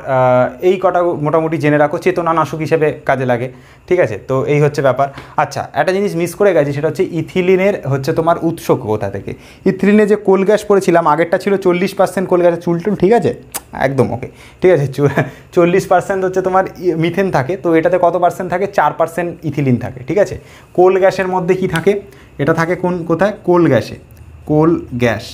এই কটা মোটামুটি জেনে রাখো চেতনানাশক হিসেবে কাজে লাগে ঠিক আছে তো এই হচ্ছে ব্যাপার আচ্ছা একটা জিনিস মিস করে গেছি সেটা হচ্ছে ইথিলিনের হচ্ছে তোমার উৎস কোথা থেকে ইথিলিনে যে কোল গ্যাস পড়েছিলাম আগেরটা ছিল চল্লিশ পার্সেন্ট কোল গ্যাসের চুলটুল ঠিক আছে একদম ওকে ঠিক আছে চল্লিশ পার্সেন্ট হচ্ছে তোমার মিথেন থাকে তো এটা ইউরিয়াতে কত পার্সেন্ট থাকে চার পার্সেন্ট ইথিলিন থাকে ঠিক আছে কোল গ্যাসের মধ্যে কি থাকে এটা থাকে কোন কোথায় কোল গ্যাসে কোল গ্যাস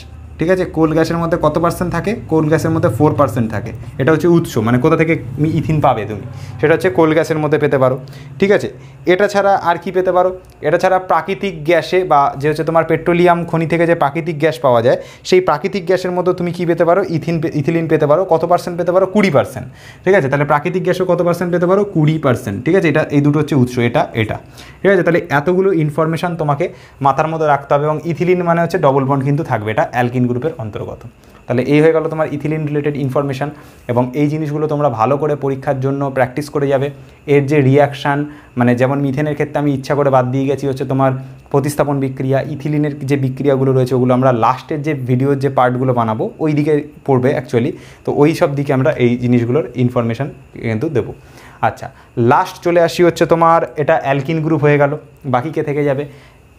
ঠিক আছে কোল গ্যাসের মধ্যে কত পার্সেন্ট থাকে কোল গ্যাসের মধ্যে ফোর পার্সেন্ট থাকে এটা হচ্ছে উৎস মানে কোথা থেকে ইথিন পাবে তুমি সেটা হচ্ছে কোল গ্যাসের মধ্যে পেতে পারো ঠিক আছে এটা ছাড়া আর কি পেতে পারো এটা ছাড়া প্রাকৃতিক গ্যাসে বা যে হচ্ছে তোমার পেট্রোলিয়াম খনি থেকে যে প্রাকৃতিক গ্যাস পাওয়া যায় সেই প্রাকৃতিক গ্যাসের মধ্যে তুমি কি পেতে পারো ইথিন ইথিলিন পেতে পারো কত পার্সেন্ট পেতে পারো কুড়ি পার্সেন্ট ঠিক আছে তাহলে প্রাকৃতিক গ্যাসও কত পার্সেন্ট পেতে পারো কুড়ি পার্সেন্ট ঠিক আছে এটা এই দুটো হচ্ছে উৎস এটা এটা ঠিক আছে তাহলে এতগুলো ইনফরমেশান তোমাকে মাথার মধ্যে রাখতে হবে এবং ইথিলিন মানে হচ্ছে ডবল বন্ড কিন্তু থাকবে এটা অ্যালকিন গ্রুপের অন্তর্গত তাহলে এই হয়ে গেল তোমার ইথিলিন রিলেটেড ইনফরমেশান এবং এই জিনিসগুলো তোমরা ভালো করে পরীক্ষার জন্য প্র্যাকটিস করে যাবে এর যে রিয়াকশান মানে যেমন মিথেনের ক্ষেত্রে আমি ইচ্ছা করে বাদ দিয়ে গেছি হচ্ছে তোমার প্রতিস্থাপন বিক্রিয়া ইথিলিনের যে বিক্রিয়াগুলো রয়েছে ওগুলো আমরা লাস্টের যে ভিডিওর যে পার্টগুলো বানাবো ওই দিকে পড়বে অ্যাকচুয়ালি তো ওই সব দিকে আমরা এই জিনিসগুলোর ইনফরমেশান কিন্তু দেবো আচ্ছা লাস্ট চলে আসি হচ্ছে তোমার এটা অ্যালকিন গ্রুপ হয়ে গেল বাকি কে থেকে যাবে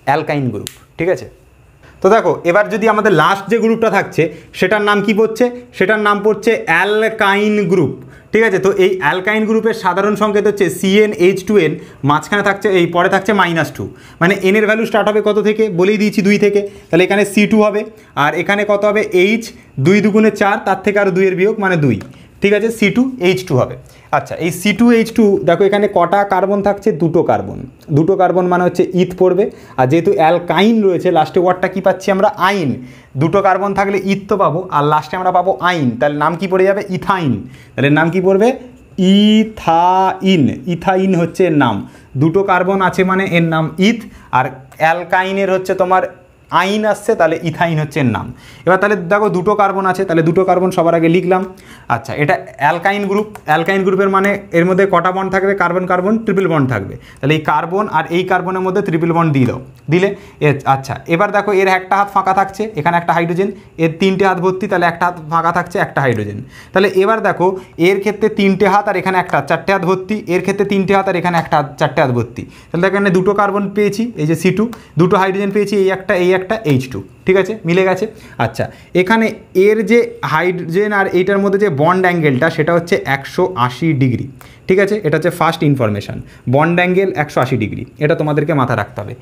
অ্যালকাইন গ্রুপ ঠিক আছে তো দেখো এবার যদি আমাদের লাস্ট যে গ্রুপটা থাকছে সেটার নাম কি পড়ছে সেটার নাম পড়ছে অ্যালকাইন গ্রুপ ঠিক আছে তো এই অ্যালকাইন গ্রুপের সাধারণ সংকেত হচ্ছে সিএন এইচ টু এন মাঝখানে থাকছে এই পরে থাকছে মাইনাস টু মানে এনের ভ্যালু স্টার্ট হবে কত থেকে বলেই দিয়েছি দুই থেকে তাহলে এখানে সি টু হবে আর এখানে কত হবে এইচ দুই দুগুণে চার তার থেকে আরও দুইয়ের বিয়োগ মানে দুই ঠিক আছে সি টু এইচ টু হবে আচ্ছা এই সি টু এইচ টু দেখো এখানে কটা কার্বন থাকছে দুটো কার্বন দুটো কার্বন মানে হচ্ছে ইথ পড়বে আর যেহেতু অ্যালকাইন রয়েছে লাস্টে ওয়ার্ডটা কী পাচ্ছি আমরা আইন দুটো কার্বন থাকলে ইথ তো পাবো আর লাস্টে আমরা পাবো আইন তাহলে নাম কি পড়ে যাবে ইথাইন তাহলে নাম কি পড়বে ইথাইন ইথাইন হচ্ছে এর নাম দুটো কার্বন আছে মানে এর নাম ইথ আর অ্যালকাইনের হচ্ছে তোমার আইন আসছে তাহলে ইথাইন হচ্ছে নাম এবার তাহলে দেখো দুটো কার্বন আছে তাহলে দুটো কার্বন সবার আগে লিখলাম আচ্ছা এটা অ্যালকাইন গ্রুপ অ্যালকাইন গ্রুপের মানে এর মধ্যে কটা বন্ড থাকবে কার্বন কার্বন ট্রিপল বন্ড থাকবে তাহলে এই কার্বন আর এই কার্বনের মধ্যে ট্রিপল বন্ড দিয়ে দাও দিলে আচ্ছা এবার দেখো এর একটা হাত ফাঁকা থাকছে এখানে একটা হাইড্রোজেন এর তিনটে হাত ভর্তি তাহলে একটা হাত ফাঁকা থাকছে একটা হাইড্রোজেন তাহলে এবার দেখো এর ক্ষেত্রে তিনটে হাত আর এখানে একটা চারটে হাত ভর্তি এর ক্ষেত্রে তিনটে হাত আর এখানে একটা হাত চারটে হাত ভর্তি তাহলে এখানে দুটো কার্বন পেয়েছি এই যে সি দুটো হাইড্রোজেন পেয়েছি এই একটা এই একটা এইচ টু ঠিক আছে মিলে গেছে আচ্ছা এখানে এর যে হাইড্রোজেন আর এইটার মধ্যে যে বন্ড অ্যাঙ্গেলটা সেটা হচ্ছে একশো ডিগ্রি ঠিক আছে এটা হচ্ছে ফার্স্ট ইনফরমেশান বন্ড অ্যাঙ্গেল একশো ডিগ্রি এটা তোমাদেরকে মাথা রাখতে হবে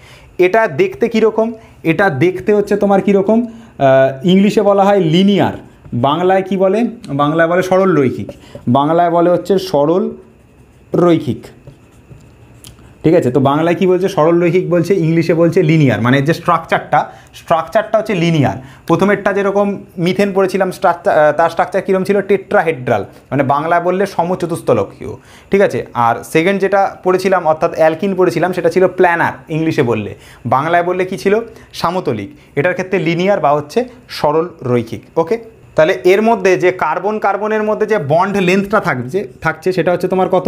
এটা দেখতে কীরকম এটা দেখতে হচ্ছে তোমার কীরকম ইংলিশে বলা হয় লিনিয়ার বাংলায় কি বলে বাংলায় বলে সরল রৈখিক বাংলায় বলে হচ্ছে সরল রৈখিক ঠিক আছে তো বাংলায় কি বলছে সরলরৈখিক বলছে ইংলিশে বলছে লিনিয়ার মানে যে স্ট্রাকচারটা স্ট্রাকচারটা হচ্ছে লিনিয়ার প্রথমেরটা যেরকম মিথেন পড়েছিলাম স্ট্রাকচার তার স্ট্রাকচার কীরকম ছিল টেট্রাহেড্রাল মানে বাংলা বললে সমচতুস্থলক্ষীয় ঠিক আছে আর সেকেন্ড যেটা পড়েছিলাম অর্থাৎ অ্যালকিন পড়েছিলাম সেটা ছিল প্ল্যানার ইংলিশে বললে বাংলায় বললে কি ছিল সামতলিক এটার ক্ষেত্রে লিনিয়ার বা হচ্ছে সরল রৈখিক ওকে তাহলে এর মধ্যে যে কার্বন কার্বনের মধ্যে যে বন্ড লেন্থটা থাকছে থাকছে সেটা হচ্ছে তোমার কত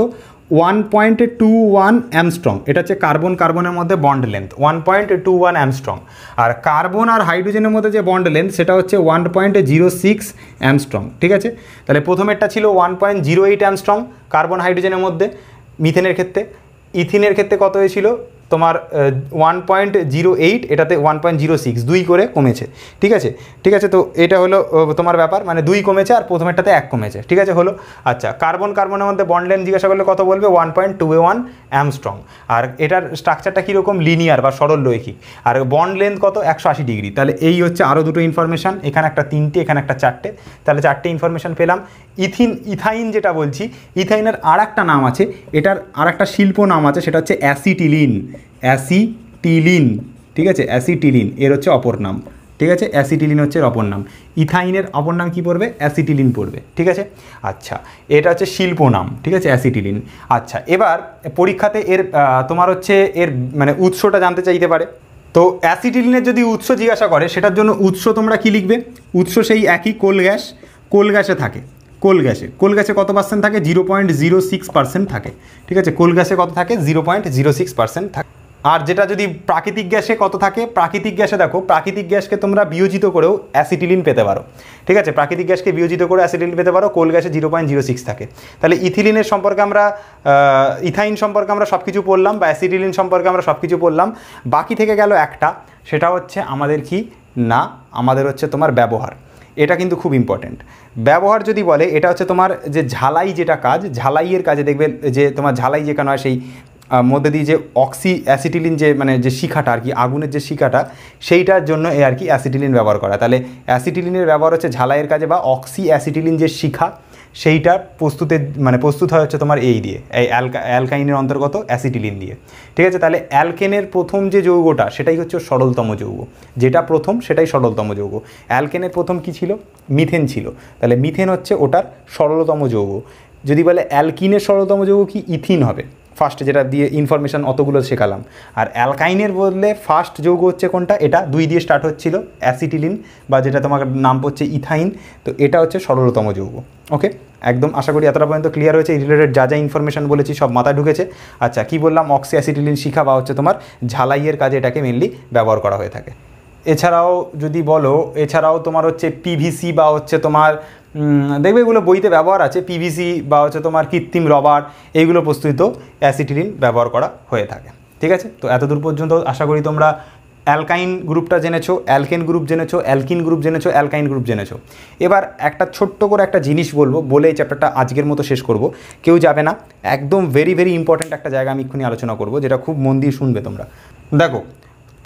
one point two one angstrom এটা হচ্ছে কার্বন কার্বনের মধ্যে bond length one point two one angstrom আর কার্বন আর হাইড্রোজেনের মধ্যে যে বন্ড লেন্থ সেটা হচ্ছে one point zero six angstrom ঠিক আছে তাহলে প্রথমেরটা ছিল one point zero eight angstrom carbon হাইড্রোজেনের মধ্যে মিথেনের ক্ষেত্রে ইথিনের ক্ষেত্রে কত হয়েছিল তোমার ওয়ান পয়েন্ট জিরো এইট এটাতে ওয়ান পয়েন্ট জিরো সিক্স দুই করে কমেছে ঠিক আছে ঠিক আছে তো এটা হলো তোমার ব্যাপার মানে দুই কমেছে আর প্রথমেরটাতে এক কমেছে ঠিক আছে হলো আচ্ছা কার্বন কার্বনের মধ্যে বন্ড লেন জিজ্ঞাসা করলে কত বলবে one point two one angstrom আর এটার স্ট্রাকচারটা কীরকম লিনিয়ার বা সরল রৈখিক আর বন্ড লেন্থ কত একশো আশি ডিগ্রি তাহলে এই হচ্ছে আরও দুটো ইনফরমেশান এখানে একটা তিনটে এখানে একটা চারটে তাহলে চারটে ইনফরমেশান পেলাম ইথিন ইথাইন যেটা বলছি ইথাইনের আর একটা নাম আছে এটার আর একটা শিল্প নাম আছে সেটা হচ্ছে অ্যাসিটিলিন অ্যাসিটিলিন ঠিক আছে অ্যাসিটিলিন এর হচ্ছে অপর নাম ঠিক আছে অ্যাসিটিলিন হচ্ছে এর অপর নাম ইথাইনের অপর নাম কী পড়বে অ্যাসিটিলিন পড়বে ঠিক আছে আচ্ছা এটা হচ্ছে শিল্প নাম ঠিক আছে অ্যাসিটিলিন আচ্ছা এবার পরীক্ষাতে এর তোমার হচ্ছে এর মানে উৎসটা জানতে চাইতে পারে তো অ্যাসিটিলিনের যদি উৎস জিজ্ঞাসা করে সেটার জন্য উৎস তোমরা কি লিখবে উৎস সেই একই কোল গ্যাস কোল গ্যাসে থাকে কোল গ্যাসে কোল গ্যাসে কত পার্সেন্ট থাকে zero point zero six percent থাকে ঠিক আছে কোল গ্যাসে কত থাকে zero point zero six percent থাকে আর যেটা যদি প্রাকৃতিক গ্যাসে কত থাকে প্রাকৃতিক গ্যাসে দেখো প্রাকৃতিক গ্যাসকে তোমরা বিয়োজিত করেও অ্যাসিটিলিন পেতে পারো ঠিক আছে প্রাকৃতিক গ্যাসকে বিয়োজিত করে অ্যাসিটিলিন পেতে পারো কোল গ্যাসে জিরো পয়েন্ট জিরো সিক্স থাকে তাহলে ইথিলিনের সম্পর্কে আমরা ইথাইন সম্পর্কে আমরা সব কিছু পড়লাম বা অ্যাসিটিলিন সম্পর্কে আমরা সব কিছু পড়লাম বাকি থেকে গেল একটা সেটা হচ্ছে আমাদের কি না আমাদের হচ্ছে তোমার ব্যবহার এটা কিন্তু খুব ইম্পর্ট্যান্ট ব্যবহার যদি বলে এটা হচ্ছে তোমার যে ঝালাই যেটা কাজ ঝালাইয়ের কাজে দেখবে যে তোমার ঝালাই যে কেন হয় সেই মধ্যে দিয়ে যে অক্সি অ্যাসিটিলিন যে মানে যে শিখাটা আর কি আগুনের যে শিখাটা সেইটার জন্য এ আর কি অ্যাসিটিলিন ব্যবহার করা তাহলে অ্যাসিটিলিনের ব্যবহার হচ্ছে ঝালাইয়ের কাজে বা অক্সি অ্যাসিটিলিন যে শিখা সেইটা প্রস্তুতে মানে প্রস্তুত হয় হচ্ছে তোমার এই দিয়ে এই অ্যালকা অ্যালকাইনের অন্তর্গত অ্যাসিটিলিন দিয়ে ঠিক আছে তাহলে অ্যালকেনের প্রথম যে যৌগটা সেটাই হচ্ছে সরলতম যৌগ যেটা প্রথম সেটাই সরলতম যৌগ অ্যালকেনের প্রথম কি ছিল মিথেন ছিল তাহলে মিথেন হচ্ছে ওটার সরলতম যৌগ যদি বলে অ্যালকিনের সরলতম যৌগ কি ইথিন হবে ফার্স্ট যেটা দিয়ে ইনফরমেশান অতগুলো শেখালাম আর অ্যালকাইনের বদলে ফার্স্ট যৌগ হচ্ছে কোনটা এটা দুই দিয়ে স্টার্ট হচ্ছিল অ্যাসিটিলিন বা যেটা তোমার নাম পড়ছে ইথাইন তো এটা হচ্ছে সরলতম যৌগ ওকে একদম আশা করি এতটা পর্যন্ত ক্লিয়ার হয়েছে রিলেটেড যা যা ইনফরমেশান বলেছি সব মাথায় ঢুকেছে আচ্ছা কি বললাম অক্সি অ্যাসিটিলিন শিখা বা হচ্ছে তোমার ঝালাইয়ের কাজে এটাকে মেনলি ব্যবহার করা হয়ে থাকে এছাড়াও যদি বলো এছাড়াও তোমার হচ্ছে পিভিসি বা হচ্ছে তোমার দেখবে এগুলো বইতে ব্যবহার আছে পিভিসি বা হচ্ছে তোমার কৃত্রিম রবার এইগুলো প্রস্তুত অ্যাসিটিলিন ব্যবহার করা হয়ে থাকে ঠিক আছে তো এতদূর পর্যন্ত আশা করি তোমরা অ্যালকাইন গ্রুপটা জেনেছো অ্যালকেন গ্রুপ জেনেছো অ্যালকিন গ্রুপ জেনেছো অ্যালকাইন গ্রুপ জেনেছো এবার একটা ছোট্ট করে একটা জিনিস বলবো বলে এই চ্যাপ্টারটা আজকের মতো শেষ করব কেউ যাবে না একদম ভেরি ভেরি ইম্পর্ট্যান্ট একটা জায়গা আমি এক্ষুনি আলোচনা করব যেটা খুব মন দিয়ে শুনবে তোমরা দেখো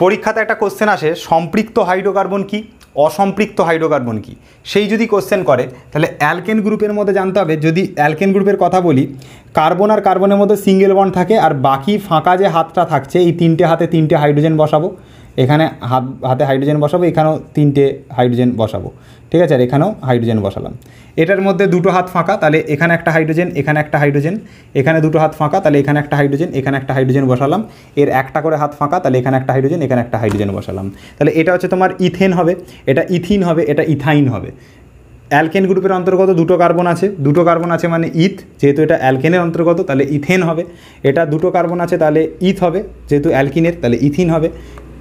পরীক্ষাতে একটা কোশ্চেন আসে সম্পৃক্ত হাইড্রোকার্বন কি অসম্পৃক্ত হাইড্রোকার্বন কি সেই যদি কোশ্চেন করে তাহলে অ্যালকেন গ্রুপের মধ্যে জানতে হবে যদি অ্যালকেন গ্রুপের কথা বলি কার্বন আর কার্বনের মধ্যে সিঙ্গেল বন্ড থাকে আর বাকি ফাঁকা যে হাতটা থাকছে এই তিনটে হাতে তিনটে হাইড্রোজেন বসাবো এখানে হাত হাতে হাইড্রোজেন বসাবো এখানেও তিনটে হাইড্রোজেন বসাবো ঠিক আছে আর এখানেও হাইড্রোজেন বসালাম এটার মধ্যে দুটো হাত ফাঁকা তাহলে এখানে একটা হাইড্রোজেন এখানে একটা হাইড্রোজেন এখানে দুটো হাত ফাঁকা তাহলে এখানে একটা হাইড্রোজেন এখানে একটা হাইড্রোজেন বসালাম এর একটা করে হাত ফাঁকা তাহলে এখানে একটা হাইড্রোজেন এখানে একটা হাইড্রোজেন বসালাম তাহলে এটা হচ্ছে তোমার ইথেন হবে এটা ইথিন হবে এটা ইথাইন হবে অ্যালকেন গ্রুপের অন্তর্গত দুটো কার্বন আছে দুটো কার্বন আছে মানে ইথ যেহেতু এটা অ্যালকেনের অন্তর্গত তাহলে ইথেন হবে এটা দুটো কার্বন আছে তাহলে ইথ হবে যেহেতু অ্যালকিনের তাহলে ইথিন হবে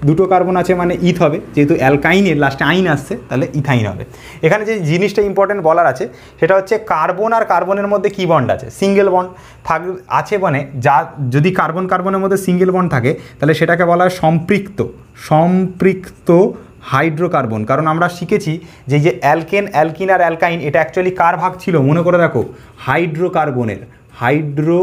দুটো কার্বন আছে মানে ইথ হবে যেহেতু অ্যালকাইনের লাস্টে আইন আসছে তাহলে ইথাইন হবে এখানে যে জিনিসটা ইম্পর্টেন্ট বলার আছে সেটা হচ্ছে কার্বন আর কার্বনের মধ্যে কী বন্ড আছে সিঙ্গেল বন্ড থাক আছে মানে যা যদি কার্বন কার্বনের মধ্যে সিঙ্গেল বন্ড থাকে তাহলে সেটাকে বলা হয় সম্পৃক্ত সম্পৃক্ত হাইড্রোকার্বন কারণ আমরা শিখেছি যে যে অ্যালকেন অ্যালকিন আর অ্যালকাইন এটা অ্যাকচুয়ালি কার ভাগ ছিল মনে করে রাখো হাইড্রোকার্বনের হাইড্রো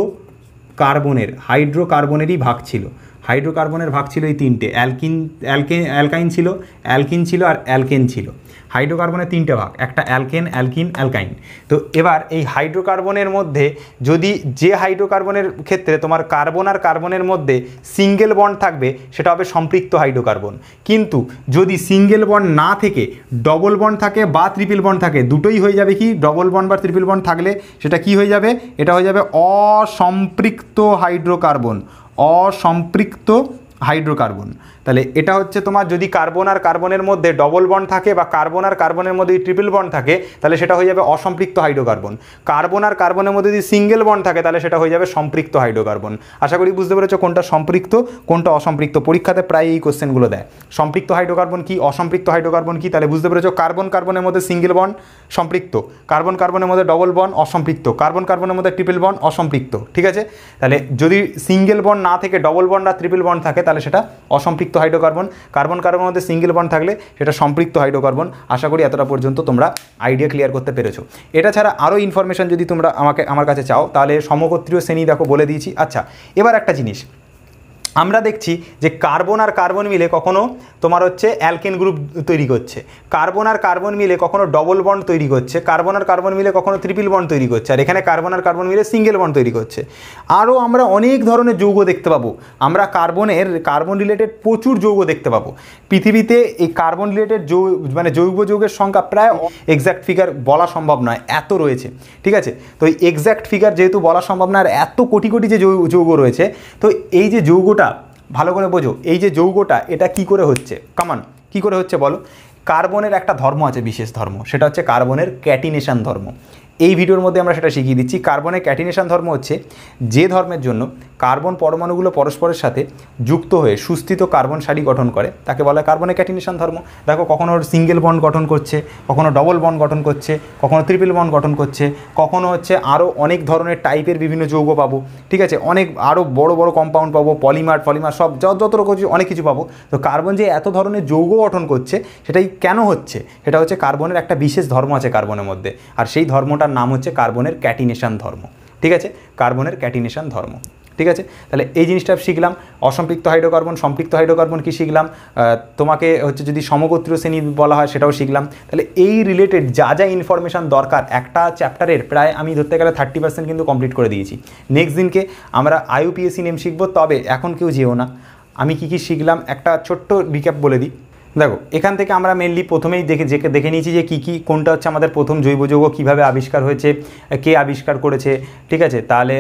কার্বনের হাইড্রোকার্বনেরই ভাগ ছিল হাইড্রোকার্বনের ভাগ ছিল এই তিনটে অ্যালকিন অ্যালকে অ্যালকাইন ছিল অ্যালকিন ছিল আর অ্যালকেন ছিল হাইড্রোকার্বনের তিনটে ভাগ একটা অ্যালকেন অ্যালকিন অ্যালকাইন তো এবার এই হাইড্রোকার্বনের মধ্যে যদি যে হাইড্রোকার্বনের ক্ষেত্রে তোমার কার্বন আর কার্বনের মধ্যে সিঙ্গেল বন্ড থাকবে সেটা হবে সম্পৃক্ত হাইড্রোকার্বন কিন্তু যদি সিঙ্গেল বন্ড না থেকে ডবল বন্ড থাকে বা ত্রিপিল বন্ড থাকে দুটোই হয়ে যাবে কি ডবল বন্ড বা ত্রিপিল বন্ড থাকলে সেটা কি হয়ে যাবে এটা হয়ে যাবে অসম্পৃক্ত হাইড্রোকার্বন অসম্পৃক্ত হাইড্রোকার্বন তাহলে এটা হচ্ছে তোমার যদি কার্বন আর কার্বনের মধ্যে ডবল বন্ড থাকে বা কার্বন আর কার্বনের মধ্যে ট্রিপল বন্ড থাকে তাহলে সেটা হয়ে যাবে অসম্পৃক্ত হাইড্রোকার্বন কার্বন আর কার্বনের মধ্যে যদি সিঙ্গেল বন্ড থাকে তাহলে সেটা হয়ে যাবে সম্পৃক্ত হাইড্রোকার্বন আশা করি বুঝতে পেরেছো কোনটা সম্পৃক্ত কোনটা অসম্পৃক্ত পরীক্ষাতে প্রায় এই কোশ্চেনগুলো দেয় সম্পৃক্ত হাইড্রোকার্বন কি অসম্পৃক্ত হাইড্রোকার্বন কি তাহলে বুঝতে পেরেছো কার্বন কার্বনের মধ্যে সিঙ্গেল বন্ড সম্পৃক্ত কার্বন কার্বনের মধ্যে ডবল বন্ড অসম্পৃক্ত কার্বন কার্বনের মধ্যে ট্রিপল বন্ড অসম্পৃক্ত ঠিক আছে তাহলে যদি সিঙ্গেল বন্ড না থেকে ডবল বন্ড আর ট্রিপল বন্ড থাকে তাহলে সেটা অসম্পৃক্ত সম্পৃক্ত হাইড্রোকার্বন কার্বন কার্বন মধ্যে সিঙ্গেল বন্ড থাকলে সেটা সম্পৃক্ত হাইড্রোকার্বন আশা করি এতটা পর্যন্ত তোমরা আইডিয়া ক্লিয়ার করতে পেরেছো এটা ছাড়া আরও ইনফরমেশন যদি তোমরা আমাকে আমার কাছে চাও তাহলে সমগোত্রীয় শ্রেণী দেখো বলে দিয়েছি আচ্ছা এবার একটা জিনিস আমরা দেখছি যে কার্বন আর কার্বন মিলে কখনো তোমার হচ্ছে অ্যালকেন গ্রুপ তৈরি করছে কার্বন আর কার্বন মিলে কখনো ডবল বন্ড তৈরি করছে কার্বন আর কার্বন মিলে কখনো ত্রিপিল বন্ড তৈরি করছে আর এখানে কার্বন আর কার্বন মিলে সিঙ্গেল বন্ড তৈরি করছে আরও আমরা অনেক ধরনের যৌগ দেখতে পাবো আমরা কার্বনের কার্বন রিলেটেড প্রচুর যৌগ দেখতে পাবো পৃথিবীতে এই কার্বন রিলেটেড যৌ মানে জৈব যৌগের সংখ্যা প্রায় এক্স্যাক্ট ফিগার বলা সম্ভব নয় এত রয়েছে ঠিক আছে তো এই এক্স্যাক্ট ফিগার যেহেতু বলা সম্ভব না আর এত কোটি কোটি যে যৌগ রয়েছে তো এই যে যৌগটা ভালো করে বোঝো এই যে যৌগটা এটা কি করে হচ্ছে কামান কি করে হচ্ছে বলো কার্বনের একটা ধর্ম আছে বিশেষ ধর্ম সেটা হচ্ছে কার্বনের ক্যাটিনেশন ধর্ম এই ভিডিওর মধ্যে আমরা সেটা শিখিয়ে দিচ্ছি কার্বনের ক্যাটিনেশন ধর্ম হচ্ছে যে ধর্মের জন্য কার্বন পরমাণুগুলো পরস্পরের সাথে যুক্ত হয়ে সুস্থিত কার্বন সারি গঠন করে তাকে বলা হয় কার্বনের ক্যাটিনেশন ধর্ম দেখো কখনো সিঙ্গেল বন্ড গঠন করছে কখনো ডবল বন্ড গঠন করছে কখনো ত্রিপল বন্ড গঠন করছে কখনো হচ্ছে আরও অনেক ধরনের টাইপের বিভিন্ন যৌগ পাবো ঠিক আছে অনেক আরও বড় বড় কম্পাউন্ড পাবো পলিমার ফলিমার সব যত রকম অনেক কিছু পাবো তো কার্বন যে এত ধরনের যৌগ গঠন করছে সেটাই কেন হচ্ছে সেটা হচ্ছে কার্বনের একটা বিশেষ ধর্ম আছে কার্বনের মধ্যে আর সেই ধর্মটা তার নাম হচ্ছে কার্বনের ক্যাটিনেশান ধর্ম ঠিক আছে কার্বনের ক্যাটিনেশান ধর্ম ঠিক আছে তাহলে এই জিনিসটা শিখলাম অসম্পৃক্ত হাইড্রোকার্বন সম্পৃক্ত হাইড্রোকার্বন কি শিখলাম তোমাকে হচ্ছে যদি সমগোত্রীয় শ্রেণী বলা হয় সেটাও শিখলাম তাহলে এই রিলেটেড যা যা ইনফরমেশান দরকার একটা চ্যাপ্টারের প্রায় আমি ধরতে গেলে থার্টি পার্সেন্ট কিন্তু কমপ্লিট করে দিয়েছি নেক্সট দিনকে আমরা আইউপিএসি নেম শিখবো তবে এখন কেউ যেও না আমি কি কি শিখলাম একটা ছোট্ট রিক্যাপ বলে দিই দেখো এখান থেকে আমরা মেনলি প্রথমেই দেখে যে দেখে নিয়েছি যে কী কী কোনটা হচ্ছে আমাদের প্রথম জৈব যৌগ কীভাবে আবিষ্কার হয়েছে কে আবিষ্কার করেছে ঠিক আছে তাহলে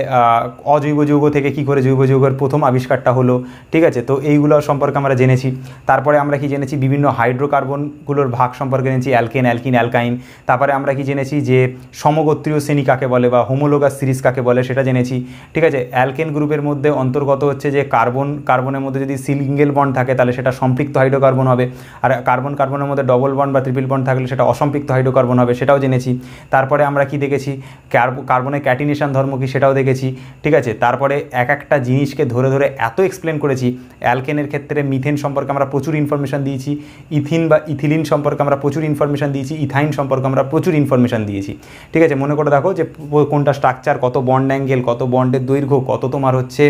অজৈব যৌগ থেকে কি করে জৈব যৌগের প্রথম আবিষ্কারটা হলো ঠিক আছে তো এইগুলো সম্পর্কে আমরা জেনেছি তারপরে আমরা কি জেনেছি বিভিন্ন হাইড্রোকার্বনগুলোর ভাগ সম্পর্কে জেনেছি অ্যালকেন অ্যালকিন অ্যালকাইন তারপরে আমরা কি জেনেছি যে সমগোত্রীয় শ্রেণী কাকে বলে বা হোমোলোগাস সিরিজ কাকে বলে সেটা জেনেছি ঠিক আছে অ্যালকেন গ্রুপের মধ্যে অন্তর্গত হচ্ছে যে কার্বন কার্বনের মধ্যে যদি সিলিঙ্গেল বন্ড থাকে তাহলে সেটা সম্পৃক্ত হাইড্রোকার্বন হবে আর কার্বন কার্বনের মধ্যে ডবল বন্ড বা ত্রিপিল বন্ড থাকলে সেটা অসম্পৃক্ত হাইড্রোকার্বন হবে সেটাও জেনেছি তারপরে আমরা কি দেখেছি কার্বনের ক্যাটিনেশন ধর্ম কি সেটাও দেখেছি ঠিক আছে তারপরে এক একটা জিনিসকে ধরে ধরে এত এক্সপ্লেন করেছি অ্যালকেনের ক্ষেত্রে মিথেন সম্পর্কে আমরা প্রচুর ইনফরমেশান দিয়েছি ইথিন বা ইথিলিন সম্পর্কে আমরা প্রচুর ইনফরমেশান দিয়েছি ইথাইন সম্পর্কে আমরা প্রচুর ইনফরমেশান দিয়েছি ঠিক আছে মনে করে দেখো যে কোনটা স্ট্রাকচার কত বন্ড অ্যাঙ্গেল কত বন্ডের দৈর্ঘ্য কত তোমার হচ্ছে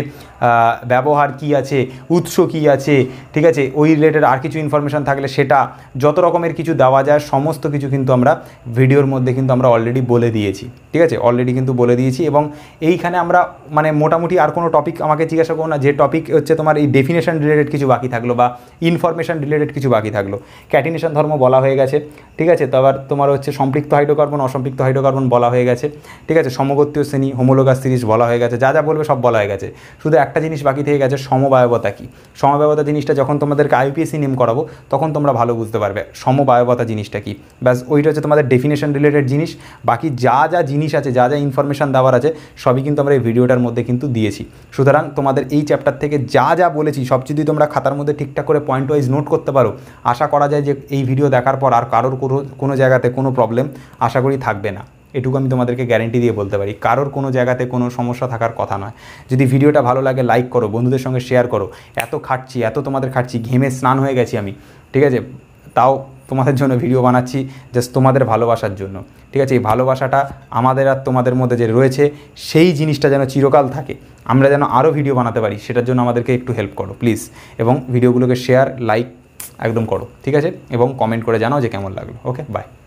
ব্যবহার কি আছে উৎস কি আছে ঠিক আছে ওই রিলেটেড আর কিছু ইনফরমেশন প্রয়োজন থাকলে সেটা যত রকমের কিছু দেওয়া যায় সমস্ত কিছু কিন্তু আমরা ভিডিওর মধ্যে কিন্তু আমরা অলরেডি বলে দিয়েছি ঠিক আছে অলরেডি কিন্তু বলে দিয়েছি এবং এইখানে আমরা মানে মোটামুটি আর কোনো টপিক আমাকে জিজ্ঞাসা করো না যে টপিক হচ্ছে তোমার এই ডেফিনেশন রিলেটেড কিছু বাকি থাকলো বা ইনফরমেশন রিলেটেড কিছু বাকি থাকলো ক্যাটিনেশন ধর্ম বলা হয়ে গেছে ঠিক আছে তো আবার তোমার হচ্ছে সম্পৃক্ত হাইড্রোকার্বন অসম্পৃক্ত হাইড্রোকার্বন বলা হয়ে গেছে ঠিক আছে সমগতীয় শ্রেণী হোমোলোগাস সিরিজ বলা হয়ে গেছে যা যা বলবে সব বলা হয়ে গেছে শুধু একটা জিনিস বাকি থেকে গেছে সমবায়বতা কি সমবায়বতা জিনিসটা যখন তোমাদেরকে আইপিএসি নেম করাবো তখন তোমরা ভালো বুঝতে পারবে সমবায়বতা জিনিসটা কি ব্যাস ওইটা হচ্ছে তোমাদের ডেফিনেশন রিলেটেড জিনিস বাকি যা যা জিনিস আছে যা যা ইনফরমেশান দেওয়ার আছে সবই কিন্তু আমরা এই ভিডিওটার মধ্যে কিন্তু দিয়েছি সুতরাং তোমাদের এই চ্যাপ্টার থেকে যা যা বলেছি সব যদি তোমরা খাতার মধ্যে ঠিকঠাক করে পয়েন্ট ওয়াইজ নোট করতে পারো আশা করা যায় যে এই ভিডিও দেখার পর আর কারোর কোনো জায়গাতে কোনো প্রবলেম আশা করি থাকবে না এটুকু আমি তোমাদেরকে গ্যারেন্টি দিয়ে বলতে পারি কারোর কোনো জায়গাতে কোনো সমস্যা থাকার কথা নয় যদি ভিডিওটা ভালো লাগে লাইক করো বন্ধুদের সঙ্গে শেয়ার করো এত খাটছি এত তোমাদের খাটছি ঘেমে স্নান হয়ে গেছি আমি ঠিক আছে তাও তোমাদের জন্য ভিডিও বানাচ্ছি জাস্ট তোমাদের ভালোবাসার জন্য ঠিক আছে এই ভালোবাসাটা আমাদের আর তোমাদের মধ্যে যে রয়েছে সেই জিনিসটা যেন চিরকাল থাকে আমরা যেন আরও ভিডিও বানাতে পারি সেটার জন্য আমাদেরকে একটু হেল্প করো প্লিজ এবং ভিডিওগুলোকে শেয়ার লাইক একদম করো ঠিক আছে এবং কমেন্ট করে জানাও যে কেমন লাগলো ওকে বাই